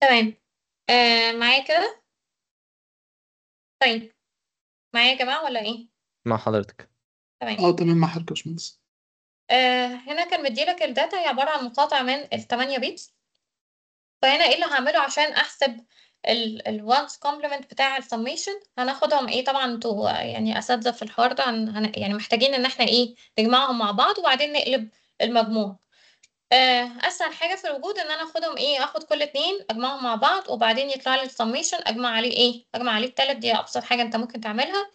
تمام آه معايا كده طيب معايا يا جماعة ولا إيه؟ مع حضرتك تمام اه تمام مع حضرتك يا باشمهندس آه هنا كان مديلك الداتا هي عبارة عن مقاطع من الثمانية بيتس فهنا ايه اللي هعمله عشان احسب ال once complement بتاع summation هناخدهم ايه طبعا انتوا يعني اساتذه في الحوار ده يعني محتاجين ان احنا ايه نجمعهم مع بعض وبعدين نقلب المجموع آه، أسهل حاجة في الوجود إن أنا آخدهم إيه، آخد كل اتنين أجمعهم مع بعض وبعدين يطلع لي الsummation أجمع عليه إيه، أجمع عليه التالت دي أبسط حاجة أنت ممكن تعملها،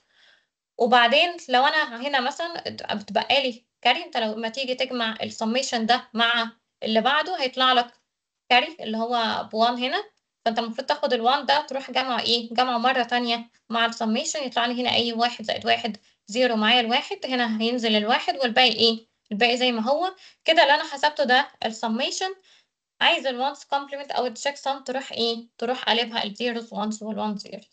وبعدين لو أنا هنا مثلًا بتبقى لي كاري أنت لما تيجي تجمع الsummation ده مع اللي بعده هيطلع لك كاري اللي هو بوان هنا، فأنت المفروض تاخد الوان ده تروح جمعه إيه، جمعه مرة تانية مع الsummation يطلع لي هنا اي واحد زائد واحد زيرو معايا الواحد، هنا هينزل الواحد والباقي إيه الباقي زي ما هو كده اللي انا حسبته ده السميشن عايز once complement او التشيك sum تروح ايه تروح قلبها zeros once وال one zeros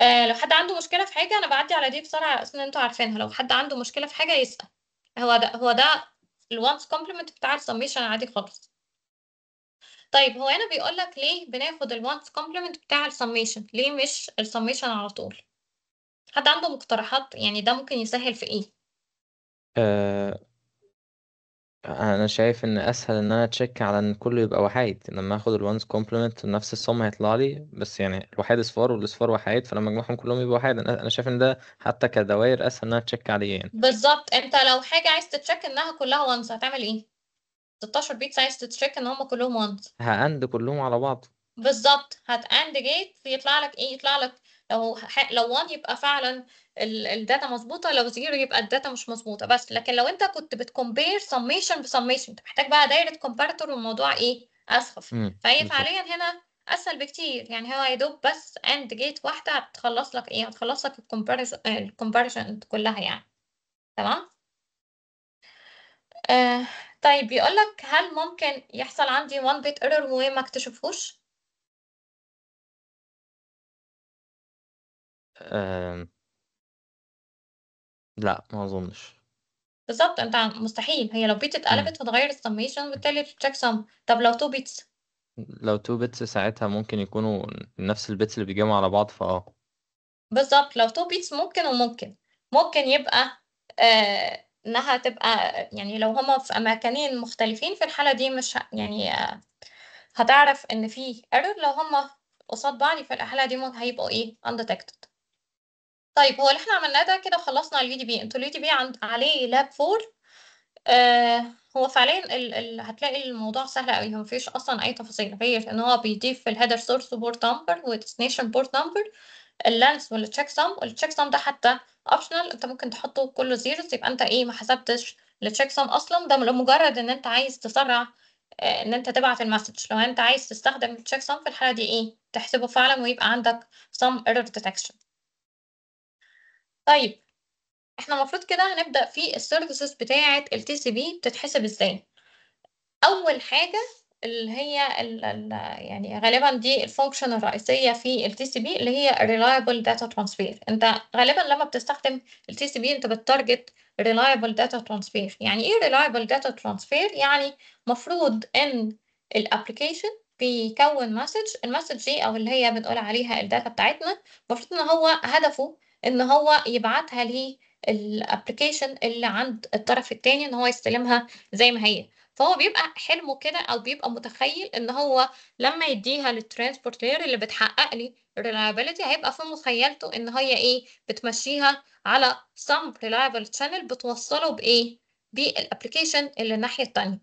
آه لو حد عنده مشكله في حاجه انا بعدي على دي بسرعه على ان انتوا عارفينها لو حد عنده مشكله في حاجه يسال هو ده هو ده once complement بتاع السميشن عادي خالص طيب هو هنا بيقول لك ليه بناخد once complement بتاع السميشن ليه مش السميشن على طول حد عنده مقترحات يعني ده ممكن يسهل في ايه آه انا شايف ان اسهل ان انا اتشيك على ان كله يبقى وحيد لما اخد الوانز كومبلمنت نفس الصم هيطلع لي بس يعني الوحيد اصفار والاصفار وحيد فلما اجمعهم كلهم يبقى وحيد انا شايف ان ده حتى كدوائر اسهل ان انا اتشيك عليه يعني بالظبط انت لو حاجه عايز تتشيك انها كلها وانز هتعمل ايه 16 بيتس عايز تتشيك ان هم كلهم وانز هاند كلهم على بعض بالظبط هتاند جيت يطلع لك ايه يطلع لك لو لو 1 يبقى فعلا الداتا مظبوطه لو 0 يبقى الداتا مش مظبوطه بس لكن لو انت كنت بتكمبير سميشن بسميشن انت محتاج بقى دايره كومبارتور والموضوع ايه اسخف فهي فعليا هنا اسهل بكتير يعني هو يا دوب بس اند جيت واحده هتخلص لك ايه هتخلص لك الكومباريشن كلها يعني تمام آه طيب بيقول لك هل ممكن يحصل عندي وان بيت ايرور وما اكتشفهوش لأ، ما أظنش. بالظبط أنت مستحيل، هي لو بيت اتقلبت هتغيّر السميشن وبالتالي تشيك sum. طب لو 2 بيتس لو 2 بيتس ساعتها ممكن يكونوا نفس البيتس اللي بيجمعوا على بعض فآه. بالظبط لو 2 بيتس ممكن وممكن. ممكن يبقى آه إنها تبقى يعني لو هما في اماكنين مختلفين في الحالة دي مش يعني يعني هتعرف إن في error لو هما قصاد بعض الحاله دي هيبقوا إيه، undetected. طيب هو اللي احنا عملناه ده كده خلصنا اليو دي بي انتوا اليو دي بي عليه لاب 4 آه هو فعليا ال ال هتلاقي الموضوع سهل قوي هو مفيش اصلا اي تفاصيل غير ان هو بيضيف في الهيدر سورس بورت نمبر وديستنيشن بورت نمبر اللانس والتشيك سام والتشيك سام ده حتى اوبشنال انت ممكن تحطه كله زيروز يبقى انت ايه ما حسبتش التشيك سام اصلا ده لمجرد ان انت عايز تسرع آه، ان انت تبعت المسج لو انت عايز تستخدم التشيك سام في الحاله دي ايه تحسبه فعلا ويبقى عندك سام ايرور ديتكشن طيب احنا المفروض كده هنبدأ في السيرفيسز بتاعة التي سي بي بتتحسب ازاي أول حاجة اللي هي الـ الـ يعني غالبا دي الفونكشن الرئيسية في التي سي بي اللي هي Reliable Data Transfer انت غالبا لما بتستخدم التي سي بي انت بتتارجت Reliable Data Transfer يعني ايه Reliable Data Transfer يعني مفروض ان الابلكيشن بيكون مسج المسج دي او اللي هي بنقول عليها الداتا بتاعتنا المفروض ان هو هدفه ان هو يبعتها للابلكيشن اللي عند الطرف التاني ان هو يستلمها زي ما هي فهو بيبقى حلمه كده او بيبقى متخيل ان هو لما يديها للترانسبورت لير اللي بتحقق لي الريلايبيلتي هيبقى في مخيلته ان هي ايه بتمشيها على سم ريلايبل شانل بتوصله بايه بالابلكيشن اللي الناحيه التانيه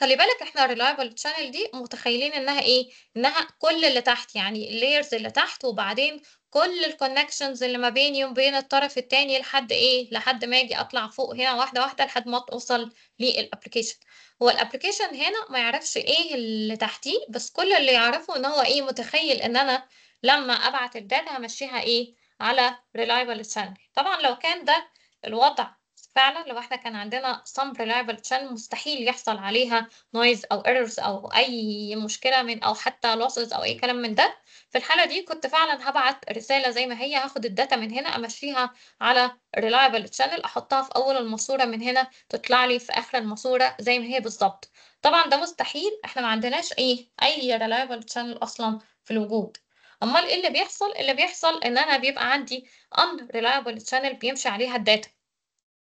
خلي بالك احنا الريلايبل شانل دي متخيلين انها ايه انها كل اللي تحت يعني اللايرز اللي تحت وبعدين كل الكونكشنز اللي ما بيني وبين الطرف التاني لحد ايه لحد ما اجي اطلع فوق هنا واحده واحده لحد ما اوصل للابلكيشن هو الابلكيشن هنا ما يعرفش ايه اللي تحتيه بس كل اللي يعرفه ان هو ايه متخيل ان انا لما ابعت الداتا همشيها ايه على ريلايبل تشانل طبعا لو كان ده الوضع فعلا لو احنا كان عندنا some ريلايبل تشانل مستحيل يحصل عليها نويز او ايرورز او اي مشكله من او حتى لوسز او اي كلام من ده في الحالة دي كنت فعلا هبعت رسالة زي ما هي هاخد الداتا من هنا امشيها على reliable channel احطها في اول الماسورة من هنا تطلع لي في اخر الماسورة زي ما هي بالظبط طبعا ده مستحيل احنا ما عندناش ايه اي reliable channel اصلا في الوجود امال ايه اللي بيحصل اللي بيحصل ان انا بيبقى عندي unreliable channel بيمشي عليها الداتا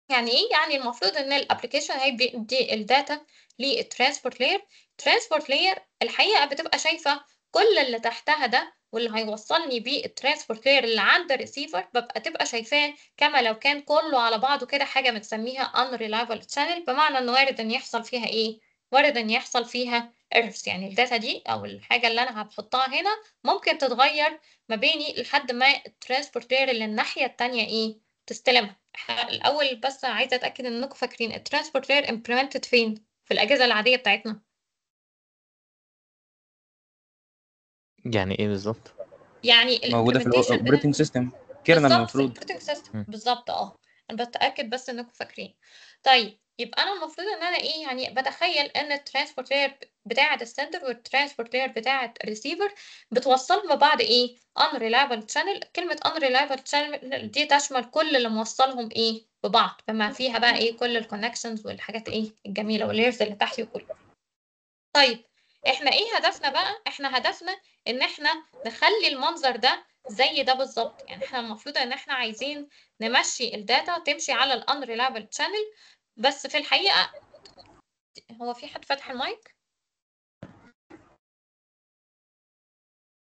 يعني ايه يعني المفروض ان الابلكيشن بيدي الداتا للترانسبورت لاير ترانسبورت لاير الحقيقه بتبقى شايفه كل اللي تحتها ده واللي هيوصلني بيه الترانسفور لاير اللي عند الريسيفر ببقى تبقى شايفاه كما لو كان كله على بعضه كده حاجه بنسميها unreliable channel بمعنى ان وارد ان يحصل فيها ايه؟ وارد ان يحصل فيها ايرفز يعني الداتا دي او الحاجه اللي انا هحطها هنا ممكن تتغير ما بيني لحد ما لاير اللي الناحيه التانية ايه تستلمها الاول بس عايزه اتاكد انكم فاكرين لاير امبلمنتد فين في الاجهزه العاديه بتاعتنا يعني ايه بالظبط؟ يعني موجوده في الاوبريتنج سيستم كيرنل المفروض الاوبريتنج سيستم بالظبط اه انا بتاكد بس انكم فاكرين طيب يبقى انا المفروض ان انا ايه يعني بتخيل ان الترانسبورت لاير بتاعه السندر والترانسبورت لاير بتاعه الريسيفر بتوصل ببعض ايه unreliable channel كلمه unreliable channel دي تشمل كل اللي موصلهم ايه ببعض بما فيها بقى ايه كل الكونكشنز والحاجات ايه الجميله والليرز اللي تحت وكله طيب احنا ايه هدفنا بقى احنا هدفنا ان احنا نخلي المنظر ده زي ده بالظبط يعني احنا المفروض ان احنا عايزين نمشي الداتا تمشي على Unreliable Channel بس في الحقيقه هو في حد فتح المايك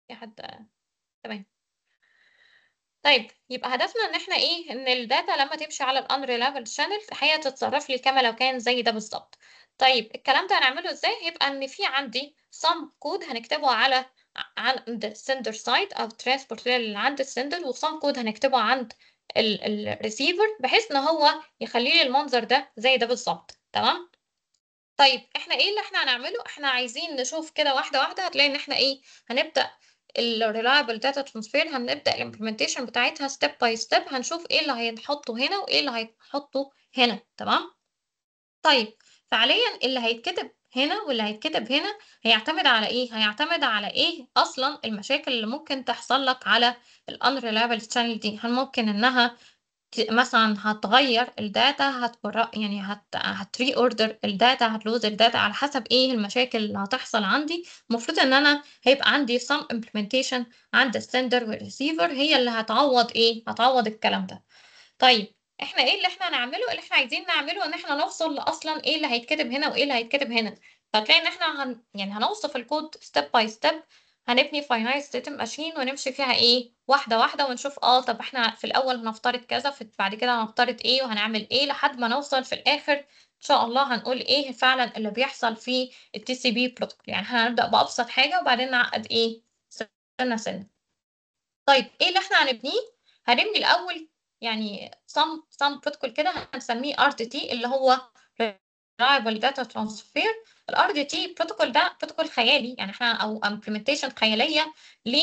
في حد تمام طيب يبقى هدفنا ان احنا ايه ان الداتا لما تمشي على الانريلابل تشانل الحقيقه تتصرف لي كما لو كان زي ده بالظبط طيب الكلام ده هنعمله ازاي؟ هيبقى ان في عندي some كود هنكتبه على عند sender side او transport layer اللي عند السندر وسم كود هنكتبه عند الريسيفر بحيث ان هو يخلي لي المنظر ده زي ده بالظبط تمام؟ طيب احنا ايه اللي احنا هنعمله؟ احنا عايزين نشوف كده واحده واحده هتلاقي ان احنا ايه هنبدا الريلايبل داتا ترانسفير هنبدا الامبلمنتيشن بتاعتها ستيب باي ستيب هنشوف ايه اللي هيتحطه هنا وايه اللي هيتحطه هنا تمام؟ طيب فعليا اللي هيتكتب هنا واللي هيتكتب هنا هيعتمد على ايه هيعتمد على ايه اصلا المشاكل اللي ممكن تحصل لك على الانريلابل تشانل دي هل ممكن انها مثلا هتغير الداتا هتبرق يعني هت هتري اوردر الداتا هتلوز الداتا على حسب ايه المشاكل اللي هتحصل عندي المفروض ان انا هيبقى عندي some implementation عند السندر والريسيفر هي اللي هتعوض ايه هتعوض الكلام ده طيب احنا ايه اللي احنا هنعمله اللي احنا عايزين نعمله ان احنا نوصل اصلا ايه اللي هيتكتب هنا وايه اللي هيتكتب هنا فتلاقي ان احنا هن... يعني هنوصف الكود ستيب باي ستيب هنبني فاينايت ستيت ماشين ونمشي فيها ايه واحده واحده ونشوف اه طب احنا في الاول هنفترض كذا في بعد كده هنفترض ايه وهنعمل ايه لحد ما نوصل في الاخر ان شاء الله هنقول ايه فعلا اللي بيحصل في التي سي بي بروتوكول يعني هنبدا بابسط حاجه وبعدين نعقد ايه سنه سنه طيب ايه اللي احنا هنبنيه هنبني الاول يعني some some protocol كده هنسميه RTT اللي هو Reliable Data Transfer الار دي تي بروتوكول ده بروتوكول خيالي يعني احنا او امبلمنتيشن خياليه ل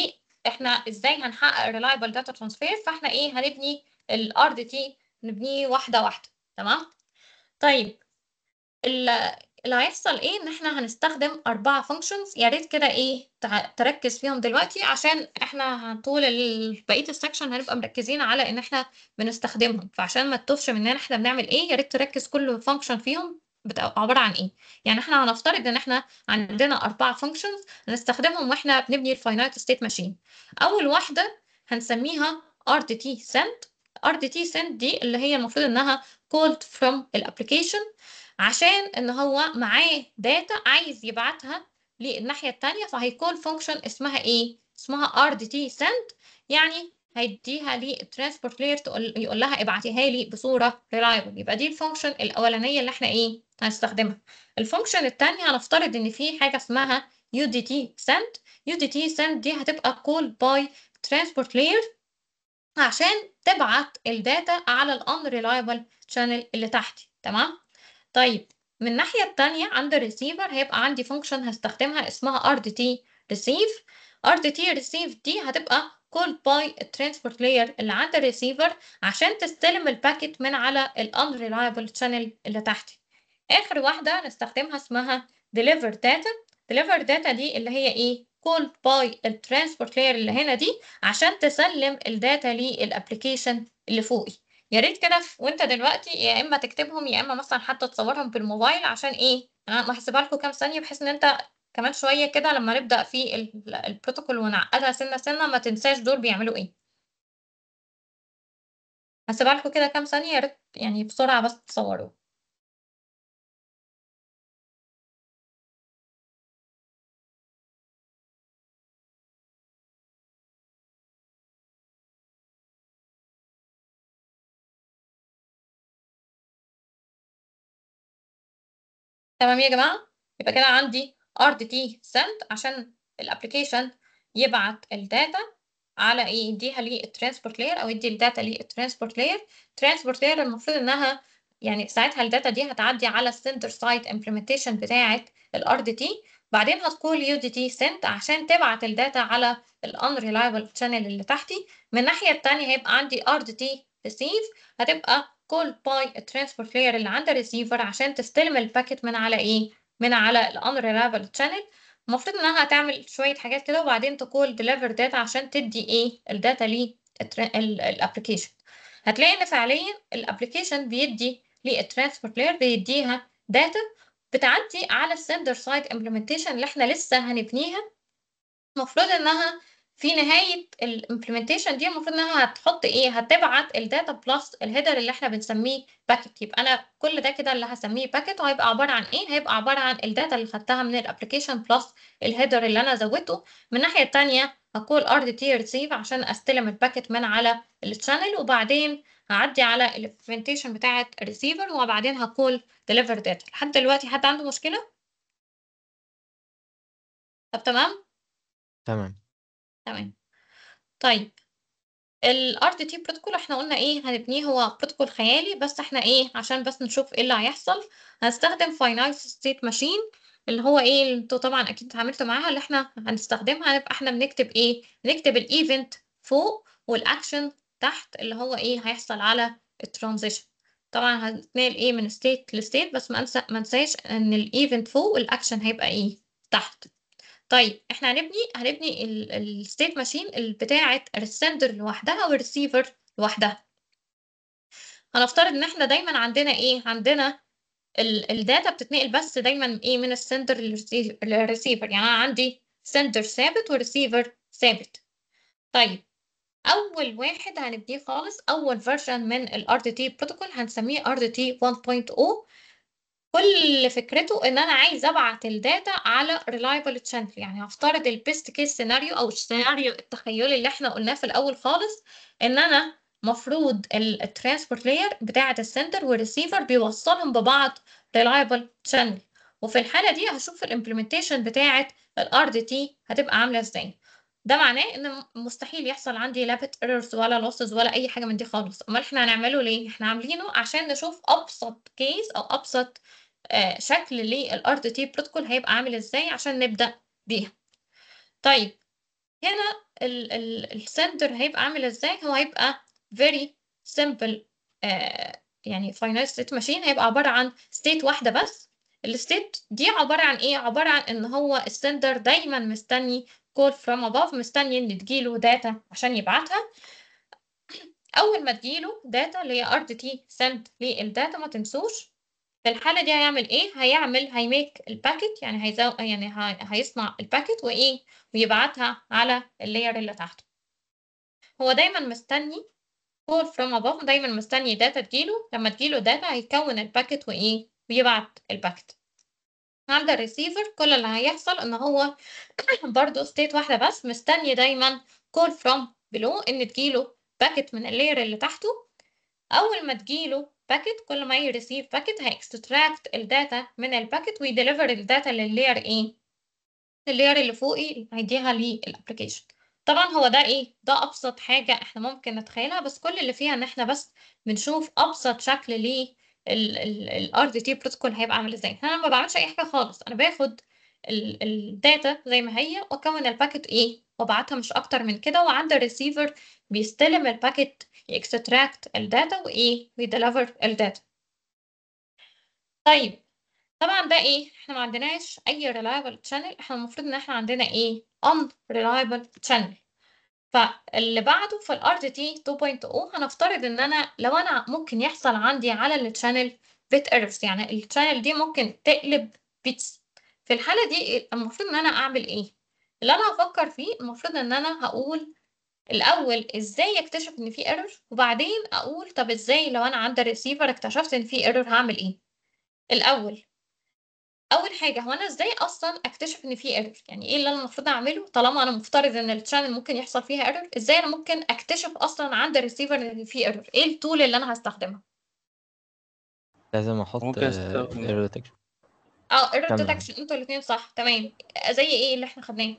احنا ازاي هنحقق ريلايبل داتا ترانسفير فاحنا ايه هنبني الار دي تي نبنيه واحده واحده تمام طيب اللي هيحصل ايه ان احنا هنستخدم اربعة فانكشنز يا ريت كده ايه تركز فيهم دلوقتي عشان احنا طول بقيه السكشن هنبقى مركزين على ان احنا بنستخدمهم فعشان ما تتوفش مننا احنا بنعمل ايه يا ريت تركز كل فانكشن فيهم عباره عن ايه يعني احنا هنفترض ان احنا عندنا اربعة فانكشنز هنستخدمهم واحنا بنبني الفاينايت ستيت ماشين اول واحده هنسميها RTT send RTT send دي اللي هي المفروض انها called from الابلكيشن application عشان ان هو معاه داتا عايز يبعتها للناحية التانية فهيكون فانكشن اسمها ايه؟ اسمها تي send يعني هيديها للترانسبورت لاير يقول لها ابعتيها لي بصوره ريلايبل يبقى دي الفانكشن الاولانيه اللي احنا ايه هنستخدمها الفانكشن الثانيه هنفترض ان في حاجه اسمها يو دي تي سند يو دي تي سند دي هتبقى كول باي ترانسبورت لاير عشان تبعت الداتا على ريلايبل شانل اللي تحتي تمام طيب من الناحية التانية عند الريسيفر هيبقى عندي فانكشن هستخدمها اسمها RDT receive RDT receive دي هتبقى called by الترانسبورت لاير اللي عند الريسيفر عشان تستلم الباكت من على ال unreliable channel اللي تحتي آخر واحدة نستخدمها اسمها deliver data deliver data دي اللي هي ايه called by الترانسبورت لاير اللي هنا دي عشان تسلم الداتا للابلكيشن اللي فوقي يا ريت كده وانت دلوقتي يا اما تكتبهم يا اما مثلا حتى تصورهم بالموبايل عشان ايه انا هحسبها لكم كام ثانيه بحيث ان انت كمان شويه كده لما نبدا في ال- البروتوكول ونعقدها سنه سنه ما تنساش دول بيعملوا ايه هسيبها لكم كده كام ثانيه يا ريت يعني بسرعه بس تصوروا تمام يا جماعه يبقى كده عندي RDT سنت عشان الابلكيشن يبعت الداتا على ايه يديها للترانسبورت لاير او يدي الداتا للترانسبورت لاير الترانسبورت لاير المفروض انها يعني ساعتها الداتا دي هتعدي على السنتر سايت امبلمنتيشن بتاعه الار دي تي بعدين هتقول يو دي تي سنت عشان تبعت الداتا على الانريلايبل شانل اللي تحتي من الناحيه الثانيه هيبقى عندي ار دي تي ريسيف هتبقى كول باي الترانسبورت لاير layer اللي عند الريسيفر عشان تستلم الباكت من على ايه من على الانريلابل channel المفروض انها هتعمل شويه حاجات كده وبعدين تقول deliver data عشان تدي ايه الداتا للابلكيشن هتلاقي ان فعليا الابلكيشن بيدي للترانسبورت لاير بيديها داتا بتعدي على السندر سايد امبلمنتيشن اللي احنا لسه هنبنيها المفروض انها في نهايه الامبلمنتيشن دي المفروض انها هتحط ايه هتبعت الداتا بلس الهيدر اللي احنا بنسميه باكت يبقى انا كل ده كده اللي هسميه باكت وهيبقى عباره عن ايه هيبقى عباره عن الداتا اللي خدتها من الابلكيشن بلس الهيدر اللي انا زودته من الناحيه التانية هقول ار دي تي ريسيف عشان استلم الباكت من على الشانل وبعدين هعدي على الامبلمنتيشن بتاعه الريسيفر وبعدين هقول ديليفر داتا لحد دلوقتي حد عنده مشكله طب تمام تمام تمام طيب الار دي تي بروتوكول احنا قلنا ايه هنبنيه هو بروتوكول خيالي بس احنا ايه عشان بس نشوف ايه اللي هيحصل هنستخدم فاينايت ستيت ماشين اللي هو ايه انتوا طبعا اكيد اتعاملتوا معاها اللي احنا هنستخدمها هنبقى احنا بنكتب ايه بنكتب الايفنت فوق والاكشن تحت اللي هو ايه هيحصل على الترانزيشن طبعا هنتنقل ايه من ستيت لستيت بس ما انساش ان الايفنت فوق والاكشن هيبقى ايه تحت طيب احنا هنبني هنبني الستيت ماشين بتاعه السندر لوحدها والريسيفر لوحدها هنفترض ان احنا دايما عندنا ايه عندنا الداتا بتتنقل بس دايما ايه من السندر للريسيفر يعني انا عندي سندر ثابت وريسيفر ثابت طيب اول واحد هنبنيه خالص اول فيرجن من دي RDT بروتوكول هنسميه RDT 1.0 كل فكرته ان انا عايز ابعت الداتا على ريلايبل تشانل يعني هفترض البيست كيس سيناريو او السيناريو التخيلي اللي احنا قلناه في الاول خالص ان انا مفروض الترانسبورت لاير بتاعه السنتر والريسيفر بيوصلهم ببعض ريلايبل تشانل وفي الحاله دي هشوف الامبلمنتيشن بتاعه الار دي تي هتبقى عامله ازاي ده معناه ان مستحيل يحصل عندي لابت ايرورز ولا لوسز ولا اي حاجه من دي خالص امال احنا هنعمله ليه احنا عاملينه عشان نشوف ابسط كيس او ابسط آه، شكل للار دي تي بروتوكول هيبقى عامل ازاي عشان نبدا بيها طيب هنا السندر هيبقى عامل ازاي هو هيبقى very simple آه، يعني فاينل state machine هيبقى عباره عن state واحده بس الستيت دي عباره عن ايه عباره عن ان هو السندر دايما مستني كول فروم above مستني ان تجيله داتا عشان يبعتها اول ما تجيله داتا اللي هي ار دي تي سند للداتا ما تنسوش في الحالة دي هيعمل ايه؟ هيعمل هيميك الباكت يعني هيزو يعني هي... هيصنع الباكت وايه؟ ويبعتها على اللاير اللي تحته. هو دايما مستني كول فروم above دايما مستني داتا تجيله لما تجيله داتا هيكون الباكت وايه؟ ويبعت الباكت. عند الريسيفر كل اللي هيحصل ان هو برضه ستيت واحدة بس مستني دايما كول فروم below ان تجيله باكت من اللاير اللي تحته اول ما تجيله باكيت كل ما يرسيف باكيت هيكستراكت الداتا من الباكيت ويديليفر الداتا لللاير ايه اللاير اللي فوقي هيديها للابلكيشن طبعا هو ده ايه ده ابسط حاجه احنا ممكن نتخيلها بس كل اللي فيها ان احنا بس بنشوف ابسط شكل ليه الار دي تي بروتوكول هيبقى عامل ازاي انا ما بعملش اي حاجه خالص انا باخد الداتا زي ما هي واكون الباكت ايه وبعتها مش اكتر من كده وعند الريسيفر بيستلم الباكت يكستراكت الداتا وايه ويديليفر الداتا طيب طبعا ده ايه احنا ما عندناش اي ريلايبل شانل احنا المفروض ان احنا عندنا ايه ان ريلايبل شانل فاللي بعده في الار دي تي 2.0 هنفترض ان انا لو انا ممكن يحصل عندي على التشانل بيت ايرورز يعني التشانل دي ممكن تقلب بيتس في الحاله دي المفروض ان انا اعمل ايه اللي انا هفكر فيه المفروض ان انا هقول الاول ازاي اكتشف ان في ايرور وبعدين اقول طب ازاي لو انا عند الريسيفر اكتشفت ان في ايرور هعمل ايه الاول اول حاجه هو انا ازاي اصلا اكتشف ان في ايرور يعني ايه اللي انا المفروض اعمله طالما انا مفترض ان التشانل ممكن يحصل فيها ايرور ازاي انا ممكن اكتشف اصلا عند الريسيفر ان في ايرور ايه التول اللي انا هستخدمها لازم احط ايرور ديتكشن اه ايرور ديتكشن انتوا الاثنين صح تمام زي ايه اللي احنا خدناه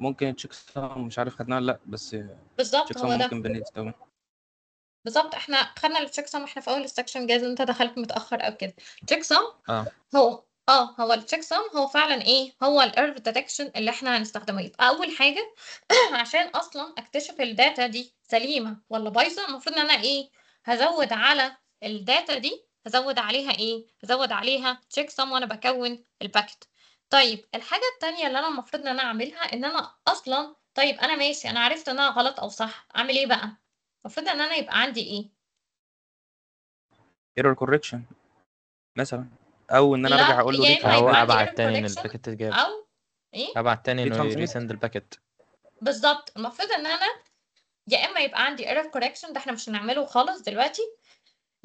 ممكن تشيك سام مش عارف خدناها ولا لا بس بالظبط هو ممكن بنيت بالنسبه بالظبط احنا خدنا التشيك سام احنا في اول السكشن جايز انت دخلت متاخر او كده تشيك سام آه. هو اه هو التشيك سام هو فعلا ايه هو الايرف ديتكشن اللي احنا هنستخدمه يبقى اول حاجه عشان اصلا اكتشف الداتا دي سليمه ولا بايظه المفروض ان انا ايه هزود على الداتا دي هزود عليها ايه هزود عليها تشيك سام وانا بكون الباكت طيب الحاجة التانية اللي أنا المفروض إن أنا أعملها إن أنا أصلًا طيب أنا ماشي أنا عرفت إن أنا غلط أو صح، أعمل إيه بقى؟ المفروض إن أنا يبقى عندي إيه؟ error correction مثلًا أو إن أنا أرجع أقول له يا أو ابعت تاني ان الباكيت اتجاب أو إيه؟ ابعت تاني انه يسند ريسند الباكيت بالظبط المفروض إن أنا يا إما يبقى عندي error correction ده إحنا مش هنعمله خالص دلوقتي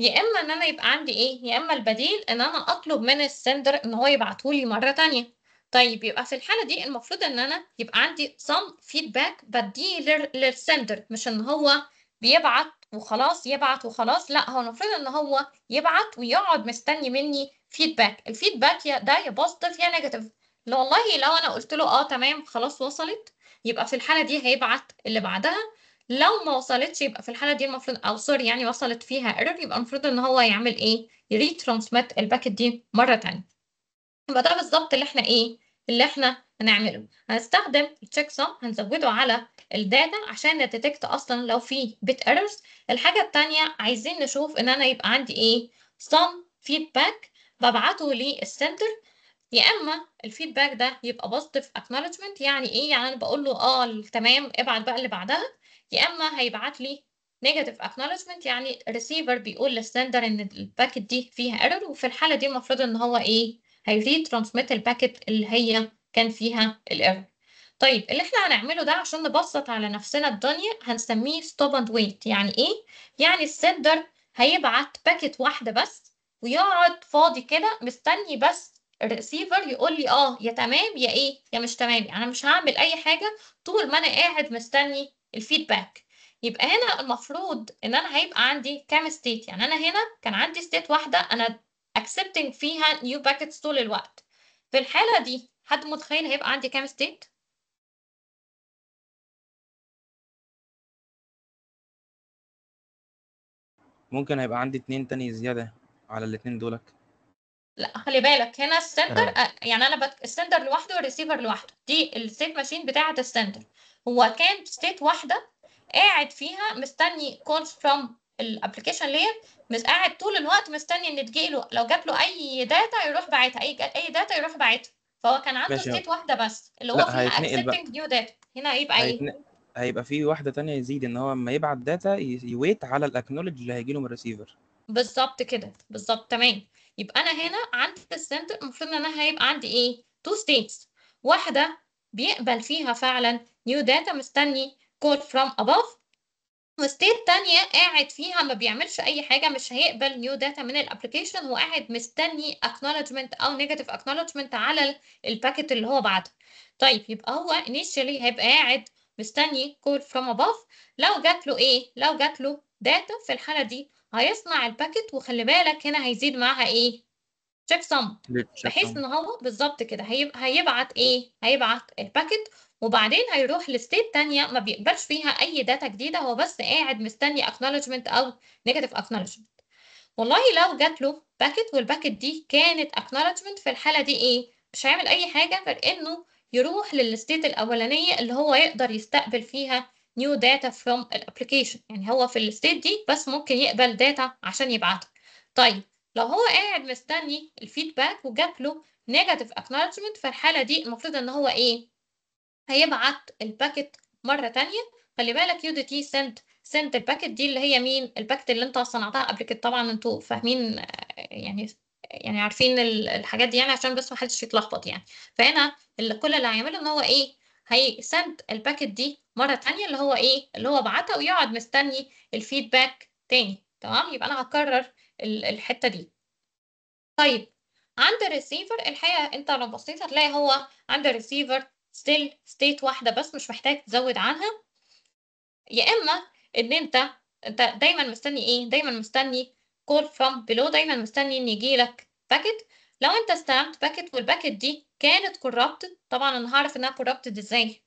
يا اما ان انا يبقى عندي ايه يا اما البديل ان انا اطلب من السندر ان هو يبعتهولي مره تانية طيب يبقى في الحاله دي المفروض ان انا يبقى عندي some فيدباك بديه للسندر مش ان هو بيبعت وخلاص يبعت وخلاص لا هو المفروض ان هو يبعت ويقعد مستني مني فيدباك الفيدباك يا ده يا بوزيتيف يا نيجاتيف والله لو انا قلت له اه تمام خلاص وصلت يبقى في الحاله دي هيبعت اللي بعدها لو ما وصلتش يبقى في الحاله دي المفروض او سوري يعني وصلت فيها ايرور يبقى المفروض ان هو يعمل ايه يريترانسميت الباكت دي مره ثانيه يبقى ده بالظبط اللي احنا ايه اللي احنا هنعمله هنستخدم تشيك سم هنزوده على الداتا عشان نتكت اصلا لو في بيت ايرورز الحاجه الثانيه عايزين نشوف ان انا يبقى عندي ايه سم فيدباك ببعته للسنتر يا اما الفيدباك ده يبقى بوزيتيف اكنولجمنت يعني ايه يعني انا بقول له اه تمام ابعت بقى اللي بعدها يا اما هيبعت لي نيجاتيف اكنولجمنت يعني الريسيفر بيقول للسندر ان الباكت دي فيها ايرور وفي الحاله دي المفروض ان هو ايه هيري ترانسميت الباكت اللي هي كان فيها الايرور طيب اللي احنا هنعمله ده عشان نبسط على نفسنا الدنيا هنسميه ستوب اند ويت يعني ايه يعني السندر هيبعت باكت واحده بس ويقعد فاضي كده مستني بس الريسيفر يقول لي اه يا تمام يا ايه يا مش تمام يعني انا يعني مش هعمل اي حاجه طول ما انا قاعد مستني الفيدباك يبقى هنا المفروض ان انا هيبقى عندي كام ستيت يعني انا هنا كان عندي ستيت واحده انا accepting فيها نيو باكيتس طول الوقت في الحاله دي حد متخيل هيبقى عندي كام ستيت ممكن هيبقى عندي اتنين تاني زياده على الاتنين دولك لا خلي بالك هنا السنتر آه. يعني انا بت... السنتر لوحده والريسيفر لوحده دي الستيت ماشين بتاعه السنتر هو كان ستيت واحده قاعد فيها مستني كولز فروم الابلكيشن لاير مش قاعد طول الوقت مستني ان تجي له لو جات له اي داتا يروح باعتها اي اي داتا يروح باعتها فهو كان عنده ستيت واحده بس اللي هو فيها اكسبتنج نيو داتا هنا هيبقى ايه هيبقى في واحده تانية يزيد ان هو لما يبعت داتا يويت على الاكنولج اللي هيجي له من الريسيفر بالظبط كده بالظبط تمام يبقى انا هنا عندي السنتر المفروض ان انا هيبقى عندي ايه تو ستيتس واحده بيقبل فيها فعلا نيو داتا مستني كول فروم اباف وستيت تانية قاعد فيها ما بيعملش اي حاجه مش هيقبل نيو داتا من الابلكيشن وقاعد مستني اكنولجمنت او نيجاتيف اكنولجمنت على الباكت اللي هو بعته طيب يبقى هو initially هيبقى قاعد مستني كول فروم اباف لو جات له ايه لو جات له داتا في الحاله دي هيصنع الباكت وخلي بالك هنا هيزيد معاها ايه تشيك سم بحيث ان هو بالظبط كده هيبعت ايه هيبعت الباكت وبعدين هيروح لستيت تانية ما بيقبلش فيها اي داتا جديده هو بس قاعد مستني اكنولجمنت او نيجاتيف اكنولجمنت والله لو جات له باكت والباكت دي كانت اكنولجمنت في الحاله دي ايه مش هيعمل اي حاجه غير انه يروح للستيت الاولانيه اللي هو يقدر يستقبل فيها new data from الابلكيشن يعني هو في الستيت دي بس ممكن يقبل داتا عشان يبعتها طيب لو هو قاعد مستني الفيدباك وجات له نيجاتيف اكنولجمنت فالحاله دي المفروض ان هو ايه هيبعت الباكت مره تانية خلي بالك يو دي تي سنت سنت الباكت دي اللي هي مين الباكت اللي انت صنعتها قبل كده طبعا انتوا فاهمين يعني يعني عارفين الحاجات دي يعني عشان بس ما حدش يتلخبط يعني فهنا اللي كل اللي هيعمله ان هو ايه سنت الباكت دي مره ثانيه اللي هو ايه اللي هو بعتها ويقعد مستني الفيدباك تاني تمام يبقى انا هكرر الحته دي طيب عند الريسيفر الحقيقه انت لو بصيت هتلاقي هو عند الريسيفر ستيل ستيت واحده بس مش محتاج تزود عنها يا اما ان انت انت دايما مستني ايه دايما مستني كول فروم بلو دايما مستني ان يجي لك باكت لو انت استلمت باكت والباكت دي كانت كوربتد طبعا انا هعرف انها كوربتد ازاي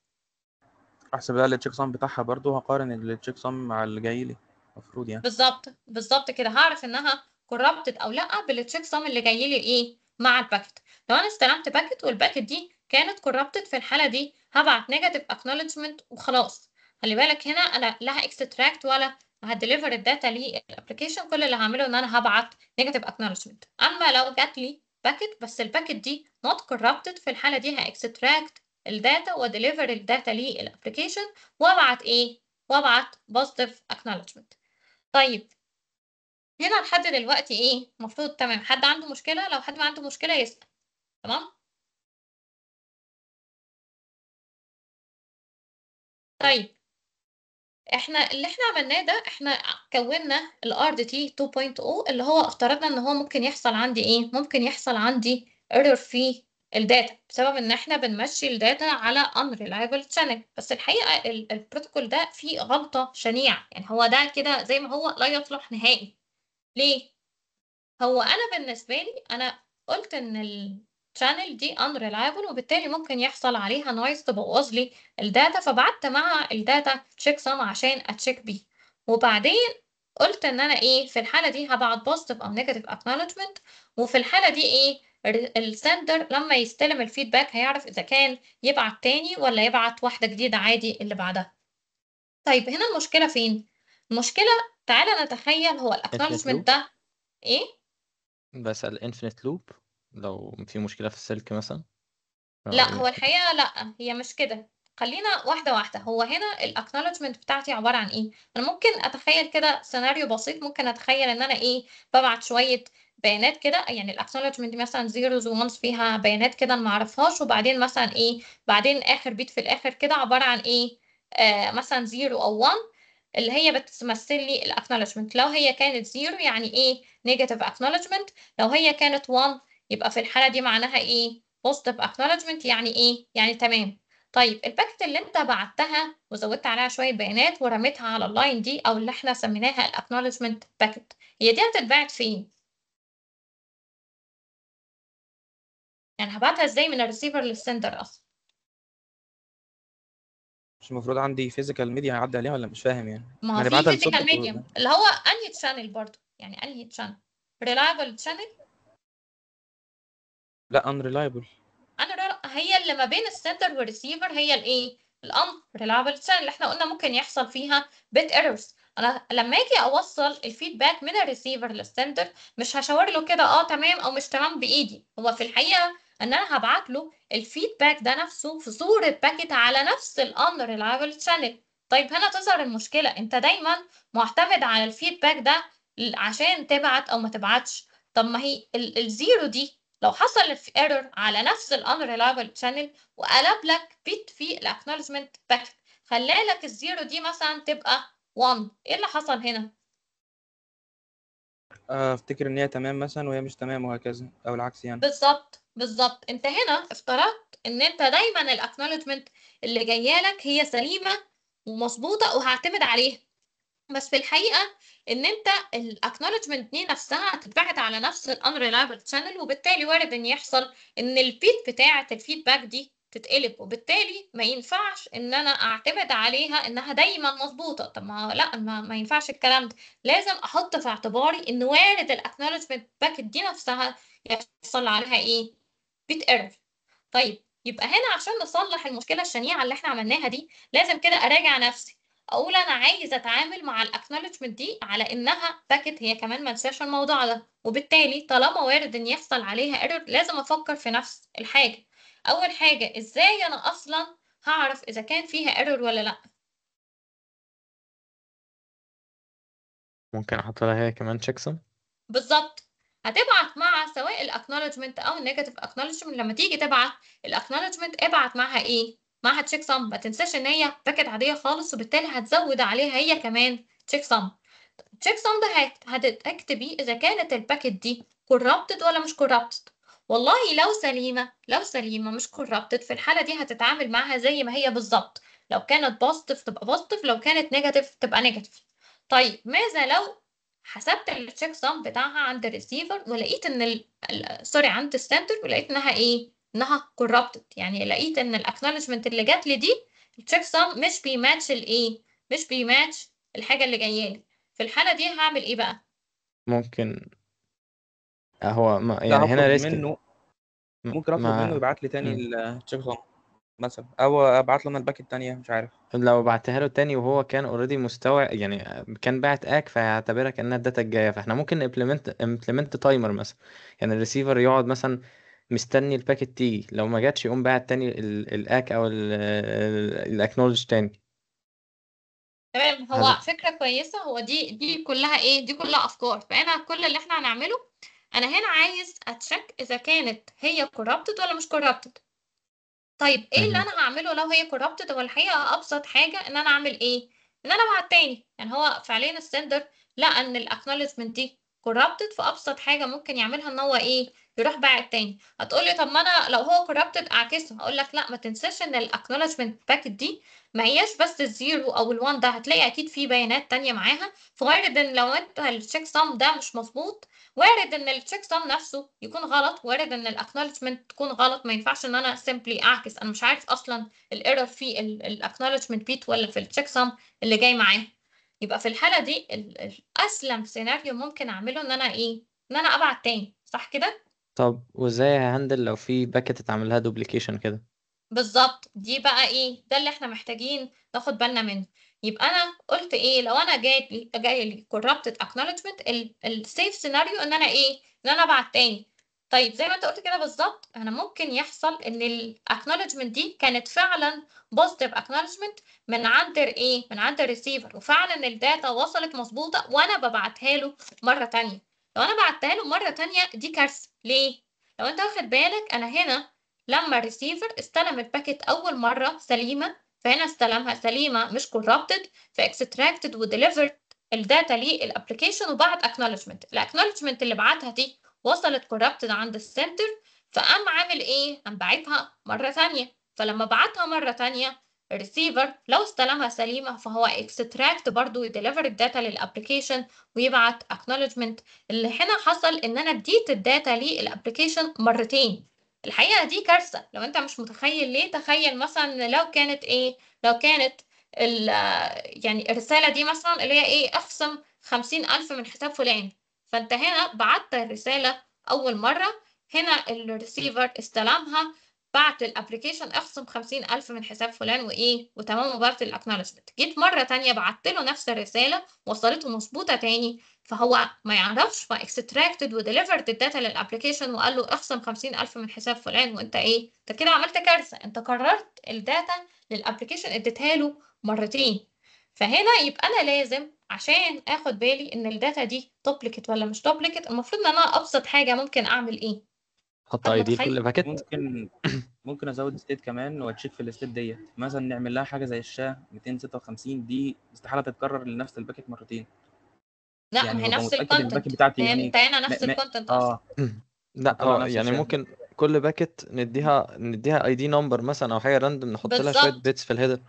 احسب بقى التشيك سام بتاعها برضو هقارن التشيك سام مع اللي جاي لي المفروض يعني بالظبط بالظبط كده هعرف انها كوربتد او لا بالتشيك سام اللي جاي لي ايه مع الباكت لو انا استلمت باكت والباكت دي كانت كوربتد في الحاله دي هبعت نيجاتيف اكنولجمنت وخلاص خلي بالك هنا انا لا هاكستراكت ولا هديليفر الداتا للابلكيشن كل اللي هعمله ان انا هبعت نيجاتيف اكنولجمنت اما لو جات لي باكيت بس الباكيت دي not corrupted في الحاله دي هاكستراكت الداتا وديليفر الداتا للابلكيشن وابعت ايه وابعت positive acknowledgement طيب هنا لحد دلوقتي ايه المفروض تمام حد عنده مشكله لو حد ما عنده مشكله يسال تمام طيب احنا اللي احنا عملناه ده احنا كونا الار دي تي 2.0 اللي هو افترضنا ان هو ممكن يحصل عندي ايه ممكن يحصل عندي ايرور في الداتا بسبب ان احنا بنمشي الداتا على unreliable channel بس الحقيقه البروتوكول ده فيه غلطه شنيعه يعني هو ده كده زي ما هو لا يصلح نهائي ليه هو انا بالنسبه لي انا قلت ان شانل دي unreliable وبالتالي ممكن يحصل عليها نويز تبوظ لي الداتا فبعت مع الداتا تشيك سم عشان اتشيك بيه وبعدين قلت ان انا ايه في الحاله دي هبعت بوزيتيف او نيجاتيف اكنولجمنت وفي الحاله دي ايه السندر لما يستلم الفيدباك هيعرف اذا كان يبعت تاني ولا يبعت واحده جديده عادي اللي بعدها طيب هنا المشكله فين المشكله تعالى نتخيل هو الاكنولجمنت ده ايه بس الانفينيت لوب لو في مشكلة في السلك مثلا لا هو الحقيقة لا هي مش كده خلينا واحدة واحدة هو هنا الاكنولجمنت بتاعتي عبارة عن ايه انا ممكن اتخيل كده سيناريو بسيط ممكن اتخيل ان انا ايه ببعت شوية بيانات كده يعني الاكنولجمنت مثلا زيروز وونز فيها بيانات كده ما اعرفهاش وبعدين مثلا ايه بعدين اخر بيت في الاخر كده عبارة عن ايه آه مثلا زيرو او 1 اللي هي بتمثل لي الاكنولجمنت لو هي كانت زيرو يعني ايه نيجاتيف اكنولجمنت لو هي كانت 1 يبقى في الحالة دي معناها إيه؟ positive acknowledgement يعني إيه؟ يعني تمام طيب الباكت اللي انت بعتها وزودت عليها شويه بيانات ورميتها على اللاين دي او اللي احنا سميناها الاكنولجمنت باكت هي دي هتتبعت فين؟ يعني هبعتها ازاي من الريسيفر للسندر اصلا؟ مش المفروض عندي فيزيكال ميديا هيعدي عليها ولا مش فاهم يعني؟ ما هو يعني في فيزيكال ميديا اللي هو انهي تشانل برضه يعني انهي تشانل؟ ريلايبل تشانل لأ unreliable. unreliable هي اللي ما بين السنتر والريسيفر هي الايه؟ unreliable اللي احنا قلنا ممكن يحصل فيها بيت ايرورز انا لما اجي اوصل الفيدباك من الريسيفر للسندر مش هشاور له كده اه تمام او مش تمام بايدي هو في الحقيقه ان انا هبعت له الفيدباك ده نفسه في صوره باكيت على نفس الانريلايبل شانل طيب هنا تظهر المشكله انت دايما معتمد على الفيدباك ده عشان تبعت او ما تبعتش طب ما هي الزيرو دي لو حصل في ايرور على نفس الانريلايبل شانل وقلب لك بيت في الاكنولجمنت خلى لك الزيرو دي مثلا تبقى 1 ايه اللي حصل هنا آه، افتكر ان هي تمام مثلا وهي مش تمام وهكذا او العكس يعني بالظبط بالظبط انت هنا افترضت ان انت دايما الاكنولجمنت اللي جايه لك هي سليمه ومظبوطه وهعتمد عليها بس في الحقيقه ان انت الاكنولجمنت دي نفسها هتتبعت على نفس الانريلايبل شانل وبالتالي وارد ان يحصل ان الفيد بتاعه الفيدباك دي تتقلب وبالتالي ما ينفعش ان انا اعتمد عليها انها دايما مظبوطه طب ما لا ما, ما ينفعش الكلام ده لازم احط في اعتباري ان وارد الاكنولجمنت باكت دي نفسها يحصل عليها ايه بيت ايرور طيب يبقى هنا عشان نصلح المشكله الشنيعه اللي احنا عملناها دي لازم كده اراجع نفسي اقول انا عايز اتعامل مع الاكنولجمنت دي على انها باكت هي كمان ما تنساش الموضوع ده وبالتالي طالما وارد ان يحصل عليها ايرور لازم افكر في نفس الحاجه اول حاجه ازاي انا اصلا هعرف اذا كان فيها ايرور ولا لا ممكن احط لها هي كمان تشيكسم بالظبط هتبعت مع سواء الاكنولجمنت او النيجاتيف اكنولجمنت لما تيجي تبعت الاكنولجمنت ابعت معها ايه مع تشيك سم ما تنساش ان هي باكت عاديه خالص وبالتالي هتزود عليها هي كمان تشيك سم تشيك سم ده هتكتبي اذا كانت الباكت دي كورابتد ولا مش كورابتد والله لو سليمه لو سليمه مش كورابتد في الحاله دي هتتعامل معاها زي ما هي بالظبط لو كانت بوزيتيف تبقى بوزيتيف لو كانت نيجاتيف تبقى نيجاتيف طيب ماذا لو حسبت التشيك سم بتاعها عند الريسيفر ولقيت ان سوري عند السنتر ولقيت انها ايه انها corrupted يعني لقيت ان الاكنولجمنت اللي جات لي دي التشيك مش بيماتش الايه مش بيماتش الحاجه اللي جايه لي في الحاله دي هعمل ايه بقى ممكن هو ما يعني هنا ريسك منه ممكن اطلب ما... منه يبعت لي تاني التشيك مثلا او ابعت له انا الباك التانية مش عارف لو بعتها له تاني وهو كان اوريدي مستوعب يعني كان باعت اك فيعتبرك انها الداتا الجايه فاحنا ممكن امبلمنت امبلمنت تايمر مثلا يعني الريسيفر يقعد مثلا مستني الباكت تيجي لو ما جاتش يقوم باعت تاني الاك او الاكنولج تاني تمام هو هل... فكره كويسه هو دي دي كلها ايه دي كلها افكار فانا كل اللي احنا هنعمله انا هنا عايز اتشك اذا كانت هي كورابتد ولا مش كورابتد طيب ايه اللي انا هعمله لو هي كورابتد هو الحقيقه ابسط حاجه ان انا اعمل ايه ان انا ابعت تاني يعني هو فعليا السندر لقى ان الاكنولجمنت دي corrupted فأبسط حاجة ممكن يعملها إن هو إيه يروح باع التاني هتقولي طب ما أنا لو هو corrupted أعكسه هقول لك لا ما تنساش إن ال acknowledgement packet دي ما هياش بس الزيرو أو الوان ده هتلاقي أكيد في بيانات تانية معاها فوارد إن لو أنت التشيك سام ده مش مظبوط وارد إن التشيك سام نفسه يكون غلط وارد إن ال acknowledgement تكون غلط ما ينفعش إن أنا simply أعكس أنا مش عارف أصلا ال error في ال acknowledgement بيت ولا في التشيك سام اللي جاي معاه يبقى في الحالة دي الأسلم سيناريو ممكن أعمله إن أنا إيه؟ إن أنا أبعت تاني صح كده؟ طب وازاي ههندل لو في باكت اتعمل لها دوبليكيشن كده بالظبط دي بقى ايه ده اللي احنا محتاجين ناخد بالنا منه يبقى انا قلت ايه لو انا جاي لي جاي لي corrupted acknowledgement السيف سيناريو ان انا ايه ان انا ابعت تاني طيب زي ما انت قلت كده بالظبط انا ممكن يحصل ان الاكنولجمنت دي كانت فعلا بوزيتيف اكنولجمنت من عند ايه من عند الريسيفر وفعلا الداتا وصلت مظبوطه وانا ببعتها له مره ثانيه لو انا بعتها له مره ثانيه دي كارثه ليه لو انت واخد بالك انا هنا لما الريسيفر استلم الباكت اول مره سليمه فهنا استلمها سليمه مش كوربتد فاكستراكتد وديليفرد الداتا للابلكيشن وبعت اكنولجمنت الاكنولجمنت اللي بعتها دي وصلت كوربتد عند السنتر فقام عامل ايه؟ قام باعتها مرة تانية فلما بعتها مرة تانية الريسيفر لو استلمها سليمة فهو اكستراكت برضو يديليفر الداتا للابلكيشن ويبعت اكنولجمنت اللي هنا حصل ان انا اديت الداتا للابلكيشن مرتين الحقيقة دي كارثة لو انت مش متخيل ليه تخيل مثلا لو كانت ايه لو كانت ال يعني الرسالة دي مثلا اللي هي ايه اخصم خمسين ألف من حساب فلان فانت هنا بعت الرسالة أول مرة هنا الريسيفر استلمها بعت الابلكيشن اخصم خمسين ألف من حساب فلان وإيه وتمام وبعت الاكنولجمنت جيت مرة تانية بعت له نفس الرسالة وصلته مظبوطة تاني فهو ما يعرفش ما اكستراكتد وديليفرد الداتا للابلكيشن وقال له اخصم خمسين ألف من حساب فلان وأنت إيه أنت كده عملت كارثة أنت كررت الداتا للابلكيشن اديتها له مرتين فهنا يبقى أنا لازم عشان اخد بالي ان الداتا دي دوبليكت ولا مش دوبليكت المفروض ان انا ابسط حاجه ممكن اعمل ايه احط اي دي كل باكيت ممكن ممكن ازود ستيت كمان واتشيك في الستيت ديت مثلا نعمل لها حاجه زي الشا 256 دي استحاله تتكرر لنفس الباكيت مرتين لا يعني ما هي نفس الكونتنت بتاعتي يعني, يعني انت نفس الكونتنت اه لا اه يعني ممكن كل باكيت نديها نديها اي دي نمبر مثلا او حاجه راندوم نحط لها شويه بيتس في الهيدر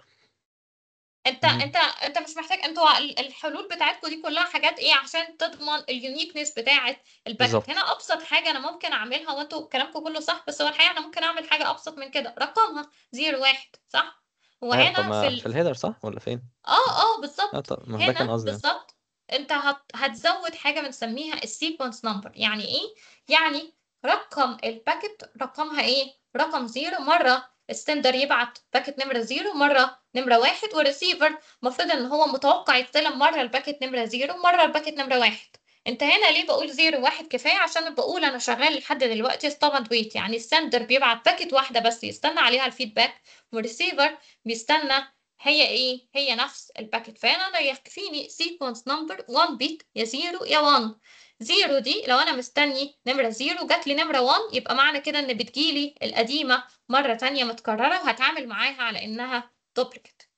انت انت انت مش محتاج انتوا الحلول بتاعتكم دي كلها حاجات ايه عشان تضمن اليونيكنس بتاعه الباك هنا ابسط حاجه انا ممكن اعملها وانتوا كلامكم كله صح بس هو الحقيقه انا ممكن اعمل حاجه ابسط من كده رقمها 01 واحد صح هو آه، هنا في, ال... في الهيدر صح ولا فين اه اه بالظبط آه، هنا يعني. بالظبط انت هت... هتزود حاجه بنسميها السيكونس نمبر يعني ايه يعني رقم الباكت رقمها ايه رقم زيرو مره السندر يبعت باكت نمره زيرو مره نمره واحد والريسيفر المفروض ان هو متوقع يستلم مره الباكت نمره زيرو مره الباكت نمره واحد انت هنا ليه بقول زيرو واحد كفايه عشان بقول انا شغال لحد دلوقتي اند ويت يعني السندر بيبعت باكت واحده بس يستنى عليها الفيدباك والريسيفر بيستنى هي ايه هي نفس الباكت فانا انا يكفيني سيكونس نمبر 1 بيت يا زيرو يا 1 زيرو دي لو انا مستني نمره زيرو جات لي نمره 1 يبقى معنى كده ان بتجيلي القديمه مره ثانيه متكرره وهتعامل معاها على انها دوبليكت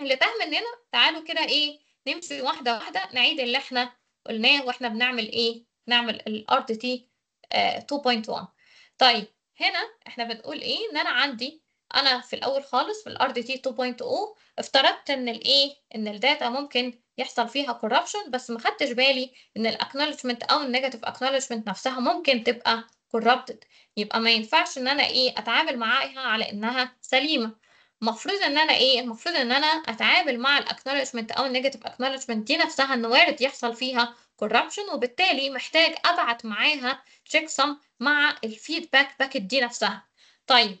اللي فاهم مننا تعالوا كده ايه نمشي واحده واحده نعيد اللي احنا قلناه واحنا بنعمل ايه نعمل الار تي 2.1 طيب هنا احنا بنقول ايه ان انا عندي انا في الاول خالص في الار دي تي 2.0 افترضت ان الايه ان الداتا ممكن يحصل فيها كوربشن بس ما خدتش بالي ان الاكنولجمنت او النيجاتيف اكنولجمنت نفسها ممكن تبقى كوربتد يبقى ما ينفعش ان انا ايه اتعامل معاها على انها سليمه المفروض ان انا ايه المفروض ان انا اتعامل مع الاكنولجمنت او النيجاتيف اكنولجمنت دي نفسها ان وارد يحصل فيها كوربشن وبالتالي محتاج ابعت معاها تشيك سم مع الفيدباك باكت دي نفسها طيب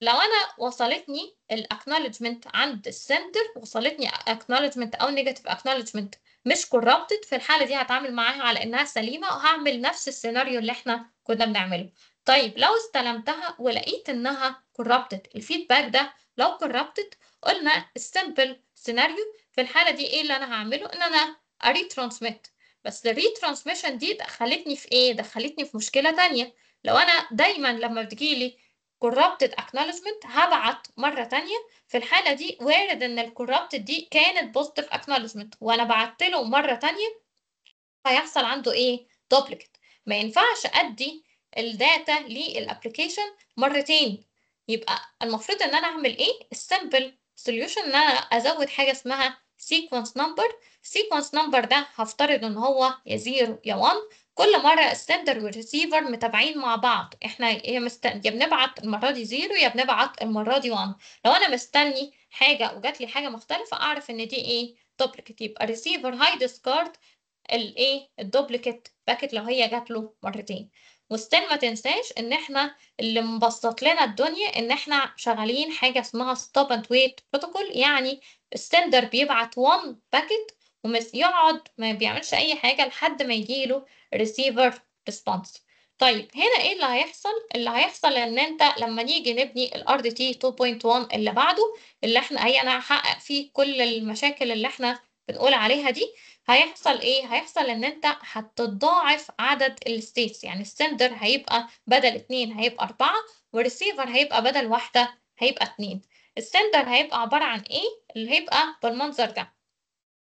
لو انا وصلتني الاكنولجمنت عند السندر وصلتني اكنولجمنت او نيجاتيف اكنولجمنت مش كوربتد في الحاله دي هتعامل معاها على انها سليمه وهعمل نفس السيناريو اللي احنا كنا بنعمله طيب لو استلمتها ولقيت انها كوربتد الفيدباك ده لو كوربتد قلنا السمبل سيناريو في الحاله دي ايه اللي انا هعمله ان انا ترانسميت بس ترانسميشن دي دخلتني في ايه دخلتني في مشكله ثانيه لو انا دايما لما بتجيلي corrupted acknowledgement هبعت مرة تانية في الحالة دي وارد ان الcorrupted دي كانت positive acknowledgement وانا بعت له مرة تانية هيحصل عنده ايه duplicate ما ينفعش ادي الداتا للابلكيشن مرتين يبقى المفروض ان انا اعمل ايه السمبل solution ان انا ازود حاجة اسمها sequence number sequence number ده هفترض ان هو يا 0 يا 1 كل مرة السندر والريسيفر متابعين مع بعض احنا يا, مستن... يا بنبعت المرة دي زيرو يا بنبعت المرة دي وان لو انا مستني حاجة وجات لي حاجة مختلفة اعرف ان دي ايه دوبليكيت يبقى الريسيفر هيدسكارد الايه الدوبليكيت باكت لو هي جات له مرتين وستيل ما تنساش ان احنا اللي مبسط لنا الدنيا ان احنا شغالين حاجه اسمها ستوب اند ويت بروتوكول يعني السندر بيبعت 1 باكيت ويقعد ما بيعملش اي حاجه لحد ما يجيله receiver response طيب هنا ايه اللي هيحصل؟ اللي هيحصل ان انت لما نيجي نبني الار دي تي 2.1 اللي بعده اللي احنا هي انا هحقق فيه كل المشاكل اللي احنا بنقول عليها دي هيحصل ايه؟ هيحصل ان انت هتتضاعف عدد الستيتس يعني السندر هيبقى بدل اتنين هيبقى اربعة والريسيفر هيبقى بدل واحدة هيبقى اتنين السندر هيبقى عبارة عن ايه؟ اللي هيبقى بالمنظر ده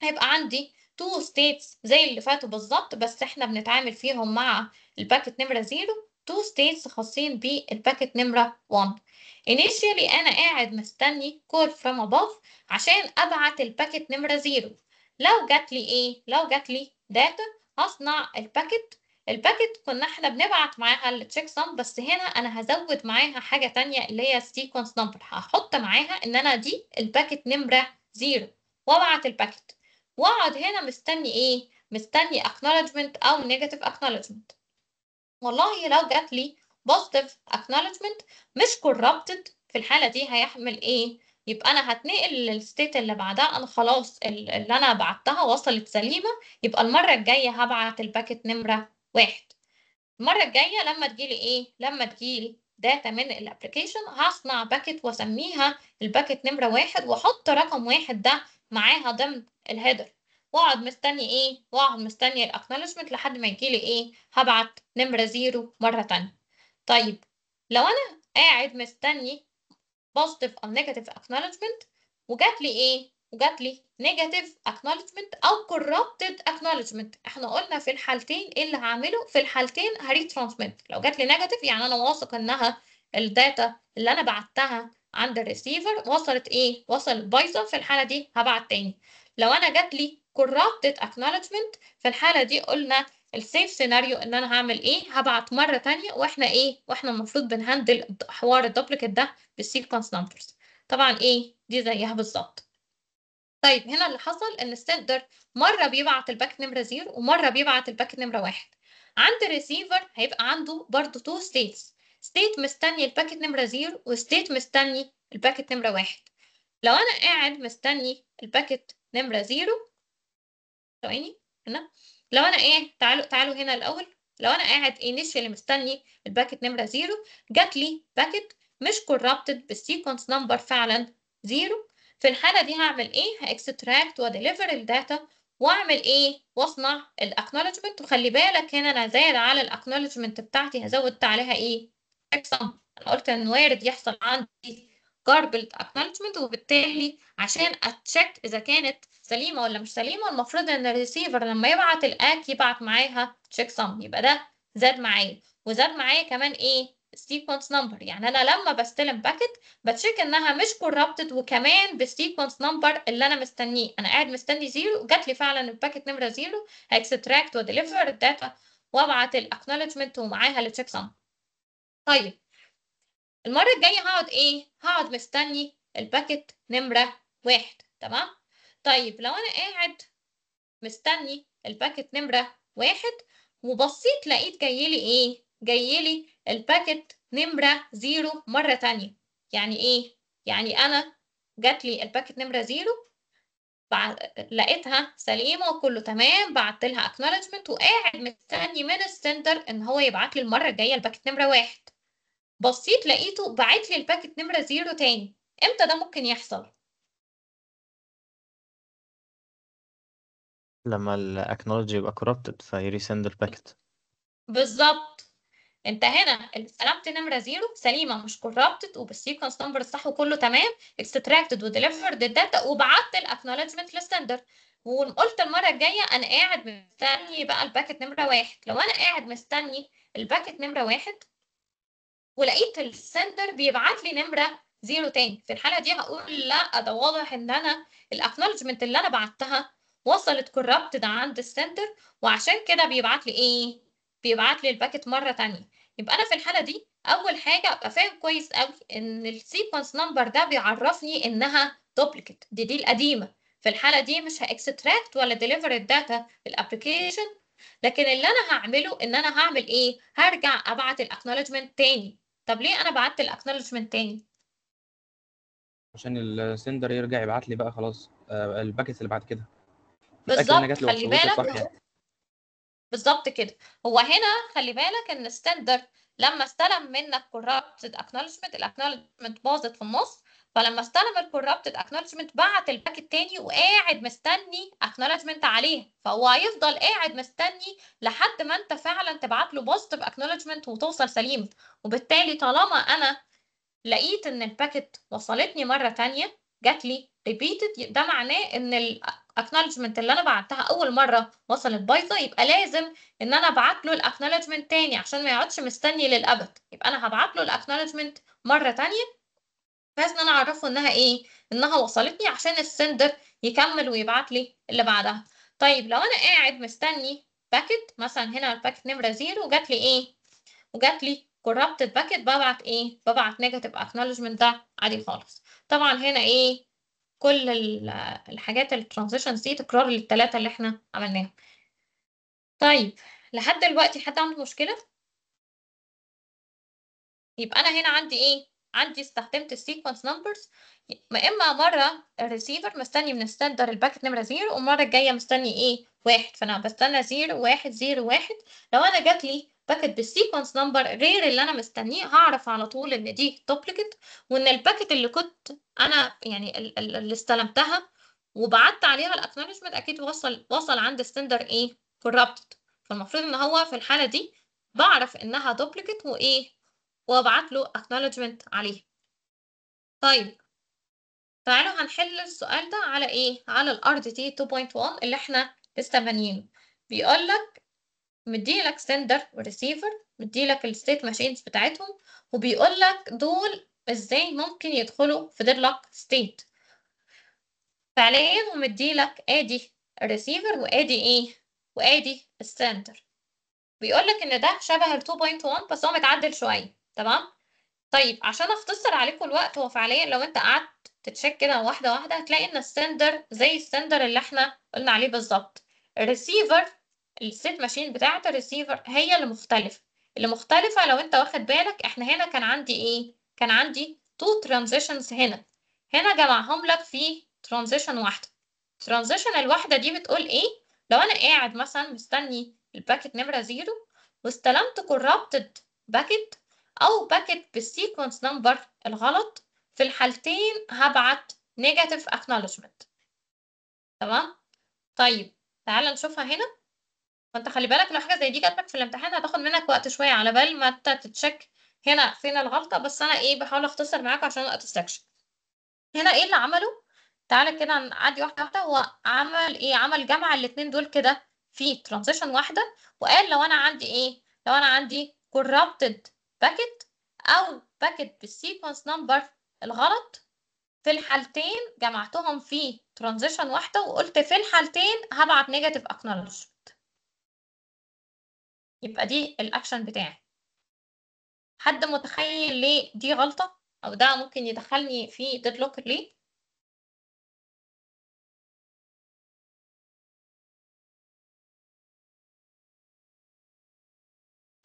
هيبقى عندي تو ستيتس زي اللي فاتوا بالظبط بس احنا بنتعامل فيهم مع الباكت نمرة زيرو تو ستيتس خاصين بالباكت نمرة 1 initially انا قاعد مستني كول from above عشان ابعت الباكت نمرة زيرو لو جات لي ايه لو جات لي داتا هصنع الباكت الباكت كنا احنا بنبعت معاها التشيك سم بس هنا انا هزود معاها حاجه تانية اللي هي السيكونس نمبر هحط معاها ان انا دي الباكت نمره 0 وابعت الباكت واقعد هنا مستني ايه مستني acknowledgement او negative acknowledgement والله لو جات لي positive acknowledgement مش corrupted في الحالة دي هيحمل ايه يبقى انا هتنقل للستيت اللي بعدها انا خلاص اللي انا بعتها وصلت سليمة يبقى المرة الجاية هبعت الباكت نمرة واحد المرة الجاية لما تجيلي ايه لما تجيلي داتا من الابليكيشن هصنع باكت واسميها الباكت نمرة واحد واحط رقم واحد ده معاها ضمن الهيدر واقعد مستني ايه واقعد مستني الاكنولجمنت لحد ما يجيلي ايه هبعت نمره زيرو مره تانية طيب لو انا قاعد مستني بوزيتيف او نيجاتيف اكنولجمنت وجات لي ايه وجات لي نيجاتيف اكنولجمنت او كوربتد اكنولجمنت احنا قلنا في الحالتين ايه اللي هعمله في الحالتين هريترانسميت لو جات لي نيجاتيف يعني انا واثق انها الداتا اللي انا بعتها عند الريسيفر وصلت ايه وصلت بايظه في الحاله دي هبعت تاني لو انا جات لي corrupted acknowledgement في الحاله دي قلنا السيف سيناريو ان انا هعمل ايه هبعت مره تانية واحنا ايه واحنا المفروض بنهندل حوار الدوبليكيت ده بالسيكونس نمبرز طبعا ايه دي زيها بالظبط طيب هنا اللي حصل ان السندر مره بيبعت الباك نمره زيرو ومره بيبعت الباك نمره واحد عند الريسيفر هيبقى عنده برضه تو ستيتس ستيت مستني الباكت نمرة زيرو وستيت مستني الباكت نمرة واحد لو أنا قاعد مستني الباكت نمرة زيرو ثواني هنا لو أنا إيه تعالوا تعالوا هنا الأول لو أنا قاعد initially مستني الباكت نمرة زيرو جات لي باكت مش corrupted بالسيكونس نمبر فعلا زيرو في الحالة دي هعمل إيه؟ هاكستراكت وأديليفر الداتا واعمل ايه واصنع الاكنولجمنت وخلي بالك هنا انا زايد على الاكنولجمنت بتاعتي هزود عليها ايه example انا قلت ان وارد يحصل عندي garbage acknowledgement وبالتالي عشان اتشيك اذا كانت سليمه ولا مش سليمه المفروض ان الريسيفر لما يبعت الاك يبعت معاها تشيك سم يبقى ده زاد معايا وزاد معايا كمان ايه سيكونس نمبر يعني انا لما بستلم باكت بتشيك انها مش كوربتد وكمان بالسيكونس نمبر اللي انا مستنيه انا قاعد مستني زيرو جات لي فعلا الباكت نمره زيرو اكستراكت وديليفر الداتا وابعت الاكنولجمنت ومعاها التشيك سم طيب المرة الجاية هقعد ايه؟ هقعد مستني الباكت نمرة واحد تمام؟ طيب لو انا قاعد مستني الباكت نمرة واحد وبصيت لقيت جايلي ايه؟ جايلي الباكت نمرة زيرو مرة تانية يعني ايه؟ يعني انا جاتلي الباكت نمرة زيرو بعت... لقيتها سليمه وكله تمام بعت لها اكنولجمنت وقاعد مستني من السندر ان هو يبعت لي المره الجايه الباكت نمره واحد بصيت لقيته بعت لي الباكت نمره زيرو تاني امتى ده ممكن يحصل لما الاكنولوجي يبقى كوربتد فيريسند الباكت بالظبط انت هنا استلمت نمره زيرو سليمه مش كورابتد وبالسيكونس نمبر الصح وكله تمام اكستراكتد وديليفرد الداتا وبعت الاكنولجمنت للسندر وقلت المره الجايه انا قاعد مستني بقى الباكت نمره واحد لو انا قاعد مستني الباكت نمره واحد ولقيت السندر بيبعت لي نمره زيرو تاني في الحاله دي هقول لا ده واضح ان انا الاكنولجمنت اللي انا بعتها وصلت كورابتد عند السندر وعشان كده بيبعت لي ايه بيبعت لي الباكت مره ثانيه يبقى انا في الحاله دي اول حاجه ابقى فاهم كويس قوي ان السيكونس نمبر ده بيعرفني انها دوبليكيت دي دي القديمه في الحاله دي مش هاكستراكت ولا ديليفر الداتا للابلكيشن لكن اللي انا هعمله ان انا هعمل ايه هرجع ابعت الاكنولجمنت تاني طب ليه انا بعت الاكنولجمنت تاني عشان السندر يرجع يبعت لي بقى خلاص آه، الباكيت اللي بعد كده بالظبط خلي بالك بالظبط كده هو هنا خلي بالك ان ستاندرد لما استلم منك corrupted acknowledgement الاكنولجمنت باظت في النص فلما استلم الكورابت اكنولجمنت بعت الباك التاني وقاعد مستني اكنولجمنت عليه فهو هيفضل قاعد مستني لحد ما انت فعلا تبعت له بوزيتيف اكنولجمنت وتوصل سليم وبالتالي طالما انا لقيت ان الباكت وصلتني مره تانية جات لي ريبيتد يبقى ده معناه ان الاكنولجمنت اللي انا بعتها اول مره وصلت بايظه يبقى لازم ان انا ابعت له الاكنولجمنت تاني عشان ما يقعدش مستني للابد يبقى انا هبعت له الاكنولجمنت مره تانيه بحيث ان انا اعرفه انها ايه انها وصلتني عشان السندر يكمل ويبعت لي اللي بعدها طيب لو انا قاعد مستني باكت مثلا هنا الباكت نمره زيرو وجات لي ايه وجات لي corrupted باكت ببعت ايه ببعت نيجاتيف acknowledgement ده عادي خالص طبعا هنا ايه كل الحاجات الترانزيشنز دي تكرار للثلاثه اللي احنا عملناهم طيب لحد دلوقتي حد عنده مشكله يبقى انا هنا عندي ايه عندي استخدمت السيكونس نمبرز ما اما مره الريسيفر مستني من السندر الباكت نمره زيرو والمره الجايه مستني ايه واحد فانا بستنى زيرو واحد زيرو واحد لو انا جات لي باكت بالسيكونس نمبر غير اللي انا مستنيه هعرف على طول ان دي دوبليكيت وان الباكت اللي كنت انا يعني اللي استلمتها وبعت عليها الاكنولجمنت اكيد وصل وصل عند السندر ايه كوربت فالمفروض ان هو في الحاله دي بعرف انها دوبليكيت وايه وابعت له اكنولجمنت عليها طيب تعالوا هنحل السؤال ده على ايه على الار دي تي 2.1 اللي احنا لسه بنينه بيقول لك مديلك سندر وريسيفر مديلك الستيت ماشينز بتاعتهم وبيقولك دول ازاي ممكن يدخلوا في deadlock ستيت فعليا ومديلك ادي الريسيفر وادي ايه وادي السندر بيقولك ان ده شبه ال 2.1 بس هو متعدل شويه تمام طيب عشان اختصر عليكم الوقت هو فعليا لو انت قعدت تتشيك كده واحده واحده هتلاقي ان السندر زي السندر اللي احنا قلنا عليه بالظبط الريسيفر السيت ماشين بتاعة الريسيفر هي اللي مختلفة اللي مختلفة لو انت واخد بالك احنا هنا كان عندي ايه كان عندي تو ترانزيشنز هنا هنا جمعهم لك في ترانزيشن واحدة الترانزيشن الواحدة دي بتقول ايه لو انا قاعد مثلا مستني الباكت نمرة زيرو واستلمت corrupted باكت او باكت بالسيكونس نمبر الغلط في الحالتين هبعت نيجاتيف acknowledgement تمام طيب تعال نشوفها هنا فانت خلي بالك لو حاجه زي دي جاتلك في الامتحان هتاخد منك وقت شويه على بال ما انت تتشك هنا فين الغلطه بس انا ايه بحاول اختصر معاك عشان ما تستكشف هنا ايه اللي عمله تعالى كده نعدي واحده واحده هو عمل ايه عمل جمع الاثنين دول كده في ترانزيشن واحده وقال لو انا عندي ايه لو انا عندي corrupted باكيت او باكيت بالسيكونس نمبر الغلط في الحالتين جمعتهم في ترانزيشن واحده وقلت في الحالتين هبعت نيجاتيف اكنولج يبقى دي الاكشن بتاعي حد متخيل ليه دي غلطه او ده ممكن يدخلني في ديدلوك ليه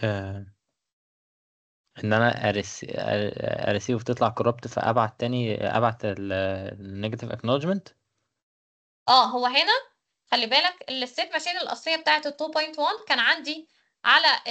آه، ان انا ارسي آه، ارسيف تطلع كوربت فابعت تاني ابعت النيجاتيف اكنولجمنت اه هو هنا خلي بالك الستيت ماشين الاصليه بتاعه ال 2.1 كان عندي على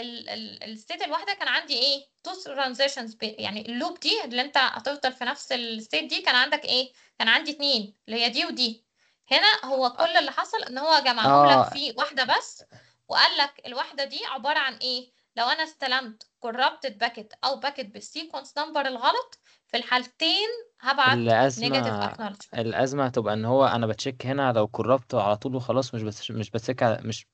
الستيت الواحده كان عندي ايه تو ترانزيشنز يعني اللوب دي اللي انت هتفضل في نفس الستيت دي كان عندك ايه كان عندي اتنين اللي هي دي ودي هنا هو كل اللي حصل ان هو جمعهم لك آه. في واحده بس وقال لك الواحده دي عباره عن ايه لو انا استلمت كوربتد باكيت او باكيت بالسيكونس نمبر الغلط في الحالتين هبعت نيجاتيف الازمه هتبقى ان هو انا بتشيك هنا لو كوربت على طول وخلاص مش بس مش بتشيك مش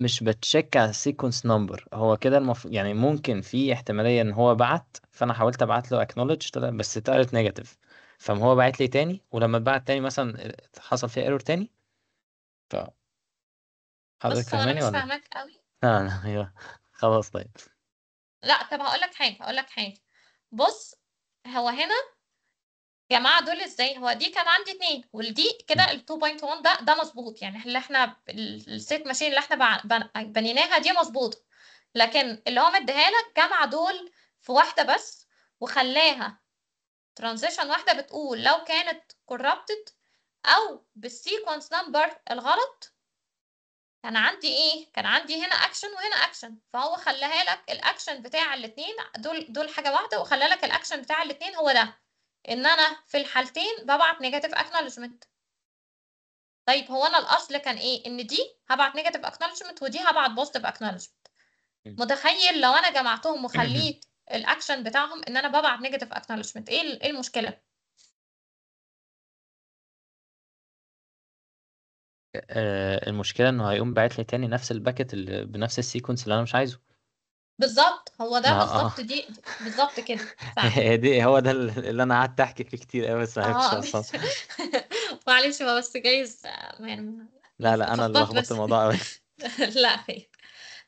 مش بتشيك على السيكونس نمبر هو كده المفروض يعني ممكن في احتمالية ان هو بعت فانا حاولت ابعت له acknowledge طلع بس اتقالت نيجاتيف فما هو بعت لي تاني ولما اتبعت تاني مثلا آه، حصل فيها ايرور تاني ف حضرتك بص هو انا فاهماني مش ولا؟ فاهماك قوي لا لا ايوه خلاص طيب لا طب هقول لك حاجه هقول لك حاجه بص هو هنا يا جماعه دول ازاي هو دي كان عندي اتنين والدي كده ال 2.1 ده ده مظبوط يعني اللي احنا الست ماشين اللي احنا بنيناها دي مظبوطه لكن اللي هو مديها لك جمع دول في واحده بس وخلاها ترانزيشن واحده بتقول لو كانت كوربتد او بالسيكونس نمبر الغلط كان عندي ايه كان عندي هنا اكشن وهنا اكشن فهو خلاها لك الاكشن بتاع الاثنين دول دول حاجه واحده وخلى لك الاكشن بتاع الاثنين هو ده ان انا في الحالتين ببعت نيجاتيف اكنولجمنت طيب هو انا الاصل كان ايه ان دي هبعت نيجاتيف اكنولجمنت ودي هبعت بوزيتيف اكنولجمنت متخيل لو انا جمعتهم وخليت الاكشن بتاعهم ان انا ببعت نيجاتيف اكنولجمنت ايه ايه المشكله آه، المشكله انه هيقوم باعت لي تاني نفس الباكت اللي بنفس السيكونس اللي انا مش عايزه بالظبط هو ده آه بالظبط آه. دي بالظبط كده دي هو ده اللي انا قعدت احكي فيه كتير قوي بس ما آه. اوصل معلش ما بس جايز يعني لا لا انا اللي لخبطت الموضوع قوي لا خير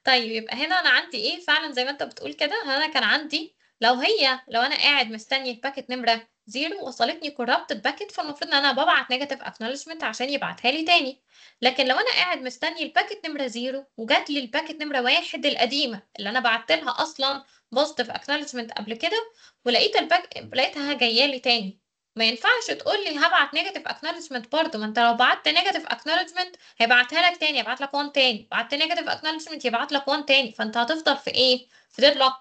طيب يبقى هنا انا عندي ايه فعلا زي ما انت بتقول كده انا كان عندي لو هي لو انا قاعد مستني الباكت نمره زيرو وصلتني corrupted باكت فالمفروض ان انا ببعت نيجاتيف acknowledgement عشان يبعتها لي تاني لكن لو انا قاعد مستني الباكت نمره زيرو وجات لي الباكت نمره واحد القديمه اللي انا بعت لها اصلا بوزيتيف acknowledgement قبل كده ولقيت الباك لقيتها جايه لي تاني ما ينفعش تقول لي هبعت نيجاتيف اكنولجمنت برضه ما انت لو بعت نيجاتيف اكنولجمنت هيبعتها لك تاني يبعت لك وان تاني بعت نيجاتيف اكنولجمنت يبعت لك وان تاني فانت هتفضل في ايه في ديدلوك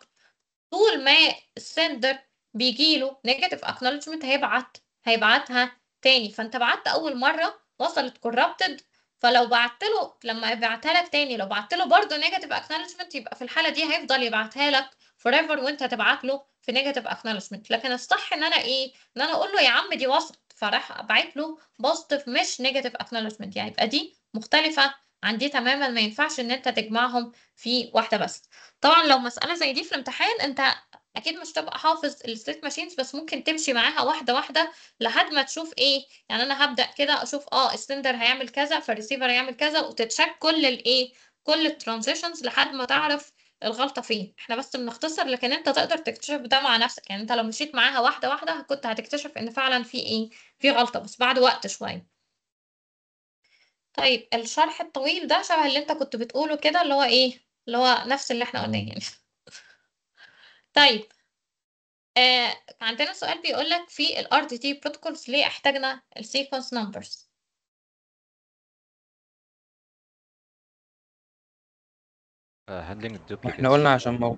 طول ما السندر بيجي له نيجاتيف اكنولجمنت هيبعت هيبعتها تاني فانت بعت اول مره وصلت كوربتد فلو بعت له لما يبعتها لك تاني لو بعت له برضه نيجاتيف اكنولجمنت يبقى في الحاله دي هيفضل يبعتها لك فور ايفر وانت هتبعت له في نيجاتيف اكنولجمنت لكن الصح ان انا ايه ان انا اقول له يا عم دي وصلت فراح ابعت له بوزيتيف مش نيجاتيف اكنولجمنت يعني يبقى دي مختلفه عن دي تماما ما ينفعش ان انت تجمعهم في واحده بس طبعا لو مساله زي دي في الامتحان انت اكيد مش تبقى حافظ الستيت ماشينز بس ممكن تمشي معاها واحده واحده لحد ما تشوف ايه يعني انا هبدا كده اشوف اه السندر هيعمل كذا فالريسيفر هيعمل كذا وتتشك كل الايه كل الترانزيشنز لحد ما تعرف الغلطه فين احنا بس بنختصر لكن انت تقدر تكتشف ده مع نفسك يعني انت لو مشيت معاها واحده واحده كنت هتكتشف ان فعلا في ايه في غلطه بس بعد وقت شويه طيب الشرح الطويل ده شبه اللي انت كنت بتقوله كده اللي هو ايه اللي هو نفس اللي احنا قلناه يعني طيب آه عندنا سؤال بيقول لك في ال RDT protocols ليه احتاجنا ال sequence numbers هاندلنج آه، الدوبليكيت احنا قلنا عشان مو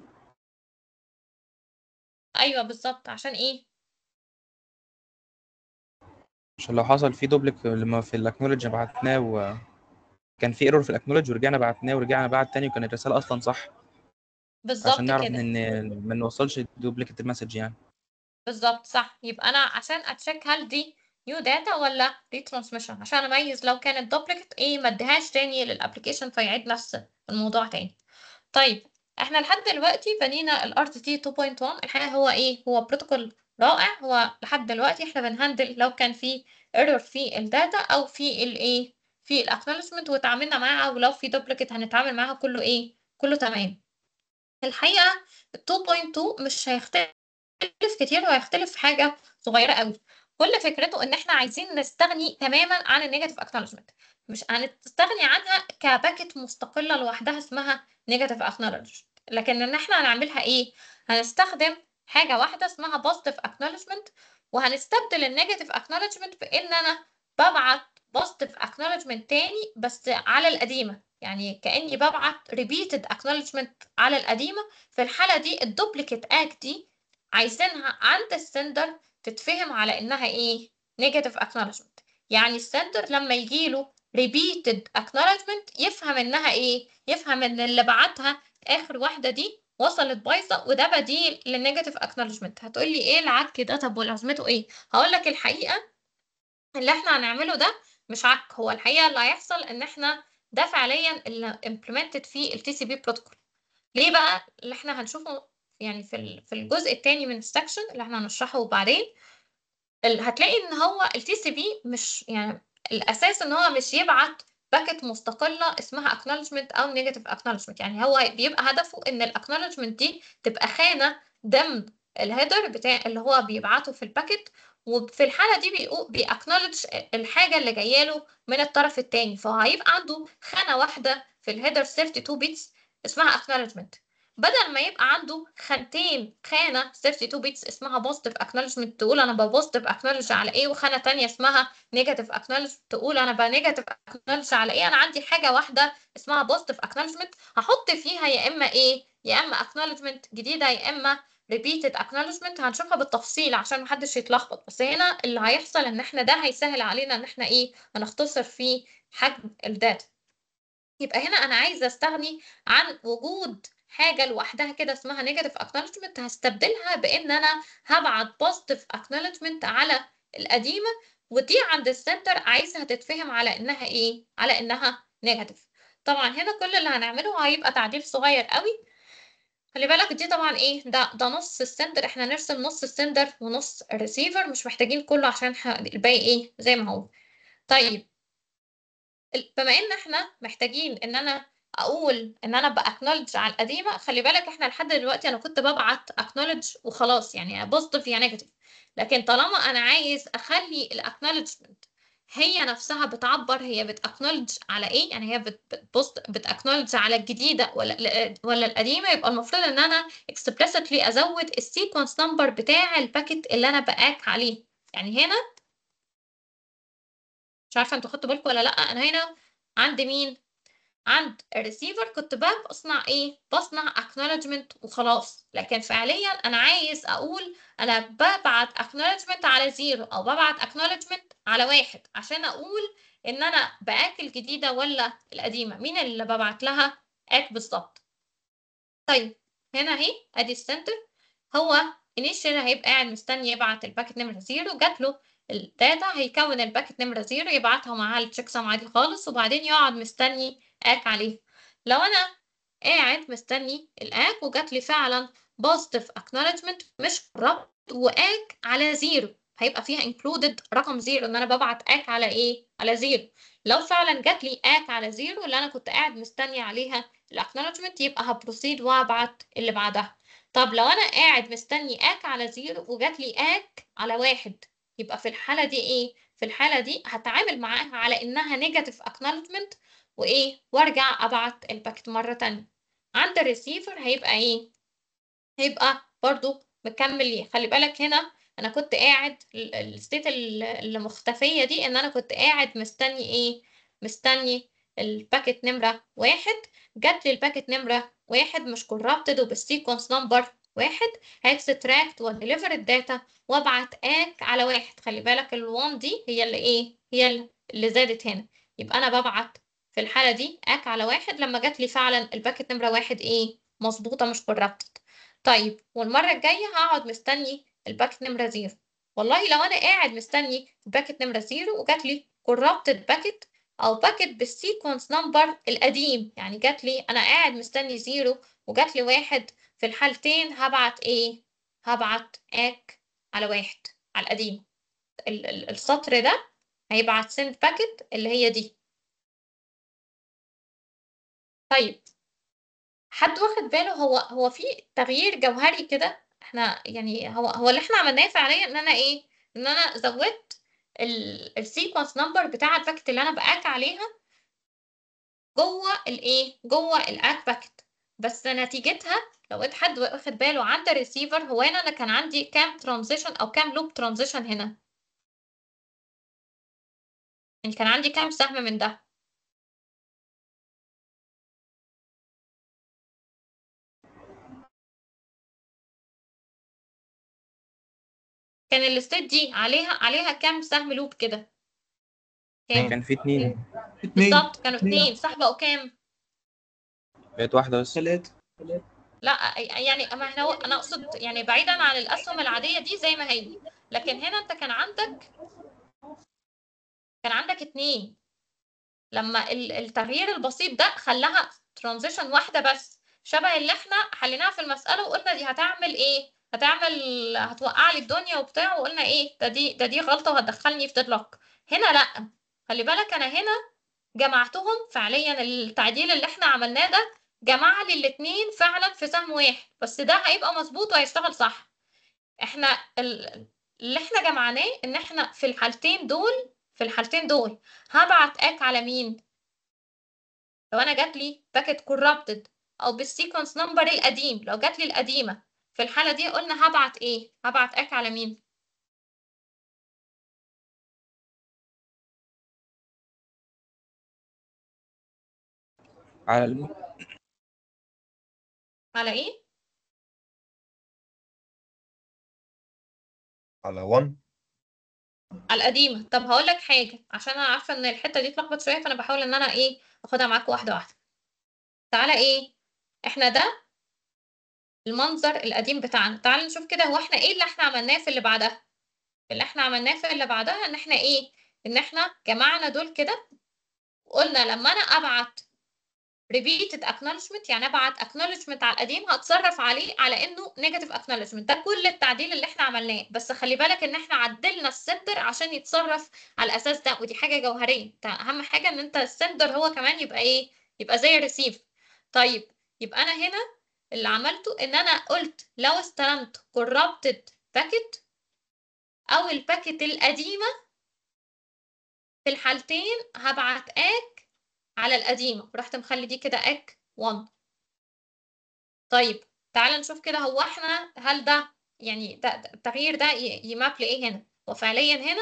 ايوه بالظبط عشان ايه عشان لو حصل في دوبلك لما في الاكنولج بعتناه وكان في ايرور في الاكنولج ورجعنا بعتناه ورجعنا بعت تاني وكان الرساله اصلا صح بالظبط عشان نعرف كده ان ما نوصلش دوبليكيت المسج يعني بالظبط صح يبقى انا عشان اتشيك هل دي نيو داتا ولا دي ترانسميشن عشان اميز لو كانت دوبليكيت ايه ما اديهاش تاني للابلكيشن فيعيد نفس الموضوع تاني طيب احنا لحد دلوقتي بنينا الار تي تي 2.1 الحقيقه هو ايه هو بروتوكول رائع هو لحد دلوقتي احنا بنهندل لو كان في ايرور في الداتا او في الايه في الاكنولجمنت وتعاملنا معاها ولو في دوبليكيت هنتعامل معاها كله ايه كله تمام الحقيقة ال 2.2 مش هيختلف كتير وهيختلف في حاجة صغيرة قوي كل فكرته ان احنا عايزين نستغني تماما عن النيجاتيف اكنولجمنت مش هنستغني عنها كباكت مستقلة لوحدها اسمها نيجاتيف اكنولجمنت لكن ان احنا هنعملها ايه هنستخدم حاجة واحدة اسمها بوزيتيف اكنولجمنت وهنستبدل النيجاتيف اكنولجمنت بان انا ببعت بوست في اكنولجمنت تاني بس على القديمه يعني كاني ببعت ريبيتد اكنولجمنت على القديمه في الحاله دي الدوبليكيت act دي عايزينها عند السندر تتفهم على انها ايه نيجاتيف اكنولجمنت يعني السندر لما يجيله ريبيتد اكنولجمنت يفهم انها ايه يفهم ان اللي بعتها اخر واحده دي وصلت بايظه وده بديل للنيجاتيف اكنولجمنت هتقولي ايه العك ده طب ولازمته ايه هقول لك الحقيقه اللي احنا هنعمله ده مش عك هو الحقيقه اللي هيحصل ان احنا ده فعليا اللي امبلمنتد فيه التي سي بي بروتوكول ليه بقى اللي احنا هنشوفه يعني في في الجزء الثاني من السكشن اللي احنا هنشرحه بعدين هتلاقي ان هو التي سي بي مش يعني الاساس ان هو مش يبعت باكت مستقله اسمها اكنولجمنت او نيجاتيف اكنولجمنت يعني هو بيبقى هدفه ان الاكنولجمنت دي تبقى خانه ضمن الهيدر بتاع اللي هو بيبعته في الباكت وفي الحالة دي بيأكنولج الحاجة اللي جاية له من الطرف التاني هيبقى عنده خانة واحدة في الهيدر 32 بيتس اسمها اكنولجمنت بدل ما يبقى عنده خانتين خانة 32 بيتس اسمها بوزيتيف اكنولجمنت تقول أنا ببوزيتيف اكنولج على إيه وخانة تانية اسمها نيجاتيف اكنولج تقول أنا بنيجاتيف اكنولج على إيه أنا عندي حاجة واحدة اسمها بوزيتيف اكنولجمنت هحط فيها يا إما إيه يا إما اكنولجمنت جديدة يا إما repeated acknowledgement هنشوفها بالتفصيل عشان محدش يتلخبط بس هنا اللي هيحصل ان احنا ده هيسهل علينا ان احنا ايه هنختصر في حجم الداتا يبقى هنا انا عايزه استغني عن وجود حاجه لوحدها كده اسمها نيجاتيف اكنولجمنت هستبدلها بان انا هبعت بوزيتيف اكنولجمنت على القديمه ودي عند السنتر عايزها تتفهم على انها ايه على انها نيجاتيف طبعا هنا كل اللي هنعمله هيبقى تعديل صغير قوي خلي بالك دي طبعا ايه ده ده نص السندر احنا نرسم نص السندر ونص الريسيفر مش محتاجين كله عشان الباقي ايه زي ما هو طيب بما ان احنا محتاجين ان انا اقول ان انا باكنولج على القديمه خلي بالك احنا لحد دلوقتي انا كنت ببعت اكنولج وخلاص يعني بوزيتيف يا نيجاتيف لكن طالما انا عايز اخلي الاكنولجمنت هي نفسها بتعبر هي بتاكنولج على ايه يعني هي بتبوست بتاكنولج على الجديده ولا ولا القديمه يبقى المفروض ان انا اكسبريسلي ازود السيكونس نمبر بتاع الباكت اللي انا باك عليه يعني هنا مش عارفه انتوا خدتوا بالكم ولا لا انا هنا عند مين عند الريسيفر كنت بقى بصنع ايه بصنع acknowledgement وخلاص لكن فعليا انا عايز اقول انا ببعت acknowledgement على زيرو او ببعت acknowledgement على واحد عشان اقول ان انا باكل جديده ولا القديمه مين اللي ببعت لها اك بالظبط طيب هنا اهي ادي السنتر هو initial هيبقى قاعد مستني يبعت الباكت نمره زيرو جات له الداتا هيكون الباكت نمره زيرو يبعتها مع التشيك سم عادي خالص وبعدين يقعد مستني اك عليها لو انا قاعد مستني الاك وجات لي فعلا بوزيتيف اكنولجمنت مش ربط واك على زيرو هيبقى فيها انكلودد رقم زيرو ان انا ببعت اك على ايه على زيرو لو فعلا جات لي اك على زيرو اللي انا كنت قاعد مستني عليها الاكنولجمنت يبقى هبروسيد وابعت اللي بعدها طب لو انا قاعد مستني اك على زيرو وجات لي اك على واحد يبقى في الحاله دي ايه في الحاله دي هتعامل معاها على انها نيجاتيف اكنولجمنت وايه وارجع ابعت الباكت مره تانية عند الريسيفر هيبقى ايه هيبقى برضو مكمل خلي بالك هنا انا كنت قاعد الستيت اللي مختفيه دي ان انا كنت قاعد مستني ايه مستني الباكت نمره واحد جت لي الباكت نمره واحد مش كورابتد وبالسيكونس نمبر واحد هاكستراكت وديليفر الداتا وابعت اك على واحد خلي بالك ال1 دي هي اللي ايه هي اللي زادت هنا يبقى انا ببعت في الحالة دي اك على واحد لما جات لي فعلا الباكت نمرة واحد ايه مظبوطة مش كورابتد طيب والمرة الجاية هقعد مستني الباكت نمرة زيرو والله لو انا قاعد مستني الباكت نمرة زيرو وجات لي كورابتد باكت او باكت بالسيكونس نمبر القديم يعني جات لي انا قاعد مستني زيرو وجات لي واحد في الحالتين هبعت ايه هبعت اك على واحد على القديم السطر ده هيبعت سند باكت اللي هي دي طيب حد واخد باله هو هو في تغيير جوهري كده احنا يعني هو هو اللي احنا عملناه فعليا ان انا ايه ان انا زودت السيكونس نمبر بتاع الباكت اللي انا باك عليها جوه الايه جوه الاك باكت بس نتيجتها لو لقيت حد واخد باله عند الريسيفر هو هنا انا كان عندي كام ترانزيشن او كام لوب ترانزيشن هنا يعني كان عندي كام سهم من ده كان الاستيت دي عليها عليها كام سهم لوب كده يعني كان, كان في اتنين بالظبط كانوا اتنين صح بقوا كام بقت واحده بس ثلاثه لا يعني ما احنا انا اقصد يعني بعيدا عن الاسهم العاديه دي زي ما هي لكن هنا انت كان عندك كان عندك اتنين لما التغيير البسيط ده خلاها ترانزيشن واحده بس شبه اللي احنا حليناها في المساله وقلنا دي هتعمل ايه هتعمل هتوقع لي الدنيا وبتاع وقلنا ايه ده دي ده دي غلطه وهتدخلني في ديدلوك هنا لا خلي بالك انا هنا جمعتهم فعليا التعديل اللي احنا عملناه ده جمع لي الاتنين فعلا في سهم واحد بس ده هيبقى مظبوط وهيشتغل صح احنا اللي احنا جمعناه ان احنا في الحالتين دول في الحالتين دول هبعت اك على مين لو انا جات لي باكت كوربتد او بالسيكونس نمبر القديم لو جات لي القديمه في الحالة دي قلنا هبعت ايه؟ هبعت اك على مين؟ على الم... على ايه؟ على 1 على القديمة طب هقول لك حاجة عشان انا عارفة ان الحتة دي اتلخبط شوية فانا بحاول ان انا ايه اخدها معاكم واحدة واحدة تعالى ايه احنا ده المنظر القديم بتاعنا تعال نشوف كده هو احنا ايه اللي احنا عملناه في اللي بعدها اللي احنا عملناه في اللي بعدها ان احنا ايه ان احنا جمعنا دول كده وقلنا لما انا ابعت repeated acknowledgement يعني ابعت acknowledgement على القديم هتصرف عليه على انه negative acknowledgement ده كل التعديل اللي احنا عملناه بس خلي بالك ان احنا عدلنا السندر عشان يتصرف على الاساس ده ودي حاجه جوهريه اهم حاجه ان انت السندر هو كمان يبقى ايه يبقى زي الريسيف طيب يبقى انا هنا اللي عملته ان انا قلت لو استلمت corrupted باكت او الباكت القديمة في الحالتين هبعت اك على القديمة ورحت مخلي دي كده اك 1 طيب تعال نشوف كده هو احنا هل ده يعني ده التغيير ده يماب لايه هنا وفعليا هنا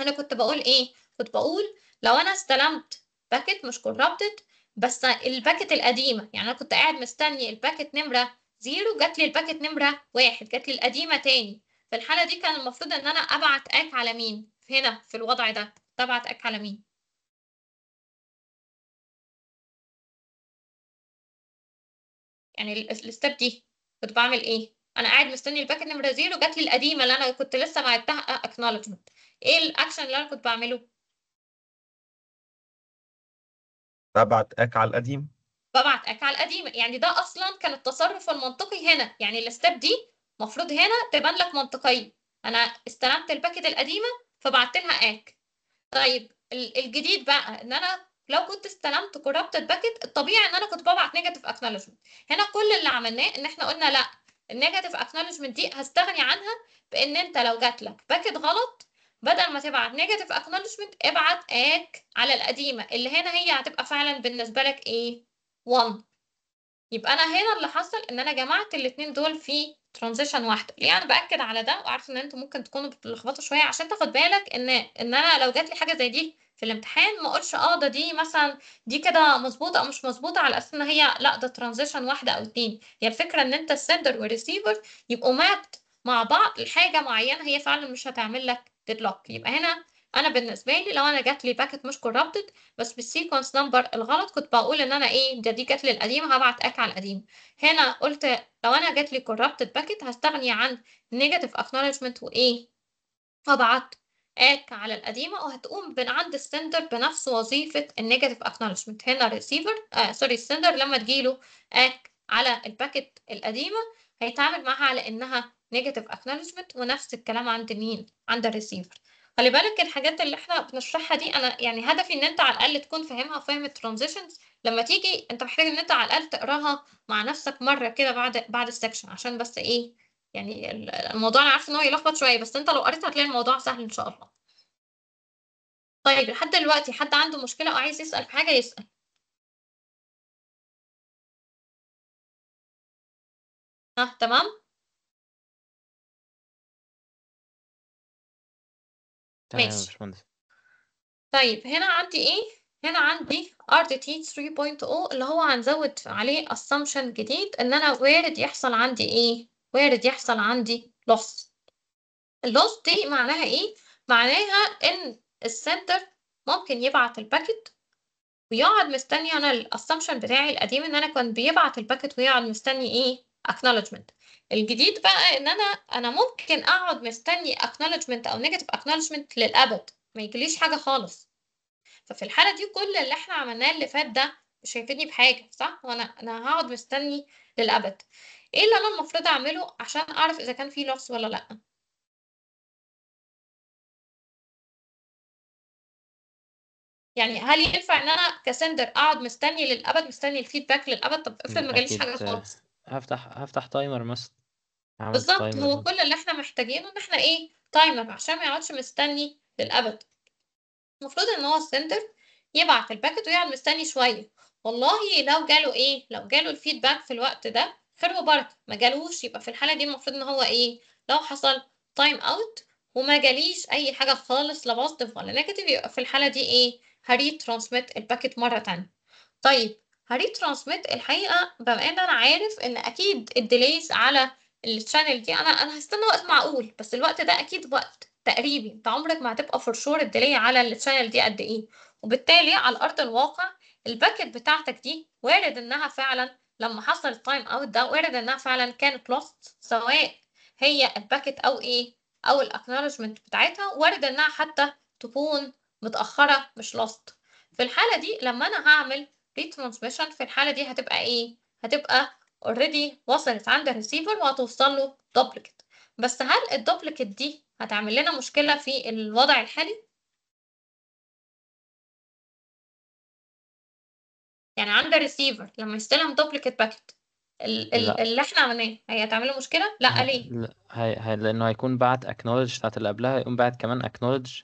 انا كنت بقول ايه كنت بقول لو انا استلمت باكت مش corrupted بس الباكت القديمه يعني انا كنت قاعد مستني الباكت نمره زيرو جات لي الباكت نمره واحد جات لي القديمه تاني في الحاله دي كان المفروض ان انا ابعت اك على مين هنا في الوضع ده ابعت اك على مين يعني الستيب دي كنت بعمل ايه انا قاعد مستني الباكت نمره زيرو جات لي القديمه اللي انا كنت لسه بعتها اكنولجمنت ايه الاكشن اللي انا كنت بعمله ببعت اك على القديم ببعت اك على القديم يعني ده اصلا كان التصرف المنطقي هنا يعني الاستاب دي المفروض هنا تبان لك منطقيه انا استلمت الباكيت القديمه فبعت لها اك طيب الجديد بقى ان انا لو كنت استلمت كورابت باكيت الطبيعي ان انا كنت ببعت نيجاتيف اكنولجمنت هنا كل اللي عملناه ان احنا قلنا لا النيجاتيف اكنولجمنت دي هستغني عنها بان انت لو جات لك باكيت غلط بدل ما تبعت نيجاتيف اكنولجمنت ابعت اك على القديمه اللي هنا هي هتبقى فعلا بالنسبه لك ايه 1 يبقى انا هنا اللي حصل ان انا جمعت الاثنين دول في ترانزيشن واحده ليه انا باكد على ده وعارفه ان انتوا ممكن تكونوا بتلخبطوا شويه عشان تاخد بالك ان ان انا لو جات لي حاجه زي دي في الامتحان ما اقولش اه ده دي مثلا دي كده مظبوطه او مش مظبوطه على اساس ان هي لا ده ترانزيشن واحده او اتنين هي الفكره ان انت السندر والريسيفر يبقوا مابت مع بعض لحاجه معينه هي فعلا مش هتعمل لك ديدلوك يبقى هنا انا بالنسبه لي لو انا جات لي باكت مش كوربتد بس بالسيكونس نمبر الغلط كنت بقول ان انا ايه ده دي جات لي القديمه هبعت اك على القديم هنا قلت لو انا جات لي كوربتد باكت هستغني عن نيجاتيف acknowledgement وايه هبعت اك على القديمه وهتقوم من عند السندر بنفس وظيفه النيجاتيف اكنولجمنت هنا الريسيفر آه سوري السندر لما تجيله اك على الباكت القديمه هيتعامل معاها على انها نيجاتيف اكنولجمنت ونفس الكلام عند مين عند الريسيفر خلي بالك الحاجات اللي احنا بنشرحها دي انا يعني هدفي ان انت على الاقل تكون فاهمها وفاهم الترانزيشنز لما تيجي انت محتاج ان انت على الاقل تقراها مع نفسك مره كده بعد بعد السكشن عشان بس ايه يعني الموضوع انا عارفه ان هو يلخبط شويه بس انت لو قريت هتلاقي الموضوع سهل ان شاء الله طيب لحد دلوقتي حد عنده مشكله او عايز يسال في حاجه يسال ها تمام تمام يا ماشي باشمهندس طيب هنا عندي ايه هنا عندي RDT 3.0 اللي هو هنزود عليه assumption جديد ان انا وارد يحصل عندي ايه وارد يحصل عندي loss اللوس دي معناها ايه معناها ان السنتر ممكن يبعت الباكت ويقعد مستني انا الاسامشن بتاعي القديم ان انا كنت بيبعت الباكت ويقعد مستني ايه acknowledgement الجديد بقى ان انا انا ممكن اقعد مستني acknowledgement او negative acknowledgement للابد ما يجيليش حاجه خالص ففي الحاله دي كل اللي احنا عملناه اللي فات ده مش هيفيدني بحاجه صح وانا انا هقعد مستني للابد ايه اللي انا المفروض اعمله عشان اعرف اذا كان في لغز ولا لا يعني هل ينفع ان انا كسندر اقعد مستني للابد مستني الفيدباك للابد طب افرض ما جاليش حاجه خالص هفتح هفتح تايمر مثلا عملت بالظبط تايمر هو كل اللي احنا محتاجينه ان احنا ايه تايمر عشان ما يقعدش مستني للابد المفروض ان هو السنتر يبعت الباكت ويقعد مستني شويه والله لو جاله ايه لو جاله الفيدباك في الوقت ده خير وبركه ما جالهوش يبقى في الحاله دي المفروض ان هو ايه لو حصل تايم اوت وما جاليش اي حاجه خالص لا بوزيتيف ولا نيجاتيف يبقى في الحاله دي ايه هري ترانسميت الباكت مره تانية طيب هريترانسميت الحقيقه بما ان انا عارف ان اكيد الديليز على الشانل دي انا انا هستنى وقت معقول بس الوقت ده اكيد وقت تقريبي انت عمرك ما هتبقى فور شور الديلي على الشانل دي قد ايه وبالتالي على ارض الواقع الباكت بتاعتك دي وارد انها فعلا لما حصل التايم اوت ده وارد انها فعلا كانت لوست سواء هي الباكت او ايه او الاكنولجمنت بتاعتها وارد انها حتى تكون متاخره مش لوست في الحاله دي لما انا هعمل retransmission في الحالة دي هتبقى إيه؟ هتبقى already وصلت عند الريسيفر وهتوصل له duplicate بس هل الدوبليكت دي هتعمل لنا مشكلة في الوضع الحالي؟ يعني عند الريسيفر لما يستلم دوبليكت باكت اللي احنا عملناه هي هتعمل له مشكله لا ليه لا هي... هي... لانه هيكون بعت اكنولج بتاعت اللي قبلها هيقوم بعت كمان اكنولج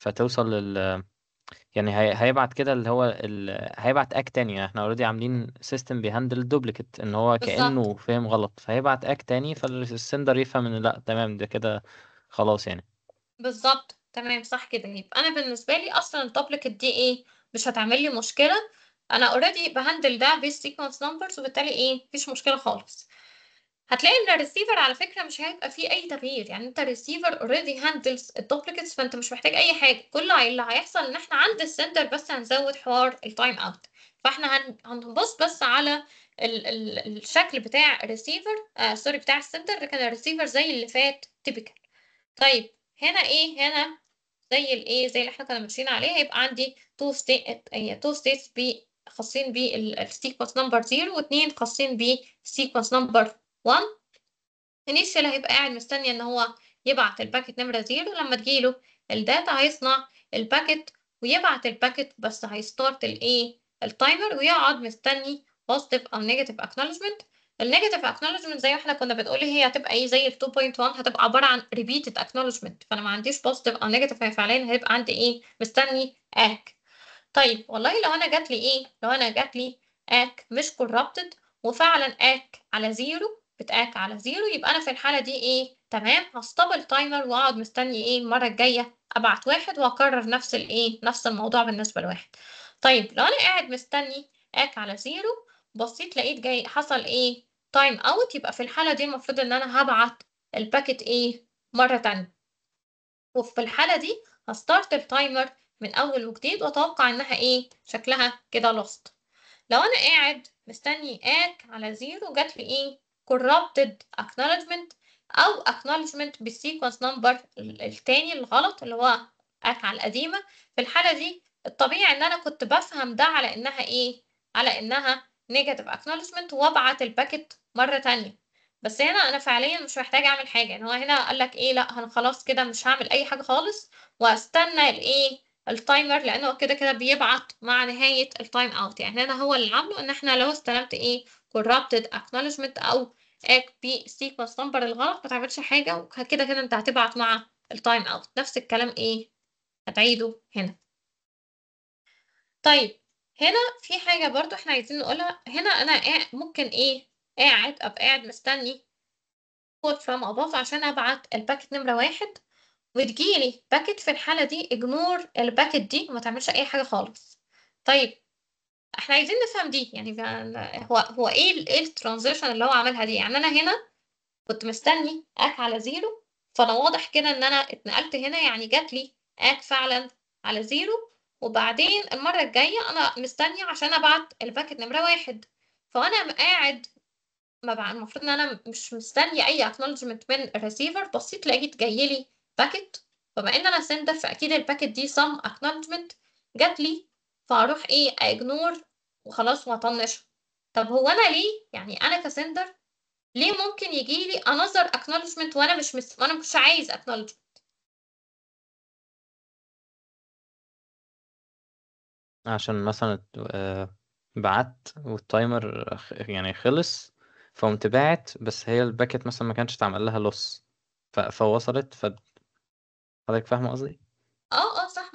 فتوصل لل يعني هي... هيبعت كده اللي هو ال... هيبعت اك تاني يعني احنا اوريدي عاملين سيستم بيهندل الدوبليكيت ان هو بالظبط كأنه فهم غلط فهيبعت اك تاني فالسندر يفهم ان لا تمام ده كده خلاص يعني بالظبط تمام صح كده يبقى انا بالنسبه لي اصلا الدوبليكيت دي ايه مش هتعمل لي مشكله انا اوريدي بهندل ده بالسيكونس نمبرز وبالتالي ايه مفيش مشكله خالص هتلاقي إن الريسيفر على فكرة مش هيبقى فيه أي تغيير يعني أنت الريسيفر اوريدي هاندلز الدوبليكيتس فأنت مش محتاج أي حاجة كل اللي هيحصل إن إحنا عند السندر بس هنزود حوار التايم أوت فإحنا هنبص بس على ال ال الشكل بتاع الريسيفر آه سوري بتاع السندر كان الريسيفر زي اللي فات تيبيكال طيب هنا ايه هنا زي الايه زي اللي احنا كنا ماشيين عليه هيبقى عندي تو ستيت تو ستيتس بي خاصين بالسيكونس نمبر 0 واثنين خاصين بالسيكونس نمبر 1 انيشال هيبقى قاعد مستني ان هو يبعت الباكت نمرة زيرو لما تجيله الداتا هيصنع الباكت ويبعت الباكت بس هيستارت الايه التايمر ويقعد مستني بوزيتيف او نيجاتيف اكنولجمنت النيجاتيف اكنولجمنت زي ما احنا كنا بنقول هي هتبقى ايه زي ال 2.1 هتبقى عباره عن ريبيتد اكنولجمنت فانا ما عنديش بوزيتيف او نيجاتيف هي فعليا هيبقى عندي ايه مستني اك طيب والله لو انا جات لي ايه لو انا جات لي اك مش كورابتد وفعلا اك على زيرو بتاعك على زيرو يبقى انا في الحاله دي ايه تمام هستبل تايمر واقعد مستني ايه المره الجايه ابعت واحد واكرر نفس الايه نفس الموضوع بالنسبه لواحد طيب لو انا قاعد مستني اك على زيرو بصيت لقيت جاي حصل ايه تايم اوت يبقى في الحاله دي المفروض ان انا هبعت الباكت ايه مره تانية وفي الحاله دي هستارت التايمر من اول وجديد واتوقع انها ايه شكلها كده لوست لو انا قاعد مستني اك على زيرو جات لي ايه corrupted acknowledgement أو acknowledgement بالsequence number التاني الغلط اللي هو على القديمة في الحالة دي الطبيعي إن أنا كنت بفهم ده على إنها إيه؟ على إنها negative acknowledgement وأبعت الباكت مرة تانية بس هنا أنا فعليا مش محتاجة أعمل حاجة يعني هو هنا قالك إيه لأ أنا خلاص كده مش هعمل أي حاجة خالص وأستنى الإيه؟ التايمر لانه كده كده بيبعت مع نهايه التايم اوت يعني هنا هو اللي عامله ان احنا لو استلمت ايه corrupted acknowledgement أو اك بي سيكونس نمبر الغلط ما تعملش حاجة وكده كده أنت هتبعت مع التايم أوت نفس الكلام إيه هتعيده هنا طيب هنا في حاجة برضو احنا عايزين نقولها هنا أنا ممكن إيه قاعد أبقى قاعد مستني كود from above عشان أبعت الباكت نمرة واحد وتجيلي باكت في الحالة دي اجنور الباكت دي وما تعملش أي حاجة خالص طيب احنا عايزين نفهم دي يعني هو هو ايه ايه الترانزيشن اللي هو عملها دي يعني انا هنا كنت مستني اك على زيرو فانا واضح كده ان انا اتنقلت هنا يعني جات لي اك فعلا على زيرو وبعدين المرة الجاية أنا مستنية عشان أبعت الباكت نمرة واحد فأنا قاعد ما المفروض إن أنا مش مستنية أي اكنولجمنت من الريسيفر بصيت لقيت جايلي باكت فبما إن أنا سندر فأكيد الباكت دي some اكنولجمنت جات لي فاروح ايه اجنور وخلاص واطنشها طب هو انا ليه يعني انا كسندر ليه ممكن يجي لي انظر اكنولجمنت وانا مش مس... وانا مش عايز اكنولج عشان مثلا آه، بعت والتايمر يعني خلص فقمت باعت بس هي الباكت مثلا ما كانش اتعمل لها لوس فوصلت ف حضرتك فاهمه قصدي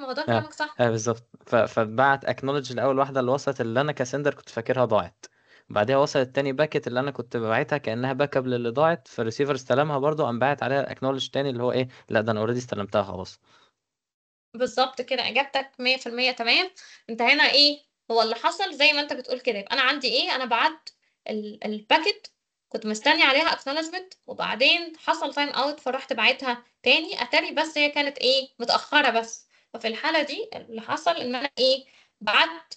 هو ده آه، كلامك صح اه بالظبط فبعت اكنولج الاول واحده اللي وصلت اللي انا كسندر كنت فاكرها ضاعت بعدها وصلت تاني باكت اللي انا كنت ببعتها كانها باك اب للي ضاعت فالريسيفر استلمها برضو قام باعت عليها اكنولج تاني اللي هو ايه لا ده انا اوريدي استلمتها خلاص بالظبط كده اجابتك 100% تمام انت هنا ايه هو اللي حصل زي ما انت بتقول كده انا عندي ايه انا بعت الباكت كنت مستني عليها اكنولجمنت وبعدين حصل تايم اوت فرحت باعتها تاني اتاري بس هي كانت ايه متاخره بس ففي الحالة دي اللي حصل إن أنا إيه بعت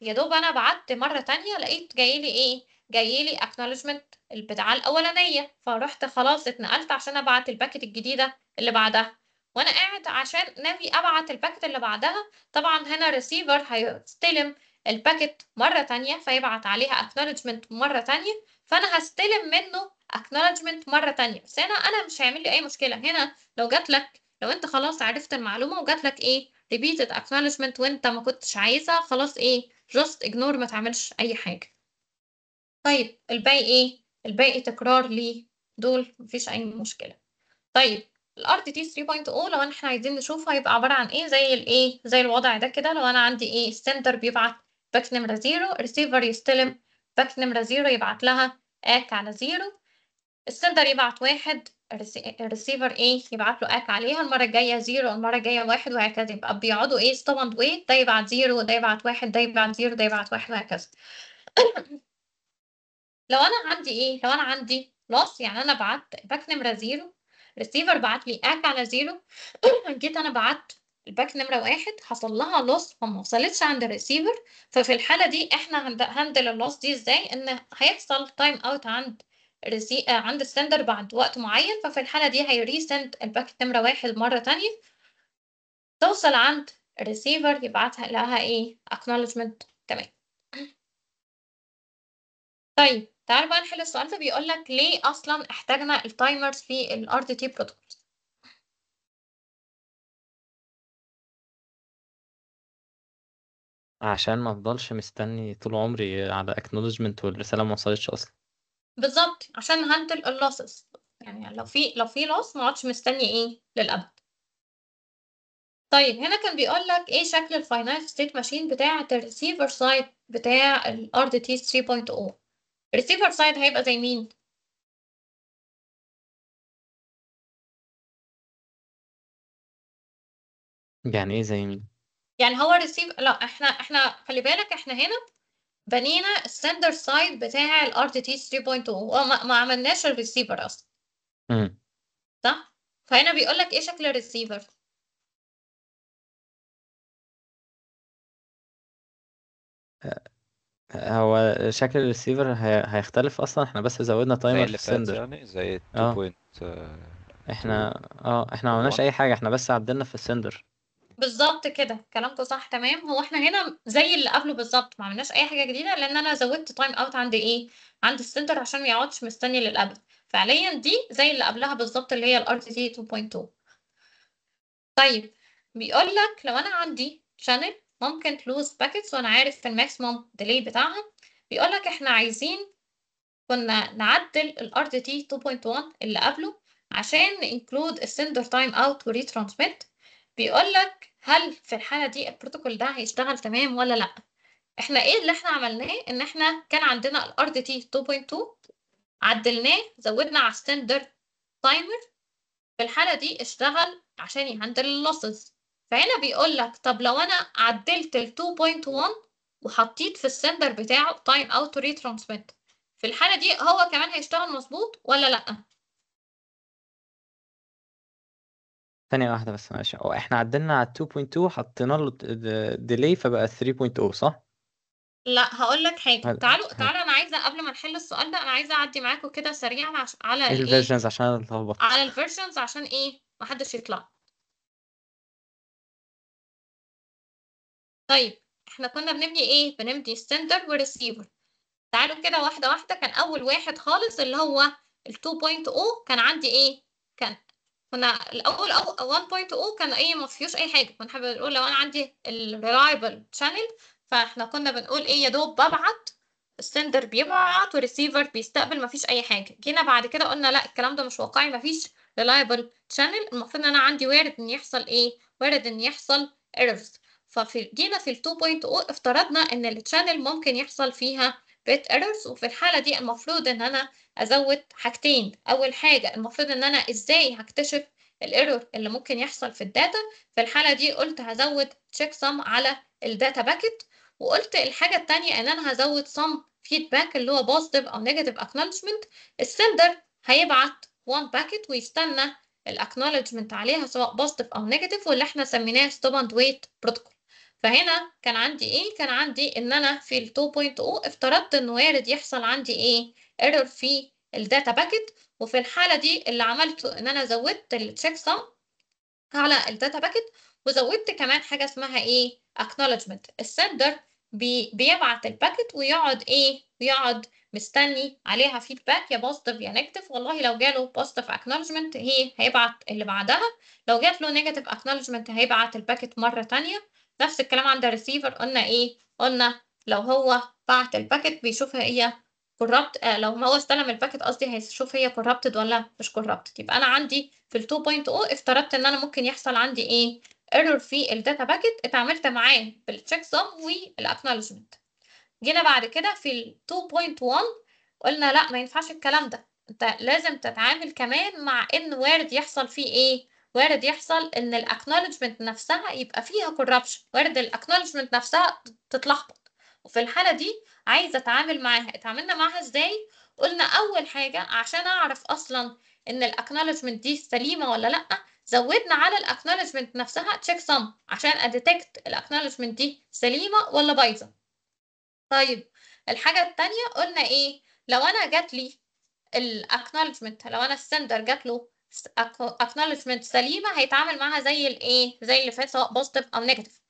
يا دوب أنا بعت مرة تانية لقيت جايلي إيه جايلي acknowledgement البتاعة الأولانية فرحت خلاص اتنقلت عشان أبعت الباكت الجديدة اللي بعدها وأنا قاعد عشان ناوي أبعت الباكت اللي بعدها طبعا هنا الريسيفر هيستلم الباكت مرة تانية فيبعت عليها acknowledgement مرة تانية فأنا هستلم منه acknowledgement مرة تانية بس هنا أنا مش هيعمل لي أي مشكلة هنا لو جات لك لو انت خلاص عرفت المعلومه وجات لك ايه ريبيتد اكنولجمنت وانت ما كنتش عايزها خلاص ايه جاست اجنور ما تعملش اي حاجه طيب الباقي ايه الباقي تكرار ليه دول مفيش اي مشكله طيب ال RTT 3.0 لو احنا عايزين نشوفه هيبقى عباره عن ايه زي الايه زي الوضع ده كده لو انا عندي ايه السنتر بيبعت باك نمره زيرو الريسيفر يستلم باك نمره زيرو يبعت لها اك على زيرو السنتر يبعت واحد الريسيفر ايه يبعت له اك عليها المره الجايه زيرو المره الجايه واحد وهكذا يبقى بيقعدوا ايه طبعا ويت ده يبعت زيرو ده يبعت واحد ده يبعت زيرو ده يبعت واحد وهكذا لو انا عندي ايه لو انا عندي لوس يعني انا بعت باك نمره زيرو الريسيفر بعت لي اك على زيرو جيت انا بعت الباك نمره واحد حصل لها لوس فما وصلتش عند الريسيفر ففي الحاله دي احنا هندل اللوس دي ازاي ان هيحصل تايم اوت عند آه، عند السندر بعد وقت معين ففي الحالة دي هيريسند الباكت نمرة واحد مرة تانية توصل عند الريسيفر يبعتها لها ايه اكنولجمنت تمام طيب تعال بقى نحل السؤال ده بيقول لك ليه اصلا احتاجنا التايمرز في ال RTT protocol عشان ما افضلش مستني طول عمري على acknowledgement والرسالة ما وصلتش اصلا بالظبط عشان نهندل اللوسز يعني لو في لو في لوس ما اقعدش مستني ايه للابد طيب هنا كان بيقول لك ايه شكل الفاينانس ستيت ماشين بتاع الريسيفر سايد بتاع الار دي تي 3.0 الريسيفر سايد هيبقى زي مين يعني ايه زي مين يعني هو الريسيفر لا احنا احنا خلي بالك احنا هنا بنينا السندر سايد بتاع الار تي تي 3.2 ما عملناش الريسيفر اصلا صح فهنا بيقول لك ايه شكل الريسيفر آه، هو شكل الريسيفر هي... هيختلف اصلا احنا بس زودنا تايمر في السندر يعني زي 2 آه. آه، احنا اه احنا ما عملناش اي حاجه احنا بس عدلنا في السندر بالظبط كده كلامكم صح تمام هو احنا هنا زي اللي قبله بالظبط ما عملناش اي حاجه جديده لان انا زودت تايم اوت عند ايه عند السنتر عشان ما يقعدش مستني للابد فعليا دي زي اللي قبلها بالظبط اللي هي الار تي 2.2 طيب بيقول لك لو انا عندي شانل ممكن تلوز باكيتس وانا عارف الماكسيموم ديلي بتاعها بيقول لك احنا عايزين كنا نعدل الار تي تي 2.1 اللي قبله عشان انكلود السندر تايم اوت وريترانسميت بيقول لك هل في الحالة دي البروتوكول ده هيشتغل تمام ولا لأ؟ احنا ايه اللي احنا عملناه؟ ان احنا كان عندنا الـ RDT 2.2 عدلناه زودنا على ستاندرد تايمر في الحالة دي اشتغل عشان يهندل اللوسز فهنا بيقول لك طب لو انا عدلت الـ 2.1 وحطيت في السندر بتاعه تايم اوت ريترانسميت في الحالة دي هو كمان هيشتغل مظبوط ولا لأ؟ ثانية واحدة بس معلش هو احنا عدلنا على 2.2 حطينا له ديلي فبقى 3.0 صح؟ لا هقول لك حاجة تعالوا تعالوا أنا عايزة قبل ما نحل السؤال ده أنا عايزة أعدي معاكم كده سريعا على إيه الفيرجنز عشان اتلخبط على الفيرجنز عشان إيه محدش يطلع طيب احنا كنا بنبني إيه؟ بنبني ستاندرد وريسيفر تعالوا كده واحدة واحدة كان أول واحد خالص اللي هو ال 2.0 كان عندي إيه؟ كان كنا الاول أو 1.0 كان اي ما فيهوش اي حاجه كنا حابين نقول لو انا عندي الريلايبل شانل فاحنا كنا بنقول ايه يا دوب ببعت السندر بيبعت والريسيفر بيستقبل ما فيش اي حاجه جينا بعد كده قلنا لا الكلام ده مش واقعي ما فيش ريلايبل شانل المفروض ان انا عندي وارد ان يحصل ايه وارد ان يحصل ايرورز جينا في ال 2.0 افترضنا ان الشانل ممكن يحصل فيها بيت ايرورز وفي الحالة دي المفروض ان انا ازود حاجتين اول حاجة المفروض ان انا ازاي هكتشف الايرور اللي ممكن يحصل في الداتا في الحالة دي قلت هزود تشيك سم على الداتا باكت وقلت الحاجة التانية ان انا هزود سم فيدباك اللي هو بوزيتيف او نيجاتيف اكنولجمنت السندر هيبعت وان باكت ويستنى الاكنولجمنت عليها سواء بوزيتيف او نيجاتيف واللي احنا سميناه ستوب اند ويت بروتوكول فهنا كان عندي ايه كان عندي ان انا في ال 2.0 افترضت انه وارد يحصل عندي ايه ايرور في الداتا باكت وفي الحاله دي اللي عملته ان انا زودت التشيك سم على الداتا باكت وزودت كمان حاجه اسمها ايه اكنولجمنت السندر بي بيبعت الباكت ويقعد ايه ويقعد مستني عليها فيدباك يا بوزيتيف يا نيجاتيف والله لو جاله بوزيتيف اكنولجمنت هي هيبعت اللي بعدها لو جات له نيجاتيف اكنولجمنت هيبعت الباكت مره تانية نفس الكلام عند الريسيفر قلنا ايه قلنا لو هو بعت الباكت بيشوفها هي كوربت آه لو هو استلم الباكت قصدي هيشوف هي كوربت ولا مش كوربت يبقى انا عندي في ال 2.0 افترضت ان انا ممكن يحصل عندي ايه ايرور في الداتا باكت اتعاملت معاه بالتشيك سم والاكنولجمنت جينا بعد كده في ال 2.1 قلنا لا ما ينفعش الكلام ده انت لازم تتعامل كمان مع ان وارد يحصل فيه ايه وارد يحصل ان الاكنولجمنت نفسها يبقى فيها كوربشن وارد الاكنولجمنت نفسها تتلخبط وفي الحالة دي عايزة اتعامل معاها اتعاملنا معاها ازاي قلنا اول حاجة عشان اعرف اصلا ان الاكنولجمنت دي سليمة ولا لأ زودنا على الاكنولجمنت نفسها تشيك سم عشان اديتكت الاكنولجمنت دي سليمة ولا بايظة طيب الحاجة التانية قلنا ايه لو انا جات لي الاكنولجمنت لو انا السندر جات له acknowledgement سليمه هيتعامل معاها زي الايه زي اللي فات سواء بوزيتيف او نيجاتيف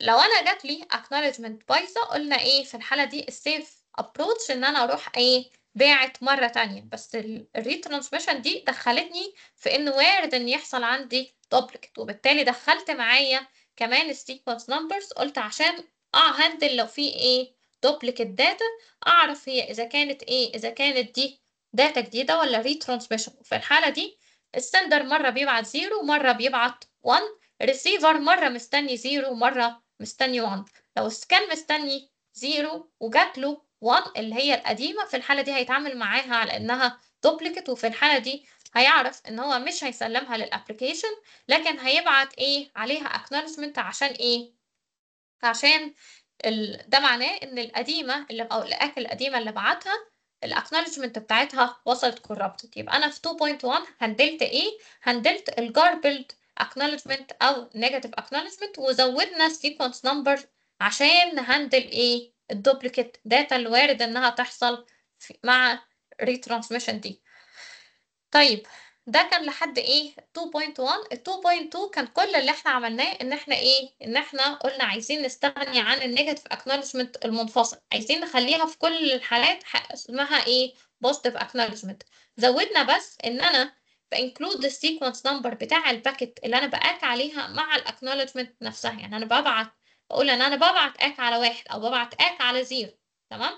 لو انا جات لي acknowledgement بايظه قلنا ايه في الحاله دي السيف ابروتش ان انا اروح ايه باعت مره تانية بس الريترانسميشن دي دخلتني في ان وارد ان يحصل عندي دوبلكت وبالتالي دخلت معايا كمان السيكونس نمبرز قلت عشان اهندل لو في ايه دوبلكت داتا اعرف هي اذا كانت ايه اذا كانت دي داتا جديده ولا ريترانسميشن في الحاله دي السندر مرة بيبعت زيرو ومرة بيبعت 1 الريسيفر مرة مستني زيرو ومرة مستني 1 لو كان مستني زيرو وجات له 1 اللي هي القديمة في الحالة دي هيتعامل معاها على إنها دوبليكت وفي الحالة دي هيعرف إن هو مش هيسلمها للأبليكيشن لكن هيبعت إيه عليها acknowledgement عشان إيه؟ عشان ال... ده معناه إن القديمة اللي أو الأكل القديمة اللي بعتها الاكنولجمنت بتاعتها وصلت corrupted يبقى انا في 2.1 هندلت ايه هندلت الجاربلد acknowledgement او negative acknowledgement وزودنا sequence number عشان نهندل ايه الدوبليكيت داتا الوارد انها تحصل مع retransmission دي طيب ده كان لحد ايه 2.1 ال 2.2 كان كل اللي احنا عملناه ان احنا ايه ان احنا قلنا عايزين نستغني عن النيجاتيف اكنولجمنت المنفصل عايزين نخليها في كل الحالات اسمها ايه بوزيتيف اكنولجمنت زودنا بس ان انا بانكلود السيكونس نمبر بتاع الباكت اللي انا باك عليها مع الاكنولجمنت نفسها يعني انا ببعت بقول ان انا ببعت اك على واحد او ببعت اك على زيرو تمام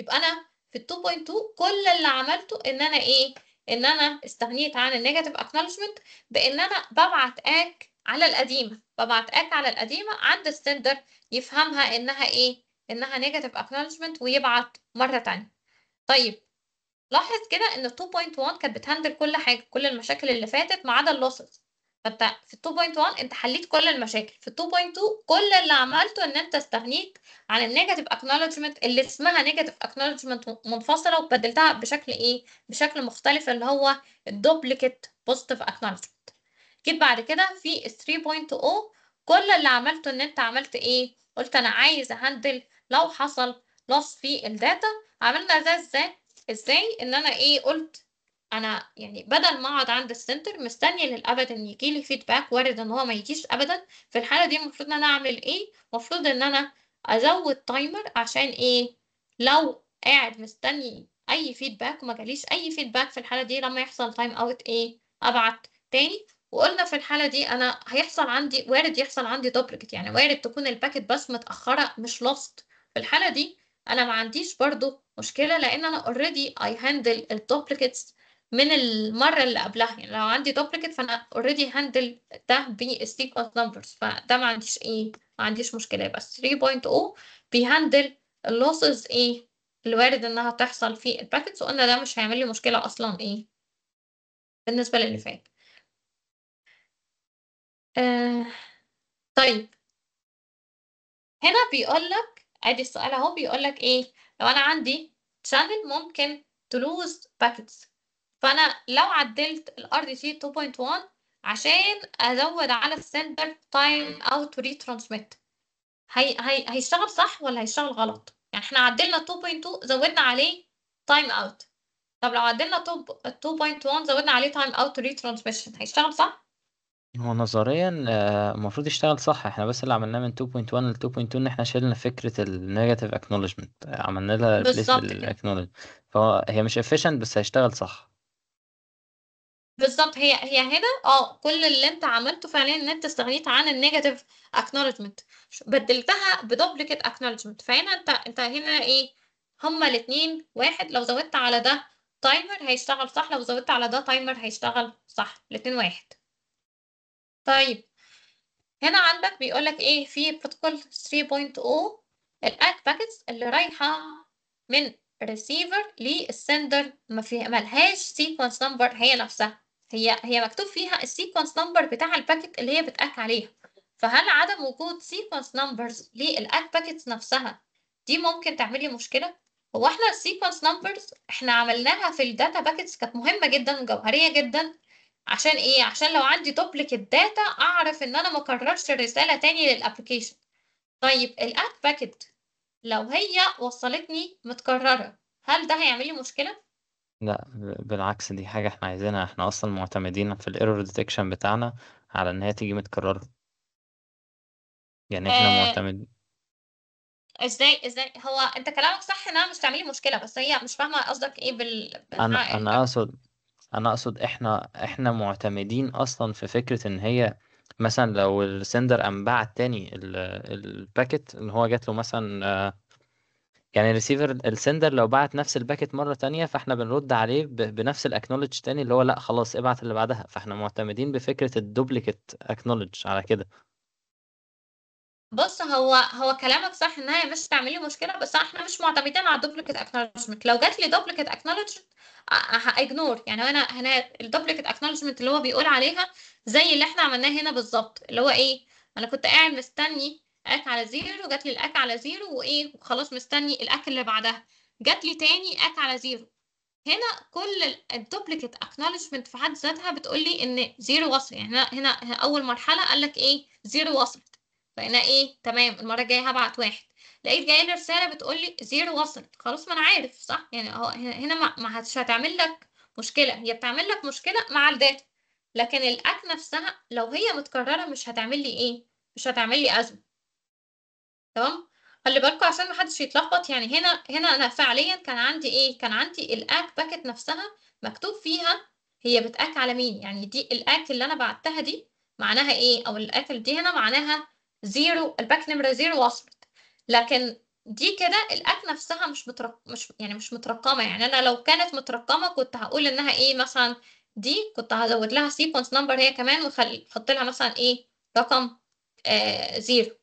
يبقى انا في ال 2.2 كل اللي عملته ان انا ايه ان انا استغنيت عن النيجاتيف اكنولجمنت بان انا ببعت اك على القديمه ببعت اك على القديمه عند السندر يفهمها انها ايه انها نيجاتيف اكنولجمنت ويبعت مره تانية طيب لاحظ كده ان 2.1 كانت بتهندل كل حاجه كل المشاكل اللي فاتت ما عدا اللوسز فانت في 2.1 انت حليت كل المشاكل في 2.2 كل اللي عملته ان انت استغنيت عن النيجاتيف اكنولجمنت اللي اسمها نيجاتيف اكنولجمنت منفصله وبدلتها بشكل ايه بشكل مختلف اللي هو الدوبليكيت بوزيتيف اكنولجمنت جيت بعد كده في 3.0 كل اللي عملته ان انت عملت ايه قلت انا عايز اهندل لو حصل لص في الداتا عملنا ده ازاي ازاي ان انا ايه قلت انا يعني بدل ما اقعد عند السنتر مستنيه للابد ان يجي لي فيدباك وارد ان هو ما يجيش ابدا في الحاله دي المفروض ان انا اعمل ايه المفروض ان انا ازود تايمر عشان ايه لو قاعد مستني اي فيدباك وما جاليش اي فيدباك في الحاله دي لما يحصل تايم اوت ايه ابعت تاني وقلنا في الحاله دي انا هيحصل عندي وارد يحصل عندي دوبلكيت يعني وارد تكون الباكت بس متاخره مش لوست في الحاله دي انا ما عنديش برضو مشكله لان انا اوريدي اي هاندل الدوبلكيتس من المرة اللي قبلها يعني لو عندي duplicate فأنا already handle ده sequence numbers فده ما عنديش ايه ما عنديش مشكلة بس 3.0 بيهندل اللوسز ايه اللي وارد انها تحصل في الباكتس وقلنا ده مش هيعمل لي مشكلة اصلا ايه بالنسبة للي فات آه طيب هنا بيقولك ادي السؤال اهو بيقولك ايه لو انا عندي channel ممكن to lose packets فانا لو عدلت الار دي 2.1 عشان ازود على السندر تايم اوت ري ترانسميت هي هي هيشتغل صح ولا هيشتغل غلط يعني احنا عدلنا 2.2 زودنا عليه تايم اوت طب لو عدلنا 2.1 زودنا عليه تايم اوت ريترانسميشن هيشتغل صح هو نظريا آه، المفروض يشتغل صح احنا بس اللي عملناه من 2.1 ل 2.2 ان احنا شلنا فكره النيجاتيف اكنولجمنت عملنا لها ريبليس بالاكنولجمنت فهي مش افيشنت بس هيشتغل صح بالظبط هي هي هنا آه، كل اللي أنت عملته فعليًا إن أنت استغنيت عن النيجاتيف اكنولجمنت بدّلتها بدوبلكيت اكنولجمنت فهنا أنت أنت هنا إيه، هما الاتنين واحد لو زوّدت على ده تايمر هيشتغل صح، لو زوّدت على ده تايمر هيشتغل صح، الاتنين واحد. طيب هنا عندك بيقول لك إيه، في بروتوكول 3.0 الاك باكتس اللي رايحة من ريسيفر للسندر ما فيها ما لهاش sequence هي نفسها. هي هي مكتوب فيها السيكونس نمبر بتاع الباكت اللي هي بتاك عليها فهل عدم وجود سيكونس نمبرز للاك باكيتس نفسها دي ممكن تعمل لي مشكله هو احنا السيكونس نمبرز احنا عملناها في الداتا باكيتس كانت مهمه جدا وجوهريه جدا عشان ايه عشان لو عندي دوبليكيت داتا اعرف ان انا ما اكررش الرساله تاني للابلكيشن طيب الاك باكيت لو هي وصلتني متكرره هل ده هيعمل لي مشكله لأ، بالعكس دي حاجة إحنا عايزينها، إحنا أصلًا معتمدين في error detection بتاعنا على إن هي تيجي متكررة. يعني إحنا معتمدين آه. معتمد إزاي إزاي هو أنت كلامك صح إنها مش تعملي مشكلة، بس هي مش فاهمة قصدك إيه بال أنا أنا أقصد أنا أقصد إحنا إحنا معتمدين أصلًا في فكرة إن هي مثلًا لو السندر ام بعت تاني ال إن هو جات له مثلًا آه، يعني الريسيفر السندر لو بعت نفس الباكت مره تانية فاحنا بنرد عليه بنفس الاكنولج تاني اللي هو لا خلاص ابعت اللي بعدها فاحنا معتمدين بفكره الدوبليكت اكنولج على كده بص هو هو كلامك صح ان هي مش تعملي مشكله بس احنا مش معتمدين على الدوبليكت اكنولجمنت لو جات لي دوبليكت اكنولجمنت هاجنور يعني انا هنا الدوبليكت اكنولجمنت اللي هو بيقول عليها زي اللي احنا عملناه هنا بالظبط اللي هو ايه انا كنت قاعد مستني اك على زيرو جات لي الاك على زيرو وايه وخلاص مستني الاك اللي بعدها جات لي تاني اك على زيرو هنا كل الدوبليكيت اكنولجمنت في حد ذاتها بتقول لي ان زيرو وصل يعني هنا, هنا اول مرحله قال لك ايه زيرو وصلت فهنا ايه تمام المره الجايه هبعت واحد لقيت جاي لي رساله بتقول لي زيرو وصلت خلاص ما انا عارف صح يعني اهو هنا ما هتعمل لك مشكله هي بتعمل لك مشكله مع الداتا لكن الاك نفسها لو هي متكرره مش هتعمل لي ايه مش هتعمل لي ازمه تمام خلي بالكم عشان محدش يتلخبط يعني هنا هنا انا فعليا كان عندي ايه كان عندي الاك باكت نفسها مكتوب فيها هي بتاك على مين يعني دي الاك اللي انا بعتها دي معناها ايه او الاك دي هنا معناها زيرو الباك نمره زيرو وصلت لكن دي كده الاك نفسها مش مترق... مش يعني مش مترقمه يعني انا لو كانت مترقمه كنت هقول انها ايه مثلا دي كنت هزود لها سيكونس نمبر هي كمان واحط لها مثلا ايه رقم آه زيرو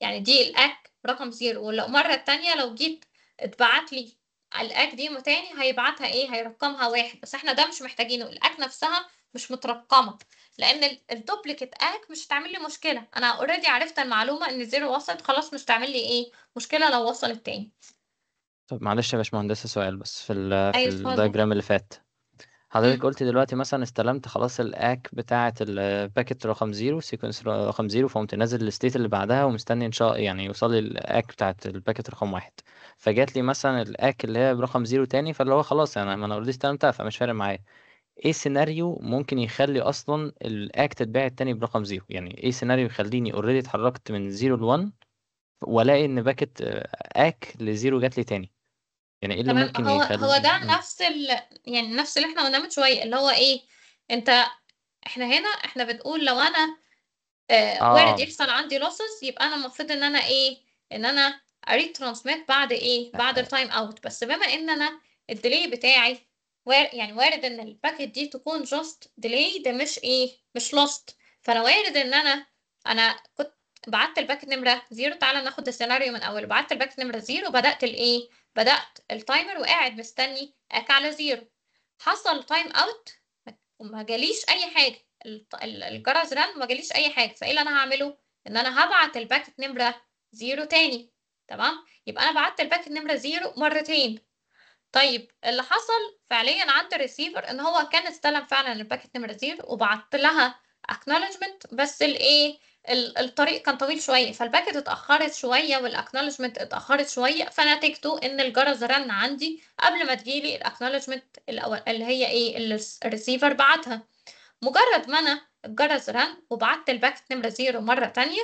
يعني دي الأك رقم زيرو ولو مرة تانية لو جيت اتبعت لي الأك دي تاني هيبعتها إيه هيرقمها واحد بس إحنا ده مش محتاجينه الأك نفسها مش مترقمة لأن الدوبليكت أك مش هتعمل لي مشكلة أنا أوريدي عرفت المعلومة إن زيرو وصلت خلاص مش هتعمل لي إيه مشكلة لو وصلت تاني طب معلش يا باشمهندسة سؤال بس في ال في أيوة، الدايجرام اللي فات حضرتك قلت دلوقتي مثلا استلمت خلاص الاك بتاعة الباكت رقم زيرو سيكونس رقم زيرو فقمت نازل الستيت اللي بعدها ومستني ان شاء يعني يوصل لي الاك بتاعة الباكت رقم واحد فجات لي مثلا الاك اللي هي برقم زيرو تاني فاللي هو خلاص يعني انا اوريدي استلمتها فمش فارق معايا ايه سيناريو ممكن يخلي اصلا الاك تتباع التاني برقم زيرو يعني ايه سيناريو يخليني اوريدي اتحركت من زيرو لون والاقي ان باكت اك لزيرو جات لي تاني يعني إيه اللي تمام ممكن هو هو ده نفس ال يعني نفس اللي إحنا قلناه من شوية، اللي هو إيه، أنت إحنا هنا إحنا بنقول لو أنا آه. وارد آه. يحصل عندي losses يبقى أنا المفروض إن أنا إيه، إن أنا اريترانسميت بعد إيه، بعد التايم اوت بس بما إن أنا الديلي بتاعي وار يعني وارد إن الباكت دي تكون جاست ديلي ده مش إيه، مش لوست فأنا وارد إن أنا أنا كنت بعتّ الباكت نمرة زيرو تعالى ناخد السيناريو من اول بعتّ الباكت نمرة زيرو بدأت الإيه بدأت التايمر وقاعد مستني أك على زيرو حصل تايم أوت وما جاليش أي حاجة الجرس رن وما جاليش أي حاجة فإيه اللي أنا هعمله؟ إن أنا هبعت الباكت نمرة زيرو تاني تمام؟ يبقى أنا بعت الباكت نمرة زيرو مرتين طيب اللي حصل فعليا عند الريسيفر ان هو كان استلم فعلا الباكت نمره زيرو وبعت لها acknowledgement بس الايه الطريق كان طويل شويه فالباكت اتاخرت شويه والاكنولجمنت اتاخرت شويه فنتيجته ان الجرس رن عندي قبل ما تجيلي الاكنولجمنت الاول اللي هي ايه الريسيفر بعتها مجرد ما انا الجرس رن وبعت الباكت نمره زيرو مره تانية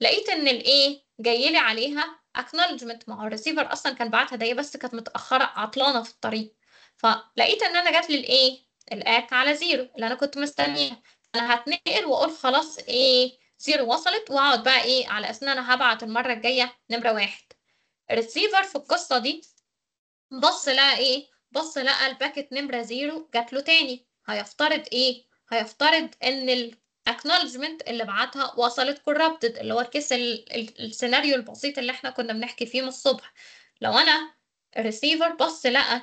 لقيت ان الايه جايلي عليها اكنولجمنت ما هو الريسيفر اصلا كان بعتها دي بس كانت متاخره عطلانه في الطريق فلقيت ان انا جاتلي الايه الاك على زيرو اللي انا كنت مستنيها انا هتنقل واقول خلاص ايه زيرو وصلت وهقعد بقى ايه على اساس ان انا هبعت المره الجايه نمره واحد الريسيفر في القصه دي بص لقى ايه بص لقى الباكت نمره زيرو جات له تاني هيفترض ايه هيفترض ان الاكنولجمنت اللي بعتها وصلت كوربتد اللي هو الكيس السيناريو البسيط اللي احنا كنا بنحكي فيه من الصبح لو انا الريسيفر بص لقى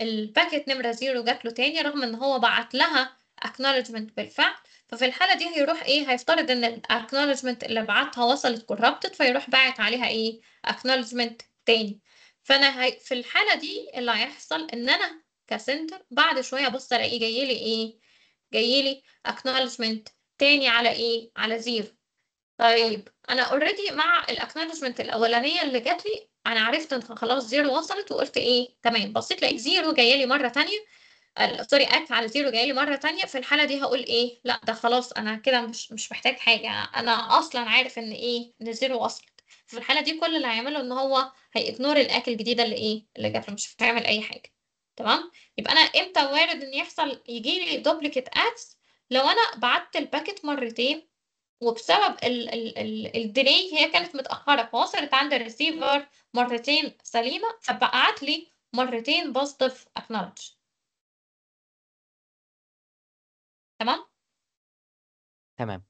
الباكت نمره زيرو جات له تاني رغم ان هو بعت لها acknowledgement بالفعل ففي الحالة دي هيروح إيه هيفترض إن الأكنولجمنت اللي بعتها وصلت كورابتد فيروح باعت عليها إيه أكنولجمنت تاني فأنا هي... في الحالة دي اللي هيحصل إن أنا كسنتر بعد شوية بص ألاقي جايلي إيه جايلي أكنولجمنت تاني على إيه على زيرو طيب أنا أوريدي مع الأكنولجمنت الأولانية اللي جاتلي أنا عرفت إن خلاص زيرو وصلت وقلت إيه تمام بصيت لقيت زيرو جايلي مرة تانية سوري آه، اف على زيرو جاي لي مره تانية في الحاله دي هقول ايه لا ده خلاص انا كده مش مش محتاج حاجه انا اصلا عارف ان ايه ان زيرو وصلت في الحاله دي كل اللي هيعمله ان هو هيجنور الاكل الجديده اللي ايه اللي جت مش هيعمل اي حاجه تمام يبقى انا امتى وارد ان يحصل يجي لي دوبليكيت اكس لو انا بعت الباكت مرتين وبسبب الديلي هي كانت متاخره فوصلت عند الريسيفر مرتين سليمه فبقعت لي مرتين بوزيتيف اكنولدج تمام تمام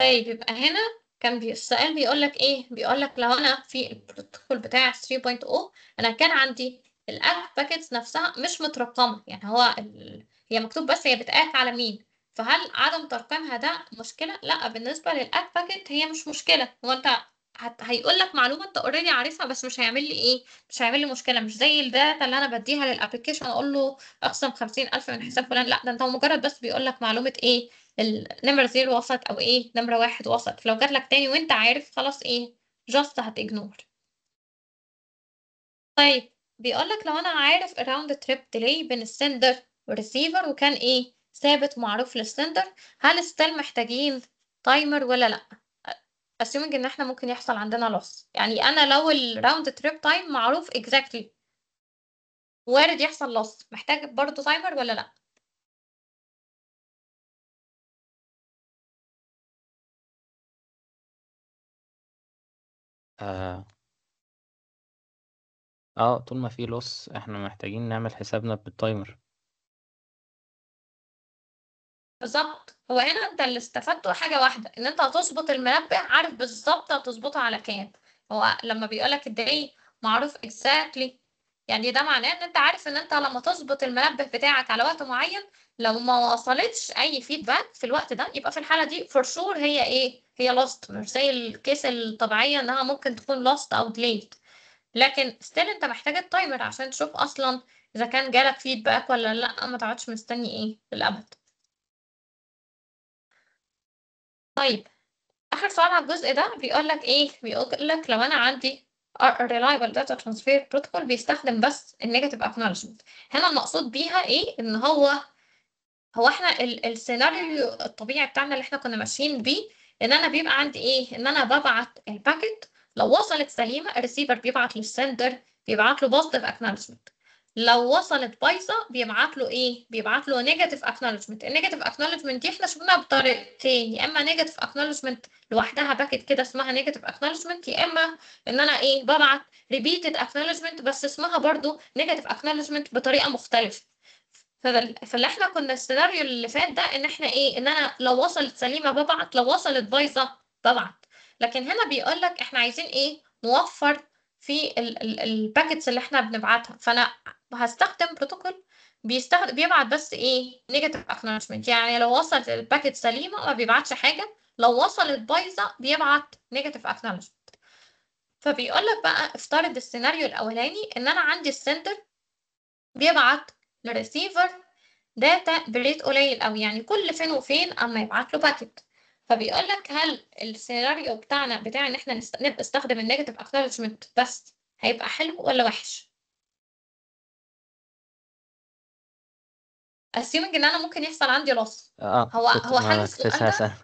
طيب يبقى هنا كان السؤال بيقول لك ايه بيقول لك لو انا في البروتوكول بتاع 3.0 انا كان عندي الاك باكيتس نفسها مش مترقمه يعني هو ال... هي مكتوب بس هي بتاك على مين فهل عدم ترقيمها ده مشكله لا بالنسبه للاك باكيت هي مش مشكله هو انت هت... هيقول لك معلومه انت اوريدي عارفها بس مش هيعمل لي ايه مش هيعمل لي مشكله مش زي الداتا اللي انا بديها للابلكيشن اقول له اخصم 50000 من حساب فلان لا ده انت مجرد بس بيقول لك معلومه ايه النمره زيرو وسط او ايه نمره واحد وسط فلو جات لك تاني وانت عارف خلاص ايه جاست هتجنور طيب بيقول لك لو انا عارف الراوند تريب ديلي بين السندر والريسيفر وكان ايه ثابت ومعروف للسندر هل ستيل محتاجين تايمر ولا لا assuming ان احنا ممكن يحصل عندنا loss يعني انا لو الراوند تريب تايم معروف exactly وارد يحصل loss محتاج برضه تايمر ولا لا اه آه، طول ما في لوس احنا محتاجين نعمل حسابنا بالتايمر بالظبط هو هنا انت اللي استفدته حاجه واحده ان انت هتظبط المنبه عارف بالظبط هتظبطه على كام هو لما بيقولك الدقيق معروف exactly يعني ده معناه ان انت عارف ان انت لما تظبط المنبه بتاعك على وقت معين لو ما وصلتش اي فيدباك في الوقت ده يبقى في الحاله دي فور شور sure هي ايه هي لاست مش زي الكيس الطبيعيه انها ممكن تكون لاست او ديليت لكن ستيل انت محتاج التايمر عشان تشوف اصلا اذا كان جالك فيدباك ولا لا ما تقعدش مستني ايه للابد طيب آخر سؤال على الجزء ده بيقول لك إيه؟ بيقول لك لو أنا عندي Reliable Data Transfer Protocol بيستخدم بس النيجاتيف اكنولجمنت هنا المقصود بيها إيه؟ إن هو هو احنا السيناريو الطبيعي بتاعنا اللي احنا كنا ماشيين بيه ان انا بيبقى عندي ايه ان انا ببعت الباكت لو وصلت سليمه الريسيفر بيبعت للسندر بيبعت له بوزيتيف اكنولجمنت لو وصلت بايظه بيبعت له ايه بيبعت له نيجاتيف اكنولجمنت النيجاتيف اكنولجمنت دي احنا شفناها بطريقتين يا اما نيجاتيف اكنولجمنت لوحدها باكت كده اسمها نيجاتيف اكنولجمنت يا اما ان انا ايه ببعت ريبيتد اكنولجمنت بس اسمها برضو نيجاتيف اكنولجمنت بطريقه مختلفه فاللي احنا كنا السيناريو اللي فات ده ان احنا ايه ان انا لو وصلت سليمه ببعت لو وصلت بايظه ببعت لكن هنا بيقول لك احنا عايزين ايه نوفر في الباكتس اللي احنا بنبعتها فانا وهستخدم بروتوكول بيستخدم بيبعت بس ايه نيجاتيف اكنولجمنت يعني لو وصلت الباكت سليمه ما بيبعتش حاجه لو وصلت بايظه بيبعت نيجاتيف اكنولجمنت فبيقول لك بقى افترض السيناريو الاولاني ان انا عندي السندر بيبعت للريسيفر داتا بريت قليل قوي يعني كل فين وفين اما يبعت له باكت فبيقول لك هل السيناريو بتاعنا بتاع ان احنا نستخدم النيجاتيف اكنولجمنت بس هيبقى حلو ولا وحش assuming ان انا ممكن يحصل عندي لص آه،, اه هو هو حاجه كنت لسه هسأل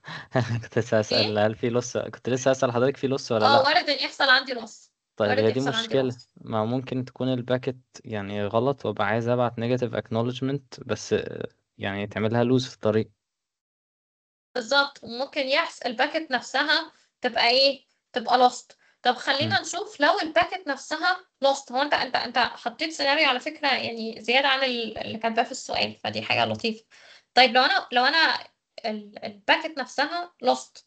كنت لسه هسأل هل في لص كنت لسه هسأل حضرتك في لص ولا آه، لا اه وارد ان يحصل عندي لص طيب هي دي مشكلة ما ممكن تكون الباكت يعني غلط وابقى عايز ابعت نيجاتيف اكنولجمنت بس يعني تعملها لوز في الطريق بالظبط ممكن يحصل الباكت نفسها تبقى ايه تبقى لوست طب خلينا نشوف لو الباكت نفسها لوست هو انت انت انت حطيت سيناريو على فكره يعني زياده عن اللي كاتباه في السؤال فدي حاجه لطيفه طيب لو انا لو انا الباكت نفسها لوست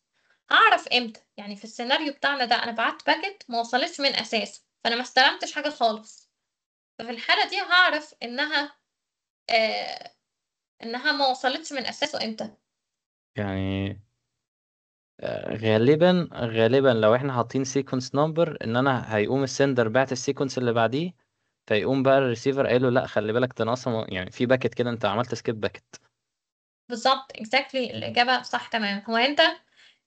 هعرف امتى يعني في السيناريو بتاعنا ده انا بعت باكت ما وصلتش من اساسه فانا ما استلمتش حاجه خالص ففي الحاله دي هعرف انها آه انها ما وصلتش من اساسه امتى يعني غالبا غالبا لو احنا حاطين سيكونس نمبر ان انا هيقوم السندر بعت السيكونس اللي بعديه فيقوم بقى الريسيفر قايله لا خلي بالك ده ناقصه يعني في باكت كده انت عملت سكيب باكت بالظبط اكزاكتلي exactly. الاجابه صح تمام هو انت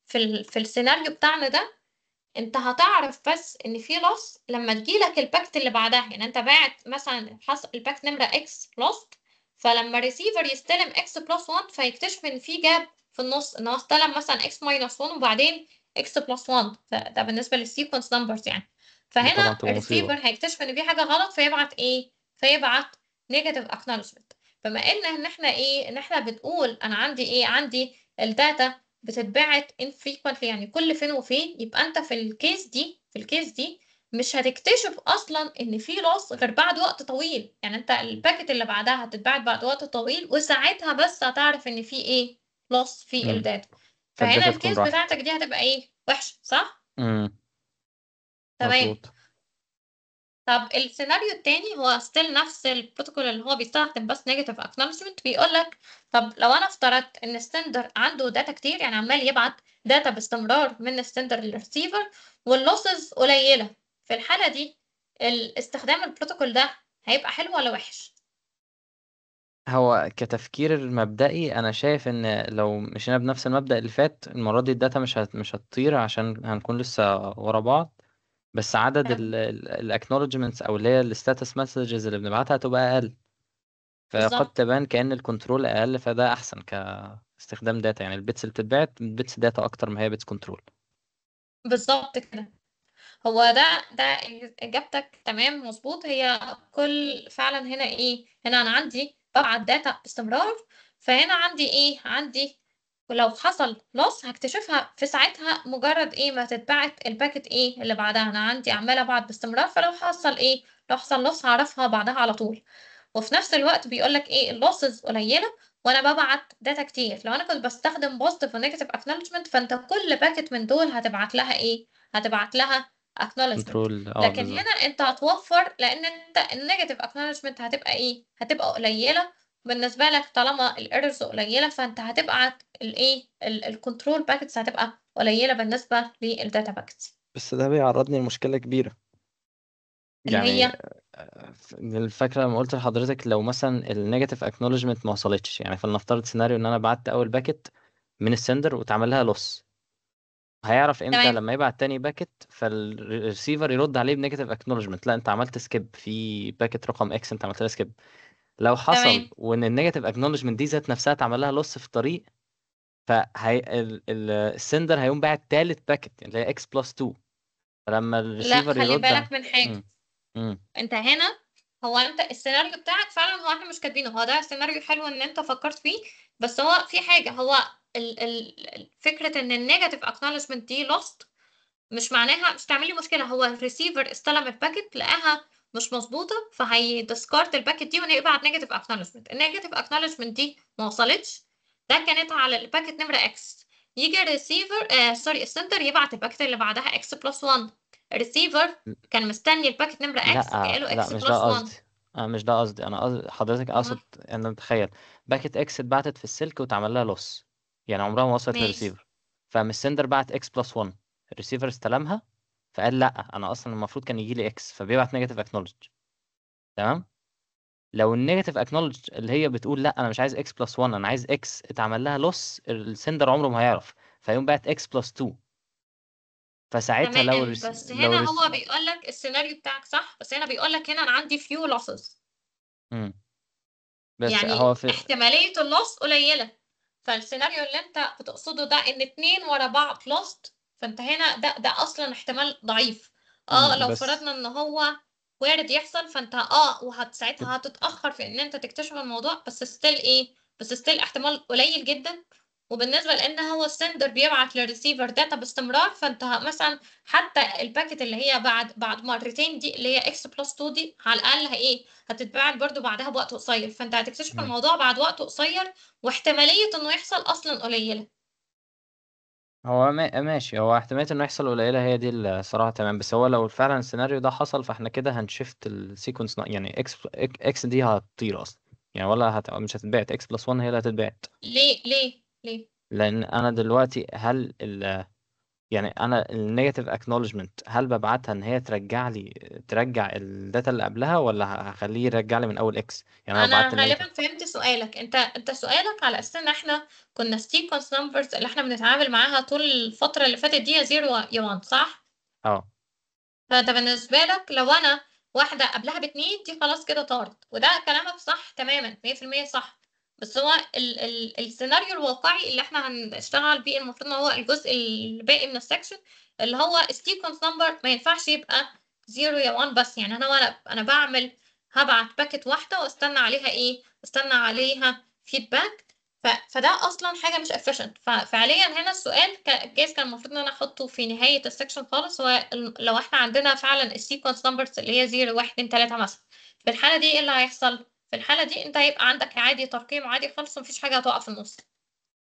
في ال... في السيناريو بتاعنا ده انت هتعرف بس ان في لوس لما تجيلك الباكت اللي بعدها يعني انت باعت مثلا حصل الباكت نمره اكس لوست فلما الريسيفر يستلم اكس بلس 1 فيكتشف ان في جاب في النص ان هو استلم مثلا x ماينس 1 وبعدين x بلس 1 ده بالنسبة للسيكونس نمبرز يعني فهنا الريسيفر هيكتشف ان في حاجة غلط فيبعت ايه؟ فيبعت نيجاتيف اكنولجمنت بما ان ان احنا ايه ان احنا بنقول انا عندي ايه عندي الداتا بتتبعت infrequently يعني كل فين وفين يبقى انت في الكيس دي في الكيس دي مش هتكتشف اصلا ان في لوس غير بعد وقت طويل يعني انت الباكت اللي بعدها هتتبعت بعد وقت طويل وساعتها بس هتعرف ان في ايه بلس في امداد فهنا الكيس بتاعتك دي هتبقى ايه وحشه صح امم تمام طب السيناريو التاني هو ستيل نفس البروتوكول اللي هو بيستخدم بس نيجاتيف اكنولجمنت بيقول لك طب لو انا افترضت ان السندر عنده داتا كتير يعني عمال يبعت داتا باستمرار من السندر للريسيفر واللوسز قليله في الحاله دي استخدام البروتوكول ده هيبقى حلو ولا وحش هو كتفكير مبدئي أنا شايف إن لو مشينا بنفس المبدأ اللي فات المرة دي الداتا مش هت... مش هتطير عشان هنكون لسه ورا بعض بس عدد ال acknowledgements او اللي هي الستاتس مسجز اللي بنبعتها هتبقى اقل فقد بالظبط تبان كأن الكنترول اقل فده احسن كاستخدام داتا يعني البيتس اللي بتتبعت بيتس داتا اكتر ما هي بيتس كنترول بالظبط كده هو ده ده اجابتك تمام مظبوط هي كل فعلا هنا ايه هنا انا عندي طبعا داتا باستمرار فهنا عندي ايه عندي ولو حصل لوس هكتشفها في ساعتها مجرد ايه ما تتبعت الباكت ايه اللي بعدها انا عندي عماله ابعت باستمرار فلو حصل ايه لو حصل لوس هعرفها بعدها على طول وفي نفس الوقت بيقول لك ايه اللوسز قليله وانا ببعت داتا كتير لو انا كنت بستخدم بوزيتيف ونيجاتيف اكنولجمنت فانت كل باكت من دول هتبعت لها ايه هتبعت لها acknowledgement كنترول اه لكن بالظبط هنا انت هتوفر لان انت النيجاتيف acknowledgement هتبقى ايه هتبقى قليله بالنسبه لك طالما الايرورز قليله فانت هتبقى الايه الكنترول باكتس هتبقى قليله بالنسبه للداتا باكتس بس ده بيعرضني لمشكله كبيره اللي يعني هي الفكره لما قلت لحضرتك لو مثلا النيجاتيف acknowledgement ما وصلتش يعني فلنفترض سيناريو ان انا بعت اول باكت من السندر واتعمل لها لوس هيعرف امتى تمام. لما يبعت تاني باكت فالريسيفر يرد عليه بنيجاتيف اكنولجمنت لا انت عملت سكيب في باكت رقم اكس انت عملت سكيب لو حصل تمام. وان النيجاتيف اكنولجمنت دي ذات نفسها اتعمل لها لوس في الطريق فهي السندر هيقوم باعت تالت باكت يعني اللي هي اكس بلس 2 فلما الريسيفر يرد لا خلي بالك من حاجه انت هنا هو انت السيناريو بتاعك فعلا هو احنا مش كاتبينه هو ده سيناريو حلو ان انت فكرت فيه بس هو في حاجه هو ال ال فكره ان النيجاتيف اكنولجمنت دي لوست مش معناها مش تعملي مشكله هو الريسيفر استلم الباكت لقاها مش مظبوطه فهيدسكارد الباكت دي وهيبعت نيجاتيف اكنولجمنت النيجاتيف اكنولجمنت دي ما وصلتش ده كانت على الباكت نمره اكس يجي الريسيفر آه سوري السنتر يبعت الباكت اللي بعدها اكس بلس 1 الريسيفر كان مستني الباكت نمره اكس قاله اكس بلس 1 انا مش ده قصدي انا قصدي حضرتك اقصد ان تخيل باكت اكس اتبعتت في السلك واتعمل لها لوس يعني عمرها ما وصلت للريسيفر فقام السندر بعت اكس بلس 1 الريسيفر استلمها فقال لا انا اصلا المفروض كان يجي لي اكس فبيبعت نيجاتيف اكنولج تمام لو النيجاتيف اكنولج اللي هي بتقول لا انا مش عايز اكس بلس 1 انا عايز اكس اتعمل لها لوس السندر عمره ما هيعرف فيقوم بعت اكس بلس 2 فساعتها لو يعني بس هنا لو هو بيقول لك السيناريو بتاعك صح بس هنا بيقول لك هنا انا عندي فيو لوسز امم بس يعني هو في... احتماليه اللوس قليله فالسيناريو اللي انت بتقصده ده ان اتنين ورا بعض لوست فانت هنا ده ده اصلا احتمال ضعيف اه لو بس فرضنا ان هو وارد يحصل فانت اه وهتساعدها هتتاخر في ان انت تكتشف الموضوع بس ستيل ايه بس ستيل احتمال قليل جدا وبالنسبه لان هو السندر بيبعت للريسيفر داتا باستمرار فانت مثلا حتى الباكت اللي هي بعد بعد مرتين دي اللي هي اكس بلس 2 دي على الاقل ايه هتتبعت برده بعدها بوقت قصير فانت هتكتشف الموضوع بعد وقت قصير واحتماليه انه يحصل اصلا قليله هو ماشي هو احتمالية انه يحصل قليلة هي دي الصراحة تمام بس هو لو فعلا السيناريو ده حصل فاحنا كده هنشفت السيكونس يعني اكس اكس دي هتطير اصلا يعني ولا هت... مش هتتبعت اكس بلس 1 هي اللي هتتبعت ليه ليه لان انا دلوقتي هل ال يعني انا النيجاتيف اكنولجمنت هل ببعتها ان هي ترجع لي ترجع الداتا اللي قبلها ولا هخليه يرجع لي من اول اكس يعني انا, أنا غالبا فهمت سؤالك انت انت سؤالك على اساس ان احنا كنا السيكونس نمبرز اللي احنا بنتعامل معاها طول الفتره اللي فاتت دي هي زيرو يا صح اه فانت بالنسبه لك لو انا واحده قبلها باتنين دي خلاص كده طارت وده كلامك صح تماما 100% صح بس هو ال ال السيناريو الواقعي اللي احنا هنشتغل بيه المفروض ان هو الجزء الباقي من السكشن اللي هو السيكونس نمبر ما ينفعش يبقى 0 يا 1 بس يعني انا وانا انا بعمل هبعت باكت واحده واستنى عليها ايه استنى عليها فيدباك فده اصلا حاجه مش افيشنت ففعليا هنا السؤال الجايز كان المفروض ان انا احطه في نهايه السكشن خالص هو لو احنا عندنا فعلا السيكونس نمبرز اللي هي 0 1 2 3 مثلا في الحاله دي ايه اللي هيحصل في الحاله دي انت هيبقى عندك عادي ترقيم عادي خالص ومفيش حاجه هتقع في النص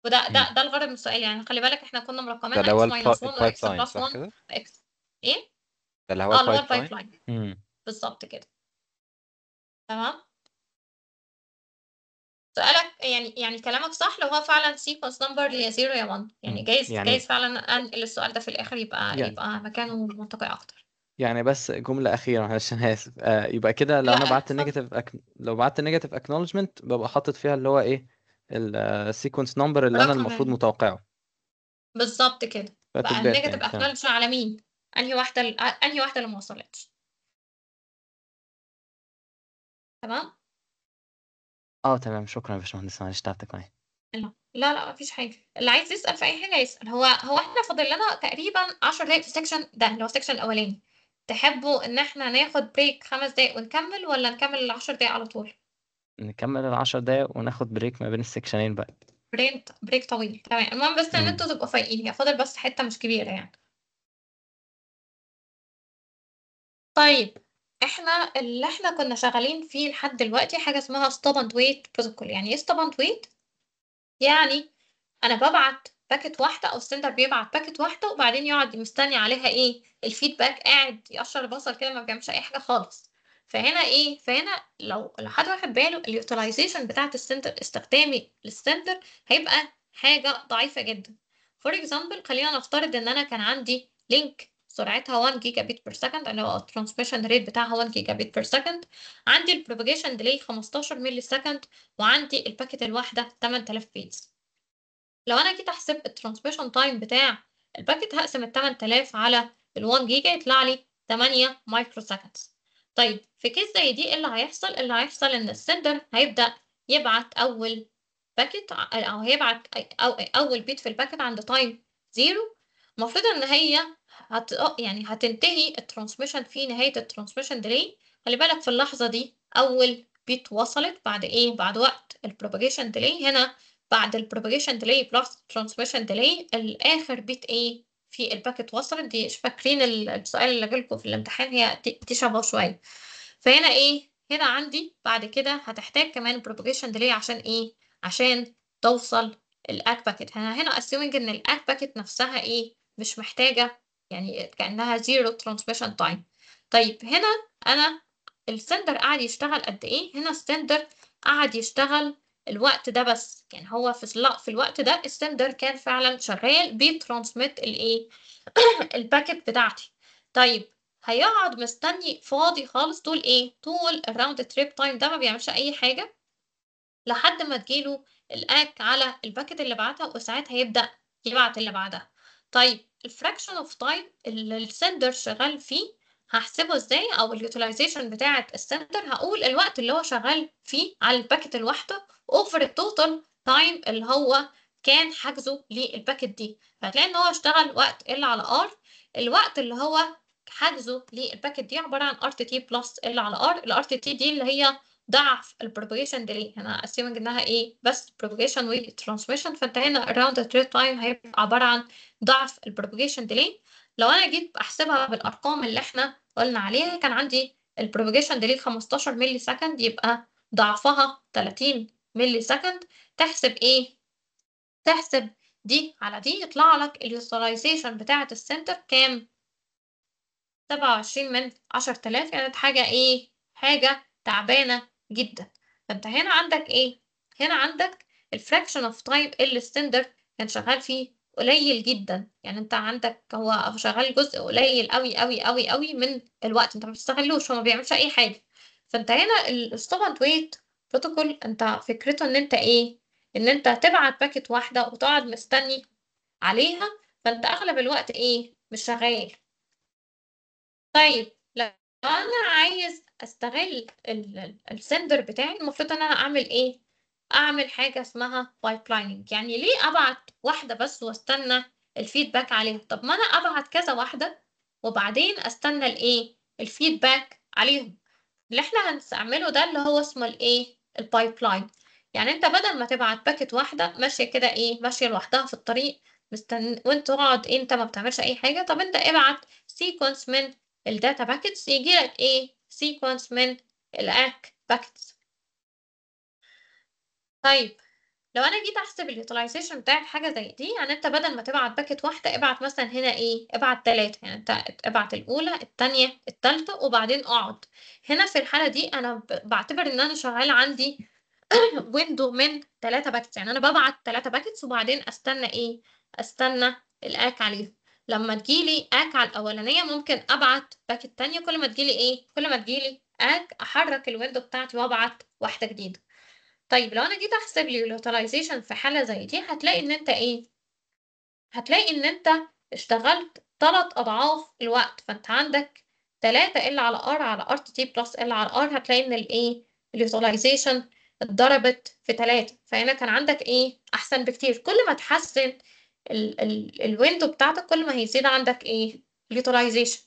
وده ده ده الغرض من السؤال يعني خلي بالك احنا كنا مرقمين ده اللي هو البايب لاين 1 اكس ايه؟ ده اللي هو اه، البايب لاين بالظبط كده تمام سؤالك يعني يعني كلامك صح لو هو فعلا سيكونس نمبر يا 0 يا 1 يعني جايز يعني جايز فعلا انقل السؤال ده في الاخر يبقى يعني يبقى مكانه منطقي اكتر يعني بس جملة أخيرة معلش أنا آسف آه يبقى كده لو أنا بعت النيجاتيف أك... لو بعت النيجاتيف أكنولجمنت ببقى حاطط فيها اللي هو إيه السيكونس نمبر آه، اللي أنا المفروض متوقعه بالظبط كده بقى النيجاتيف يعني، اكنولجمنت على مين انهي واحده آه، انهي واحده اللي ما وصلتش تمام أه تمام شكرا يا باشمهندس معلش تعبتك معايا لا لا لا مفيش حاجة اللي عايز يسأل في أي حاجة يسأل هو هو احنا فاضل لنا تقريبا 10 دقايق في السكشن ده اللي هو السكشن الأولاني تحبوا إن إحنا ناخد بريك خمس دقايق ونكمل ولا نكمل ال10 دقايق على طول؟ نكمل ال10 دقايق وناخد بريك ما بين السكشنين بقى. بريك بريك طويل تمام المهم بس إن أنتوا تبقوا فايقين يعني فاضل بس حتة مش كبيرة يعني. طيب إحنا اللي إحنا كنا شغالين فيه لحد دلوقتي حاجة اسمها ستوب اند ويت بروتوكول يعني إيه ستوب اند ويت؟ يعني أنا ببعت باكت واحده او السندر بيبعت باكت واحده وبعدين يقعد مستني عليها ايه الفيدباك قاعد يقشر البصل كده ما بيعملش اي حاجه خالص فهنا ايه فهنا لو لو حد واخد باله اليوتيلايزيشن بتاعه السنتر استخدامي للسنتر هيبقى حاجه ضعيفه جدا فور اكزامبل خلينا نفترض ان انا كان عندي لينك سرعتها 1 جيجا بيت بير سكند اللي هو الترانسميشن ريت بتاعها 1 جيجا بيت بير سكند عندي البروباجيشن ديلي 15 ملي سكند وعندي الباكت الواحده 8000 بيتس لو انا جيت احسب الترانسميشن تايم بتاع الباكت هقسم ال 8000 على ال 1 جيجا يطلع لي 8 مايكرو سكندز طيب في كيس زي دي ايه اللي هيحصل اللي هيحصل ان السندر هيبدا يبعت اول باكت او هيبعت أو اول بيت في الباكت عند تايم زيرو المفروض ان هي هت يعني هتنتهي الترانسميشن في نهايه الترانسميشن ديلي خلي بالك في اللحظه دي اول بيت وصلت بعد ايه بعد وقت البروباجيشن ديلي هنا بعد البروباجيشن ديلي بلس ترانسميشن ديلي الاخر بيت ايه في الباكت وصلت دي فاكرين السؤال اللي جالكم في الامتحان هي دي شبه شويه فهنا ايه هنا عندي بعد كده هتحتاج كمان بروباجيشن ديلي عشان ايه عشان توصل الاك باكت هنا هنا assuming ان الاك باكت نفسها ايه مش محتاجه يعني كانها زيرو ترانسميشن تايم طيب هنا انا السندر قاعد يشتغل قد ايه هنا السندر قاعد يشتغل الوقت ده بس يعني هو في في الوقت ده السندر كان فعلا شغال بيترانسميت الايه الباكت بتاعتي طيب هيقعد مستني فاضي خالص طول ايه طول الراوند تريب تايم ده ما بيعملش اي حاجه لحد ما تجيله الاك على الباكت اللي بعتها وساعتها هيبدا يبعت اللي بعدها طيب الفراكشن اوف تايم اللي السندر شغال فيه هحسبه ازاي او اليوتيلايزيشن بتاعه السنتر هقول الوقت اللي هو شغال فيه على الباكت الواحده اوفر التوتال تايم اللي هو كان حجزه للباكت دي فهتلاقي ان هو اشتغل وقت ال على ار الوقت اللي هو حجزه للباكت دي عباره عن ار تي تي بلس ال على ار الار تي تي دي اللي هي ضعف البروباجيشن ديلي هنا assuming انها ايه بس propagation وترانسميشن فانت هنا الراوند تايم هيبقى عباره عن ضعف البروباجيشن ديلي لو انا جيت احسبها بالارقام اللي احنا قلنا عليها كان عندي البروبجيشن ديلي 15 ملي سكند يبقى ضعفها 30 ملي سكند تحسب ايه تحسب دي على دي يطلع لك اليوتيلايزيشن بتاعة السنتر كام سبعة وعشرين من 10000 كانت كانت حاجة ايه حاجة تعبانة جدا فانت هنا عندك ايه هنا عندك الفراكشن اوف تايم اللي السندر كان شغال فيه قليل جدا يعني انت عندك هو شغال جزء قليل قوي قوي قوي قوي من الوقت انت ما بتستغلوش هو بيعملش اي حاجه فانت هنا الستوبنت ويت بروتوكول انت فكرته ان انت ايه ان انت تبعت باكت واحده وتقعد مستني عليها فانت اغلب الوقت ايه مش شغال طيب لو انا عايز استغل السندر بتاعي المفروض ان انا اعمل ايه اعمل حاجه اسمها بايبلايننج يعني ليه ابعت واحده بس واستنى الفيدباك عليهم طب ما انا ابعت كذا واحده وبعدين استنى الايه الفيدباك عليهم اللي احنا هنستعمله ده اللي هو اسمه الايه البايبلاين يعني انت بدل ما تبعت باكت واحده ماشيه كده ايه ماشيه لوحدها في الطريق مستن... وانت تقعد إيه انت ما بتعملش اي حاجه طب انت ابعت سيكونس من الداتا باكتس يجي لك ايه سيكونس من الاك باكتس طيب لو انا جيت احسب اليوتيلايزيشن بتاع حاجه زي دي يعني انت بدل ما تبعت باكت واحده ابعت مثلا هنا ايه ابعت ثلاثه يعني انت ابعت الاولى الثانيه الثالثه وبعدين اقعد هنا في الحاله دي انا بعتبر ان انا شغال عندي ويندو من ثلاثه باكتس يعني انا ببعت ثلاثه باكتس وبعدين استنى ايه استنى الاك عليهم لما تجيلي اك على الاولانيه ممكن ابعت باكت تانية كل ما تجيلي ايه كل ما تجيلي اك احرك الويندو بتاعتي وابعت واحده جديده طيب لو انا جيت احسب لي اليوتيلايزيشن في حاله زي دي هتلاقي ان انت ايه هتلاقي ان انت اشتغلت تلات اضعاف الوقت فانت عندك تلاتة ال على ار على ار تي بلس ال على ار هتلاقي ان الايه اليوتيلايزيشن اتضربت في تلاتة فهنا كان عندك ايه احسن بكتير كل ما تحسن الويندو بتاعتك كل ما هيزيد عندك ايه اليوتيلايزيشن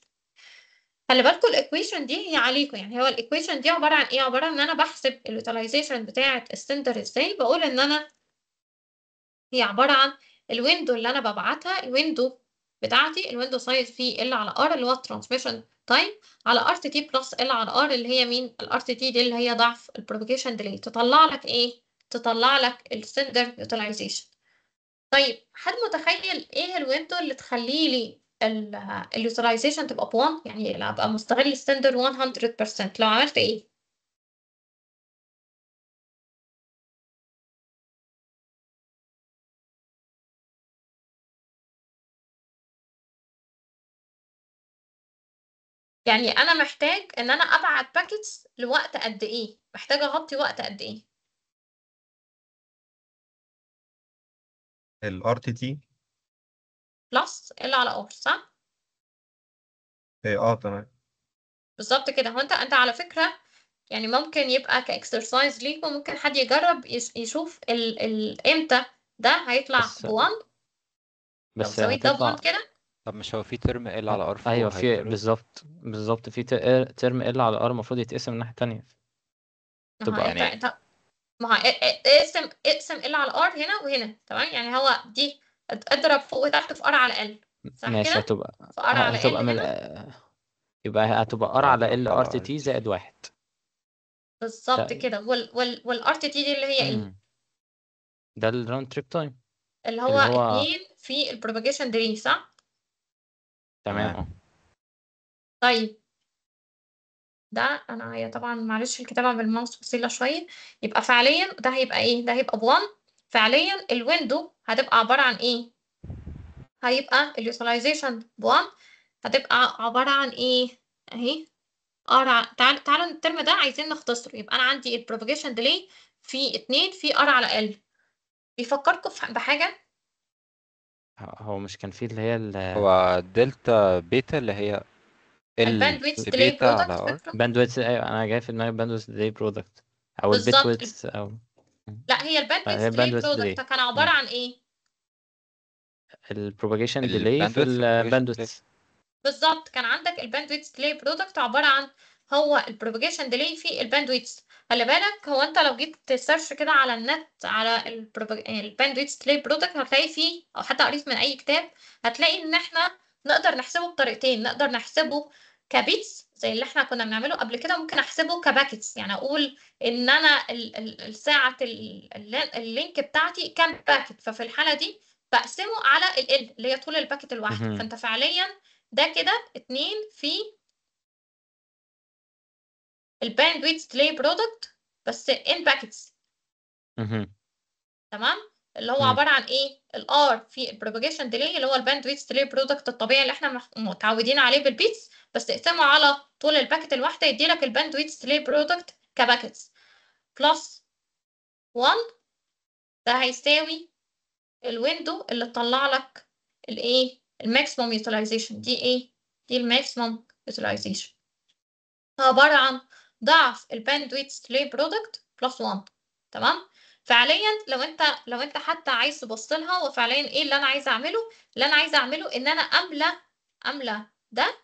خلي ال الايكويشن دي هي عليكم يعني هو الايكويشن دي عباره عن ايه عباره عن ان انا بحسب اليوتيلايزيشن بتاعه السنتر ازاي بقول ان انا هي عباره عن الويندو اللي انا ببعتها الويندو بتاعتي الويندو سايز فيه ال على ار اللي هو الترانسميشن تايم على ار تي بلس ال على ار اللي هي مين الار تي دي اللي هي ضعف البروبيجيشن ديلي تطلع لك ايه تطلع لك السندر يوتيلايزيشن طيب حد متخيل ايه الويندو اللي تخليه لي utilization تبقى ب 1 يعني ابقى مستغل الستاندر 100% لو عملت ايه؟ يعني انا محتاج ان انا ابعت باكيتس لوقت قد ايه محتاجه اغطي وقت قد ايه ال RTT بلس ال على اور صح؟ ايه اه تمام بالظبط كده هو انت انت على فكره يعني ممكن يبقى كاكسرسايز ليك وممكن حد يجرب يشوف ال ال امتى ده هيطلع بس بوان بس سويت ده كده طب مش هو في ترم ال على ار ايوه في بالظبط بالظبط في ترم ال على ار المفروض يتقسم الناحيه الثانيه تبقى يعني ما هو اقسم اقسم ال على ار هنا وهنا تمام يعني هو دي اضرب فوق وتحت في ار على ال صح ماشي كده؟ هتبقى فار على آه، هتبقى من... كده؟ يبقى هتبقى ار على ال ار تي تي زائد واحد بالظبط كده وال وال والار تي تي دي اللي هي ايه؟ ده الراوند تريب تايم اللي هو اتنين هو... في البروباجيشن دري صح؟ تمام طيب ده انا هي طبعا معلش الكتابه بالماوس بسيطه شويه يبقى فعليا ده هيبقى ايه ده هيبقى ب1 فعليا الويندو هتبقى عبارة عن إيه؟ هيبقى اليوتيلايزيشن ب 1 هتبقى عبارة عن إيه؟ أهي R آه، تعالوا تعالوا الترم ده عايزين نختصره يبقى أنا عندي البروباجيشن ديلي في اتنين في R على L بيفكركم بحاجة؟ آه، هو مش كان في اللي هي الـ هو دلتا بيتا اللي هي الباندويث ديلي برودكت باندويث ايوه انا جاي في دماغي باندويث ديلي برودكت او البيت ويتس او لا هي الباندويث ديلي كان عباره عن ايه؟ البروباجيشن ديلي في الباندويث بالظبط كان عندك الباندويث ديلي برودكت عباره عن هو البروباجيشن ديلي في الباندويث خلي بالك هو انت لو جيت تسيرش كده على النت على الباندويث ديلي برودكت هتلاقي فيه او حتى قريت من اي كتاب هتلاقي ان احنا نقدر نحسبه بطريقتين نقدر نحسبه كبيتس زي اللي احنا كنا بنعمله قبل كده ممكن احسبه كباكتس يعني اقول ان انا ساعه اللينك بتاعتي كام باكت ففي الحاله دي بقسمه على ال اللي هي طول الباكت الواحده فانت فعليا ده كده 2 في الباند ويت ديلي برودكت بس ان باكتس تمام اللي هو عباره عن ايه الار في البروباجيشن ديلي اللي هو الباند ويت ديلي برودكت الطبيعي اللي احنا متعودين عليه بالبيتس بس تقسمه على طول الباكت الواحدة يديلك الباندويتس برودكت كباكتس بلس 1 ده هيساوي الويندو اللي تطلع لك الايه الماكسيموم يوتيلايزيشن دي ايه دي الماكسيموم يوتيلايزيشن عبارة عن ضعف الباندويتس برودكت بلس 1 تمام فعليا لو انت لو انت حتى عايز تبص لها وفعليا ايه اللي انا عايزه اعمله اللي انا عايزه اعمله ان انا املى املى ده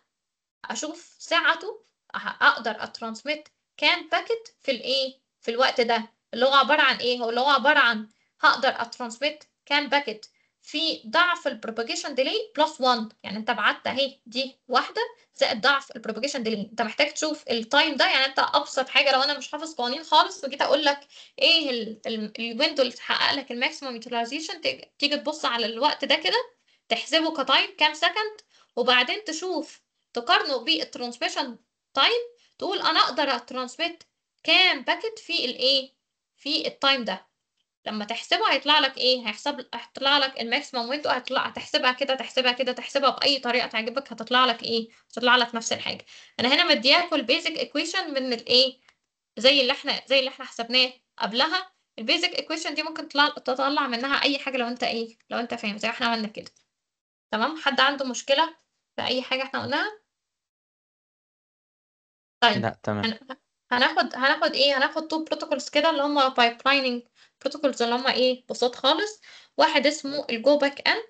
اشوف ساعته أه، اقدر اترانسميت كام باكت في الايه في الوقت ده اللي هو عباره عن ايه هو اللي هو عباره عن هقدر اترانسميت كام باكت في ضعف البروباجيشن ديلي بلس 1 يعني انت بعت اهي دي واحده زائد ضعف البروباجيشن ديلي انت محتاج تشوف التايم ده يعني انت ابسط حاجه لو انا مش حافظ قوانين خالص وجيت اقول لك ايه الويندو اللي تحقق لك الماكسيمم يوتيلايزيشن تيجي تبص على الوقت ده كده تحسبه كتايم كام سكند وبعدين تشوف تقارنه بالترانسميشن تايم تقول انا اقدر اترانسميت كام باكت في الايه في التايم ده لما تحسبه هيطلع لك ايه هيحسب هيطلع لك الماكسيمم ويندو هتطلع هتحسبها كده تحسبها كده تحسبها باي طريقه تعجبك هتطلع لك ايه هتطلع لك نفس الحاجه انا هنا مدياكو البيزك ايكويشن من الايه زي اللي احنا زي اللي احنا حسبناه قبلها البيزك ايكويشن دي ممكن تطلع تطلع منها اي حاجه لو انت ايه لو انت فاهم زي ما احنا عملنا كده تمام حد عنده مشكله في اي حاجه احنا قلناها طيب لا تمام هناخد هناخد ايه هناخد تو بروتوكولز كده اللي هما بايبلايننج بروتوكولز اللي هما ايه بساط خالص واحد اسمه الجو باك ان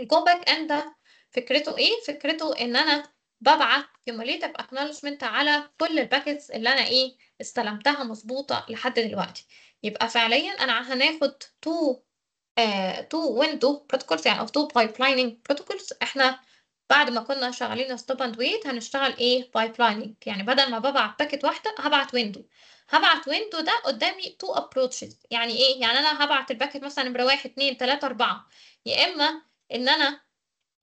الجو باك ان ده فكرته ايه فكرته ان انا ببعت كيوموليتيف اكنولجمنت على كل الباكتس اللي انا ايه استلمتها مظبوطه لحد دلوقتي يبقى فعليا انا هناخد تو آه تو ويندو بروتوكولز يعني او تو بايبلايننج بروتوكولز احنا بعد ما كنا شغالين ستوب اند ويت هنشتغل ايه بايبلايننج يعني بدل ما ببعت باكت واحده هبعت ويندو هبعت ويندو ده قدامي تو ابروتشز يعني ايه يعني انا هبعت الباكت مثلا نمره واحد اتنين تلاته اربعه يا اما ان انا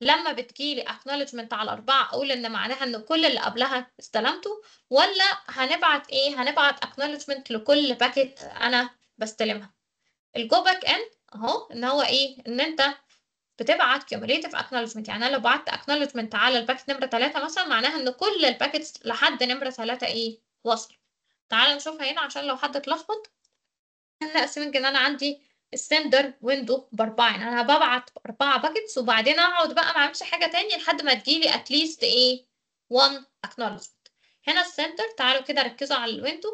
لما بتجيلي اكنولجمنت على أربعة أقول إن معناها إن كل اللي قبلها استلمته ولا هنبعت إيه؟ هنبعت اكنولجمنت لكل باكت أنا بستلمها. الجو باك إند أهو إن هو إيه؟ إن أنت بتبعت cumulative اكنولجمنت يعني انا لو بعت اكنولجمنت على الباكت نمره 3 مثلا معناها ان كل الباكتس لحد نمره 3 ايه وصل تعال نشوفها هنا عشان لو حد اتلخبط انا اسمنج ان انا عندي السندر ويندو باربعه يعني انا ببعت اربعه باكتس وبعدين اقعد بقى ما اعملش حاجه تاني لحد ما تجيلي اتليست ايه 1 اكنولجمنت هنا السندر تعالوا كده ركزوا على الويندو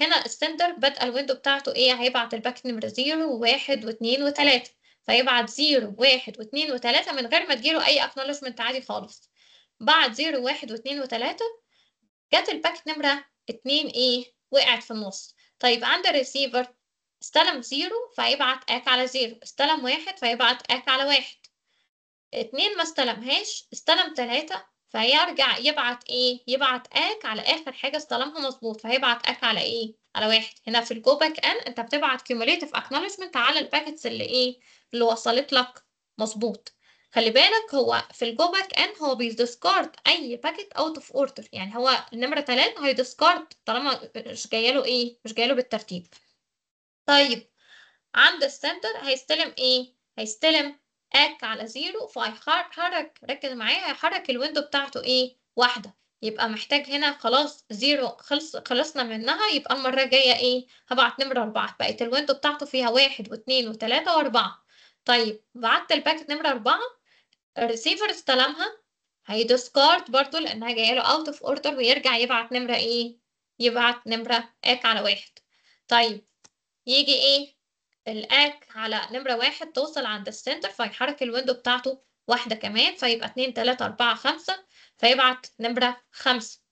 هنا السندر بدأ الويندو بتاعته ايه هيبعت الباكت نمره 0 و1 و2 و3 فيبعت 0 1 و2 و3 من غير ما تجيله اي اكنولجمنت عادي خالص بعد 0 1 و2 و3 جت الباكت نمره 2 ايه وقعت في النص طيب عند الريسيفر استلم 0 فيبعت اك على 0 استلم 1 فيبعت اك على 1 2 ما استلمهاش استلم 3 فيرجع يبعت ايه يبعت اك على اخر حاجه استلمها مظبوط فهيبعت اك على ايه على واحد هنا في الجو باك ان انت بتبعت كيوموليتف اكنولجمنت على الباكتس اللي ايه اللي وصلت لك مظبوط خلي بالك هو في الجو باك ان هو بيديسكارد اي باكت اوت اوف اوردر يعني هو النمره 3 هيديسكارد طالما مش جايه له ايه مش جايه له بالترتيب طيب عند السنتر هيستلم ايه هيستلم اك على زيرو فهيحرك ركز معايا هيحرك الويندو بتاعته ايه واحده يبقى محتاج هنا خلاص زيرو خلص خلصنا منها يبقى المرة الجاية ايه هبعت نمرة أربعة بقت الويندو بتاعته فيها واحد واتنين وتلاتة وأربعة طيب بعت الباكت نمرة أربعة الريسيفر استلمها هيدوس كارد لأنها جاية له أوت أوف أوردر ويرجع يبعت نمرة ايه يبعت نمرة اك على واحد طيب يجي ايه الاك على نمرة واحد توصل عند السنتر فيحرك الويندو بتاعته واحدة كمان فيبقى اتنين تلاتة أربعة خمسة فيبعت نمرة خمسة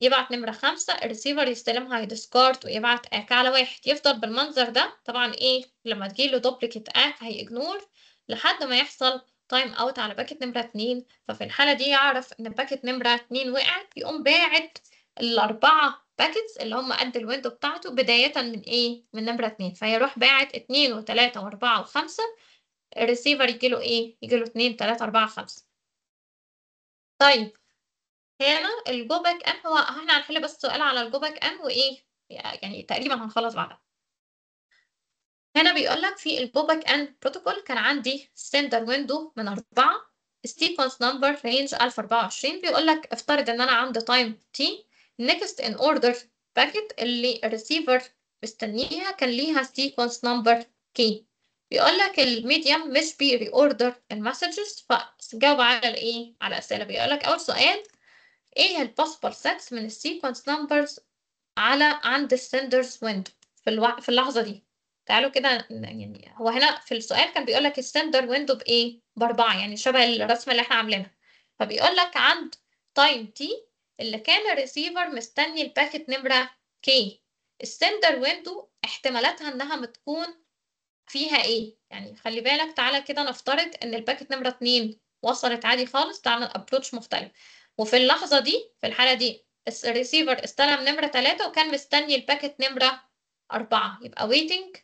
يبعت نمرة خمسة الريسيفر يستلمها يدسكارت ويبعت اك على واحد يفضل بالمنظر ده طبعا ايه لما تجيله دوبليكيت اك هيجنور لحد ما يحصل تايم اوت على باكت نمرة اتنين ففي الحالة دي يعرف ان باكت نمرة اتنين وقعت يقوم باعت الأربعة باكتس اللي هم قد الويندو بتاعته بداية من ايه من نمرة اتنين فيروح باعت اتنين وتلاتة واربعة وخمسة الريسيفر يجيله ايه يجيله اتنين تلاتة أربعة خمسة طيب هنا الجو باك ام هو احنا هنحل بس سؤال على الجو باك ام وايه يعني تقريبا هنخلص بعدها هنا بيقول لك في الجو باك ان بروتوكول كان عندي ستاندر ويندو من أربعة السيكونس نمبر رينج 1024 بيقول لك افترض ان انا عندي تايم تي next in order باكيت اللي الريسيفر مستنيها كان ليها سيكونس نمبر كي بيقول لك الميديم مش بي ريوردر المسجز فجاوب على الايه على اسئله بيقول لك اول سؤال ايه البوسبل سيتس من السيكونس نمبرز على عند السندرز ويندو في الوع... في اللحظه دي تعالوا كده يعني هو هنا في السؤال كان بيقول لك السندر ويندو بايه باربعه يعني شبه الرسمه اللي احنا عاملينها فبيقول لك عند تايم تي اللي كان الريسيفر مستني الباكت نمره كي السندر ويندو احتمالاتها انها بتكون فيها ايه يعني خلي بالك تعالى كده نفترض ان الباكت نمره 2 وصلت عادي خالص تعالى الابروتش مختلف وفي اللحظه دي في الحاله دي الريسيفر استلم نمره 3 وكان مستني الباكت نمره 4 يبقى ويتنج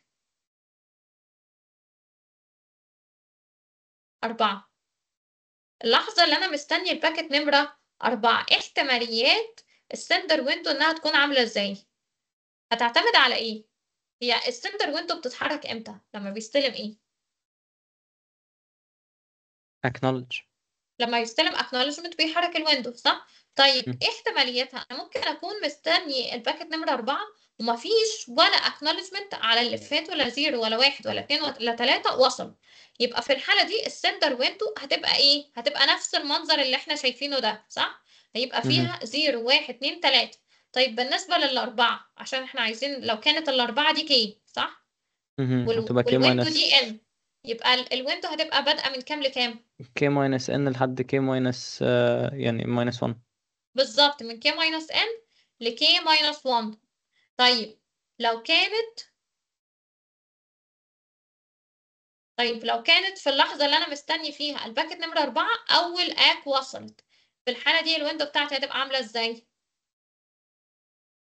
4 اللحظه اللي انا مستني الباكت نمره 4 احتماليات السندر ويندو انها تكون عامله ازاي هتعتمد على ايه هي السنتر ويندو بتتحرك امتى لما بيستلم ايه اكنولج لما يستلم اكنولجمنت بيحرك الويندو صح طيب ايه احتماليتها انا ممكن اكون مستني الباكت نمره أربعة ومفيش ولا اكنولجمنت على اللي فات ولا زيرو ولا واحد ولا اتنين ولا تلاتة وصل يبقى في الحالة دي السندر ويندو هتبقى ايه هتبقى نفس المنظر اللي احنا شايفينه ده صح هيبقى فيها زيرو واحد اتنين تلاتة طيب بالنسبة للأربعة عشان احنا عايزين لو كانت الأربعة دي كي صح؟ كي والويندو دي ان يبقى ال... الويندو هتبقى بادئة من كام لكام؟ كي ماينس ان لحد كي ماينس آه، يعني ماينس 1 بالظبط من كي ماينس ان لكي ماينس 1 طيب لو كانت طيب لو كانت في اللحظة اللي أنا مستني فيها الباكت نمرة أربعة أول آك وصلت في الحالة دي الويندو بتاعتي هتبقى عاملة إزاي؟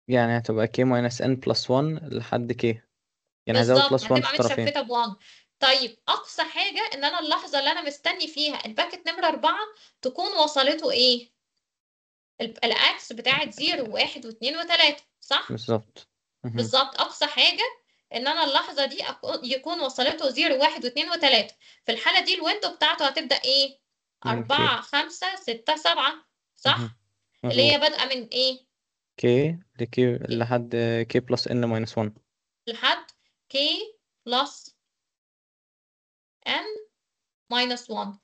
يعني هتبقى k ماينس ان بلس 1 لحد k يعني هزود بلس 1 في هتبقى الطرفين طيب اقصى حاجه ان انا اللحظه اللي انا مستني فيها الباكت نمره 4 تكون وصلته ايه الاكس بتاعت 0 و1 و2 و3 صح بالظبط بالظبط اقصى حاجه ان انا اللحظه دي يكون وصلته 0 و 1 و2 و3 في الحاله دي الويندو بتاعته هتبدا ايه 4 5 6 7 صح اللي هي بادئه من ايه k k لحد k plus n minus 1 لحد k plus n minus 1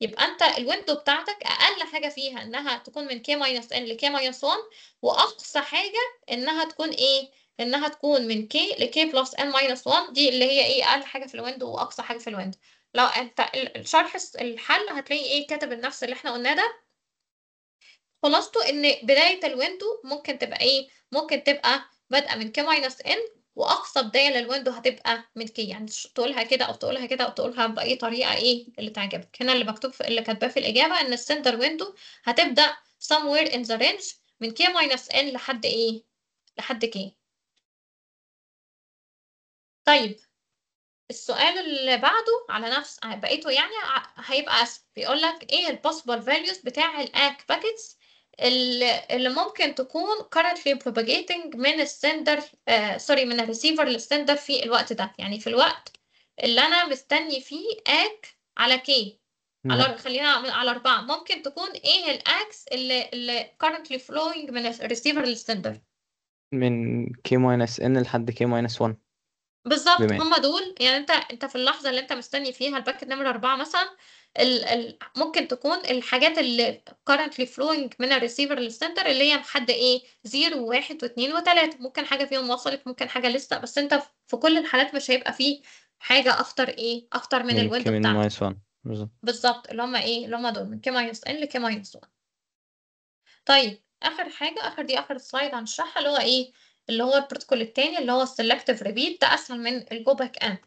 يبقى انت الويندو بتاعتك اقل حاجه فيها انها تكون من k minus n ل k minus 1 واقصى حاجه انها تكون ايه انها تكون من k ل k plus n minus 1 دي اللي هي ايه اقل حاجه في الويندو واقصى حاجه في الويندو لو انت الشرح الحل هتلاقي ايه كاتب النفس اللي احنا قلناه ده خلاصته ان بداية الويندو ممكن تبقى ايه ممكن تبقى بادئة من كي ماينس ان واقصى بداية للويندو هتبقى من كي يعني تقولها كده او تقولها كده او تقولها باي طريقة ايه اللي تعجبك هنا اللي مكتوب في اللي كاتباه في الاجابة ان السنتر ويندو هتبدأ somewhere in the range من كي ماينس ان لحد ايه لحد كي طيب السؤال اللي بعده على نفس بقيته يعني هيبقى اسهل بيقول لك ايه البوسيبل فاليوز بتاع الاك باكيتس اللي ممكن تكون currently propagating من السندر سوري آه، uh, من الريسيفر للسندر في الوقت ده يعني في الوقت اللي انا مستني فيه اك على كي على خلينا على اربعه ممكن تكون ايه الاكس اللي اللي currently flowing من الريسيفر للسندر من كي ماينس ان لحد كي ماينس 1 بالظبط بما هم دول يعني انت انت في اللحظه اللي انت مستني فيها الباكت نمره اربعه مثلا ال ال ممكن تكون الحاجات اللي currently flowing من الريسيفر للسنتر اللي هي لحد ايه زيرو وواحد واثنين وثلاثه ممكن حاجه فيهم وصلت ممكن حاجه لسه بس انت في كل الحالات مش هيبقى فيه حاجه اخطر ايه اخطر من الويندو بتاعتك من ماينس وان بالظبط اللي هم ايه اللي هم دول من كي ماينس ان لكي ماينس 1 طيب اخر حاجه اخر دي اخر سلايد هنشرحها اللي هو ايه اللي هو البروتوكول التاني اللي هو السلكتف ريبيت ده اسهل من الجو باك اند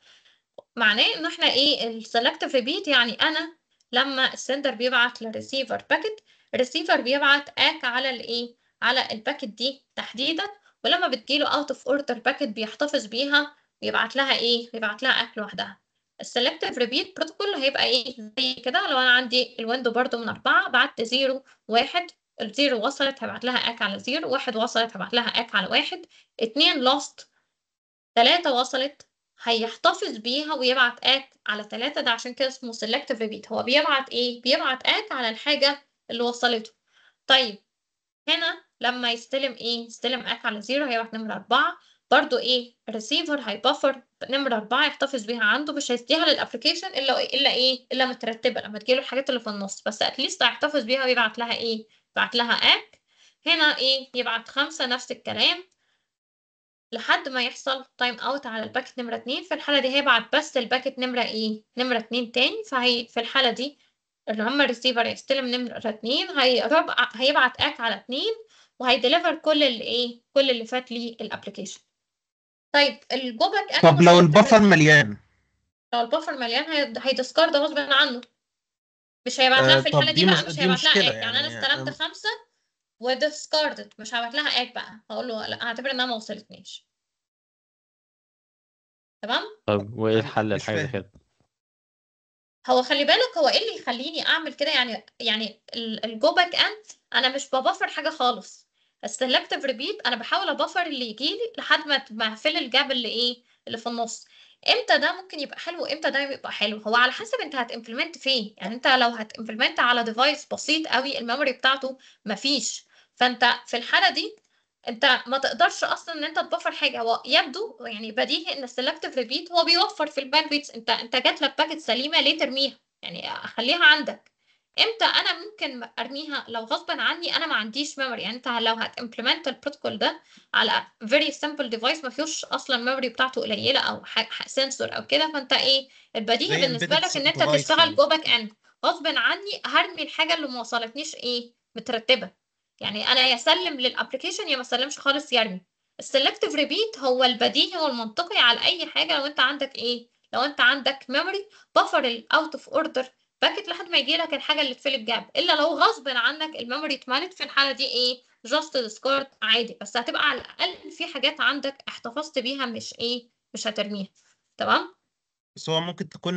معناه ان احنا ايه السلكتف ريبيت يعني انا لما السندر بيبعت للريسيفر باكت الريسيفر بيبعت اك على الايه على الباكت دي تحديدا ولما بتجيله اوت اوف اوردر باكت بيحتفظ بيها بيبعت لها ايه بيبعت لها اك لوحدها السلكتف ريبيت بروتوكول هيبقى ايه زي كده لو انا عندي الويندو برضو من اربعة بعت زيرو واحد الزيرو وصلت هبعت لها اك على زيرو واحد وصلت هبعت لها اك على واحد اتنين لاست تلاتة وصلت هيحتفظ بيها ويبعت اك على تلاتة ده عشان كده اسمه selective repeat هو بيبعت ايه؟ بيبعت اك على الحاجة اللي وصلته طيب هنا لما يستلم ايه؟ يستلم اك على زيرو هيبعت نمرة أربعة برضو ايه؟ الريسيفر هيبفر نمرة أربعة يحتفظ بيها عنده مش هيديها للأبلكيشن إلا إلا إيه؟ إلا مترتبة لما تجيله الحاجات اللي في النص بس أتليست هيحتفظ بيها ويبعت لها ايه؟ بعت لها اك هنا ايه يبعت خمسة نفس الكلام لحد ما يحصل تايم اوت على الباكت نمرة اتنين في الحالة دي هيبعت بس الباكت نمرة ايه نمرة اتنين تاني فهي في الحالة دي اللي هما الريسيفر يستلم نمرة اتنين هيبعت اك على اتنين وهيديليفر كل اللي ايه كل اللي فات ليه الابلكيشن طيب الجوبك طب لو البفر مليان لو البفر مليان هيدسكارد غصب عنه مش هيبعت لها آه، في الحاله دي, بقى مش هيبعت لها يعني, يعني انا يعني، استلمت آه. خمسه وديسكاردت مش هبعت لها اد إيه بقى هقول له لا هعتبر انها ما وصلتنيش تمام طب وايه أيوة، الحل لحاجه كده هو خلي بالك هو ايه اللي يخليني اعمل كده يعني يعني الجو باك اند انا مش ببفر حاجه خالص السلكتيف ريبيت انا بحاول ابفر اللي يجي لي لحد ما ما اقفل الجاب اللي ايه اللي في النص امتى ده ممكن يبقى حلو وامتى ده يبقى حلو هو على حسب انت هتمبلمنت فين يعني انت لو هتمبلمنت على ديفايس بسيط قوي الميموري بتاعته مفيش فانت في الحاله دي انت ما تقدرش اصلا ان انت تبفر حاجه هو يبدو يعني بديهي ان السلكتيف ريبيت هو بيوفر في الباندويتس انت انت جات لك باكت سليمه ليه ترميها يعني خليها عندك امتى انا ممكن ارميها لو غصبا عني انا ما عنديش ميموري يعني انت لو هتimplement البروتوكول ده على very simple device ما فيهوش اصلا ميموري بتاعته قليله او سنسور او كده فانت ايه البديهي بالنسبه لك ان انت تشتغل جو باك اند غصبا عني هرمي الحاجه اللي ما وصلتنيش ايه مترتبه يعني انا يا اسلم للابلكيشن يا ما اسلمش خالص يرمي السلكتيف ريبيت هو البديهي والمنطقي على اي حاجه لو انت عندك ايه لو انت عندك ميموري بفر الاوت اوف اوردر باكت لحد ما يجي لك الحاجه اللي تفيل الجاب الا لو غصب عنك الميموري اتملت في الحاله دي ايه جاست ديسكارد عادي بس هتبقى على الاقل في حاجات عندك احتفظت بيها مش ايه مش هترميها تمام بس هو ممكن تكون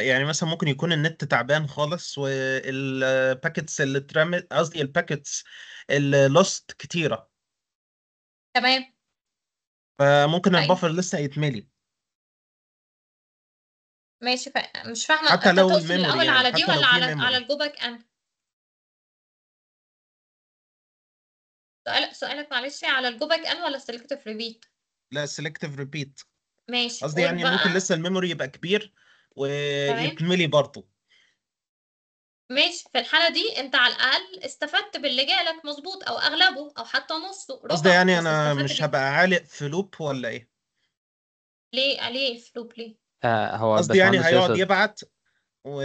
يعني مثلا ممكن يكون النت تعبان خالص والباكتس اللي اترمت قصدي الباكتس اللي لوست كتيره تمام فممكن طيب. البفر لسه يتملي ماشي ف... مش فاهمه حتى لو تقصد الاول يعني. على دي ولا على memory. على الجوباك أن سؤال سؤالك معلش على الجوباك ان ولا سيلكتيف ريبيت لا سلكتيف ريبيت ماشي قصدي يعني بقى. ممكن لسه الميموري يبقى كبير طيب. ويكملي برضه ماشي في الحاله دي انت على الاقل استفدت باللي جالك مظبوط او اغلبه او حتى نصه قصدي يعني انا مش هبقى عالق في لوب ولا ايه ليه ليه في لوب ليه آه، هو قصدي يعني هيقعد يبعت و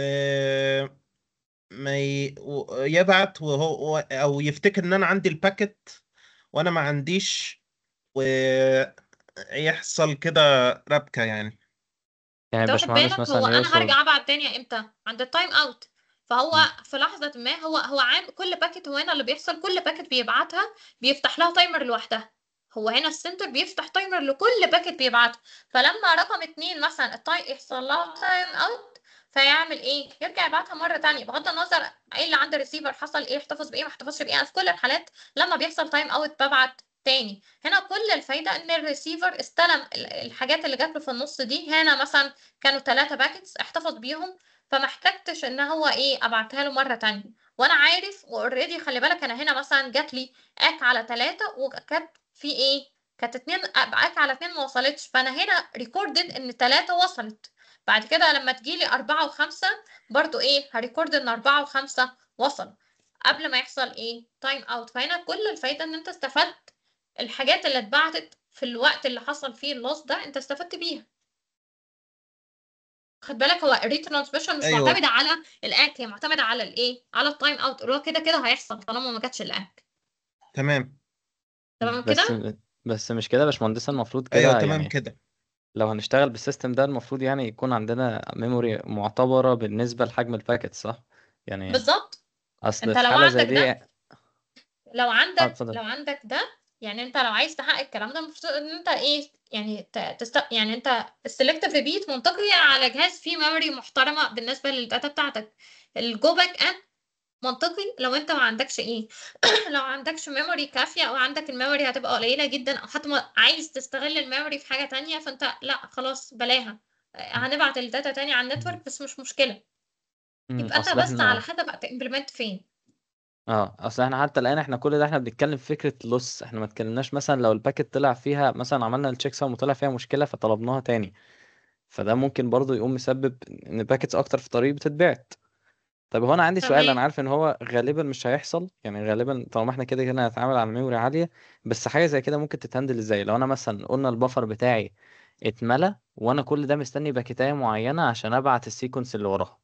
ما ي... و... يبعت وهو او يفتكر ان انا عندي الباكت وانا ما عنديش ويحصل كده ربكه يعني يعني تاخد بالك هو انا هرجع ابعت تاني امتى عند التايم اوت فهو م. في لحظه ما هو هو عام كل باكت هو هنا اللي بيحصل كل باكت بيبعتها بيفتح لها تايمر لوحدها هو هنا السنتر بيفتح تايمر لكل باكت بيبعته فلما رقم اتنين مثلا التايم يحصل لها تايم اوت فيعمل ايه؟ يرجع يبعتها مره ثانيه بغض النظر ايه اللي عند الريسيفر حصل ايه احتفظ بايه ما احتفظش بايه في كل الحالات لما بيحصل تايم اوت ببعت تاني هنا كل الفايدة ان الريسيفر استلم الحاجات اللي جات له في النص دي هنا مثلا كانوا ثلاثة باكتس احتفظ بيهم فما احتجتش ان هو ايه ابعتها له مرة ثانيه وانا عارف واوريدي خلي بالك انا هنا مثلا جات لي اك على ثلاثة وكانت في ايه كانت اتنين ابعاد على اتنين ما وصلتش فانا هنا ريكوردد ان تلاتة وصلت بعد كده لما تجيلي أربعة وخمسة برضو ايه هريكورد ان أربعة وخمسة وصلوا قبل ما يحصل ايه تايم اوت فهنا كل الفايدة ان انت استفدت الحاجات اللي اتبعتت في الوقت اللي حصل فيه اللوس ده انت استفدت بيها خد بالك هو الريترانسميشن مش أيوة. معتمد على الاكت هي معتمده على الايه على التايم اوت اللي هو كده كده هيحصل طالما ما جاتش الاكت تمام تمام كده بس مش كده يا باشمهندس المفروض كده ايوه تمام يعني كده لو هنشتغل بالسيستم ده المفروض يعني يكون عندنا ميموري معتبرة بالنسبة لحجم الباكت صح؟ يعني بالظبط أصل انت في لو حالة زي عندك دي ده يعني لو اه عندك اتفضل لو عندك ده يعني انت لو عايز تحقق الكلام ده المفروض ان انت ايه يعني تست... يعني انت السلكتيف ريبيت منطقي على جهاز فيه ميموري محترمه بالنسبه للداتا بتاعتك الجو باك اند منطقي لو انت ما عندكش ايه لو عندكش ميموري كافيه او عندك الميموري هتبقى قليله جدا او حتى عايز تستغل الميموري في حاجه تانية فانت لا خلاص بلاها هنبعت الداتا تاني على النتورك بس مش مشكله يبقى انت بس احنا... على حسب هتمبلمنت فين اه اصل احنا حتى الان احنا كل ده احنا بنتكلم في فكره لوس احنا ما اتكلمناش مثلا لو الباكت طلع فيها مثلا عملنا التشيك سام وطلع فيها مشكله فطلبناها تاني فده ممكن برضو يقوم مسبب ان باكتس اكتر في طريق بتتبعت طب هو انا عندي سؤال انا عارف ان هو غالبا مش هيحصل يعني غالبا طالما احنا كده كده هنتعامل على ميموري عاليه بس حاجه زي كده ممكن تتهندل ازاي لو انا مثلا قلنا البفر بتاعي اتملى وانا كل ده مستني باكيتايه معينه عشان ابعت السيكونس اللي وراها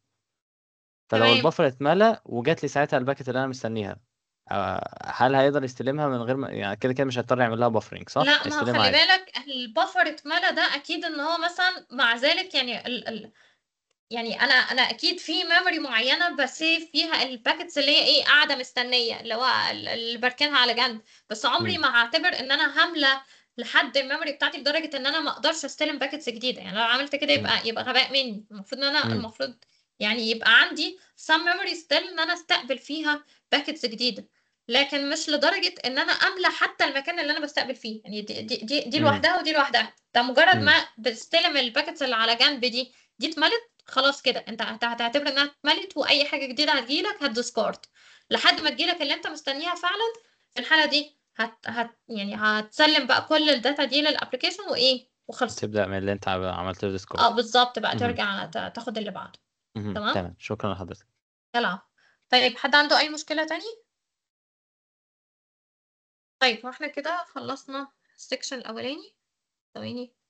فلو تمام البفر اتملى وجات لي ساعتها الباكيت اللي انا مستنيها آه، هل هيقدر يستلمها من غير ما يعني كده كده مش هيضطر يعمل لها بفرنج صح لا ما هو خلي عادي بالك البفر اتملى ده اكيد ان هو مثلا مع ذلك يعني ال ال يعني انا انا اكيد في ميموري معينه بسيف فيها الباكتس اللي هي ايه قاعده مستنيه اللي هو اللي بركنها على جنب بس عمري ما هعتبر ان انا هامله لحد الميموري بتاعتي لدرجه ان انا ما اقدرش استلم باكتس جديده يعني لو عملت كده يبقى يبقى غباء مني المفروض ان انا المفروض يعني يبقى عندي some ميموري still ان انا استقبل فيها باكتس جديده لكن مش لدرجه ان انا املى حتى المكان اللي انا بستقبل فيه يعني دي دي دي, دي لوحدها ودي لوحدها ده مجرد ما بستلم الباكتس اللي على جنب دي دي اتملت خلاص كده انت هتعتبر انها اتملت واي حاجه جديده هتجيلك هتديسكارد لحد ما تجيلك اللي انت مستنيها فعلا في الحاله دي هت, هت يعني هتسلم بقى كل الداتا دي للابلكيشن وايه وخلص تبدا من اللي انت عملته ديسكورد اه بالظبط بقى ترجع تاخد اللي بعده تمام تمام شكرا لحضرتك يلا طيب حد عنده اي مشكله تاني طيب واحنا كده خلصنا السكشن الاولاني ثواني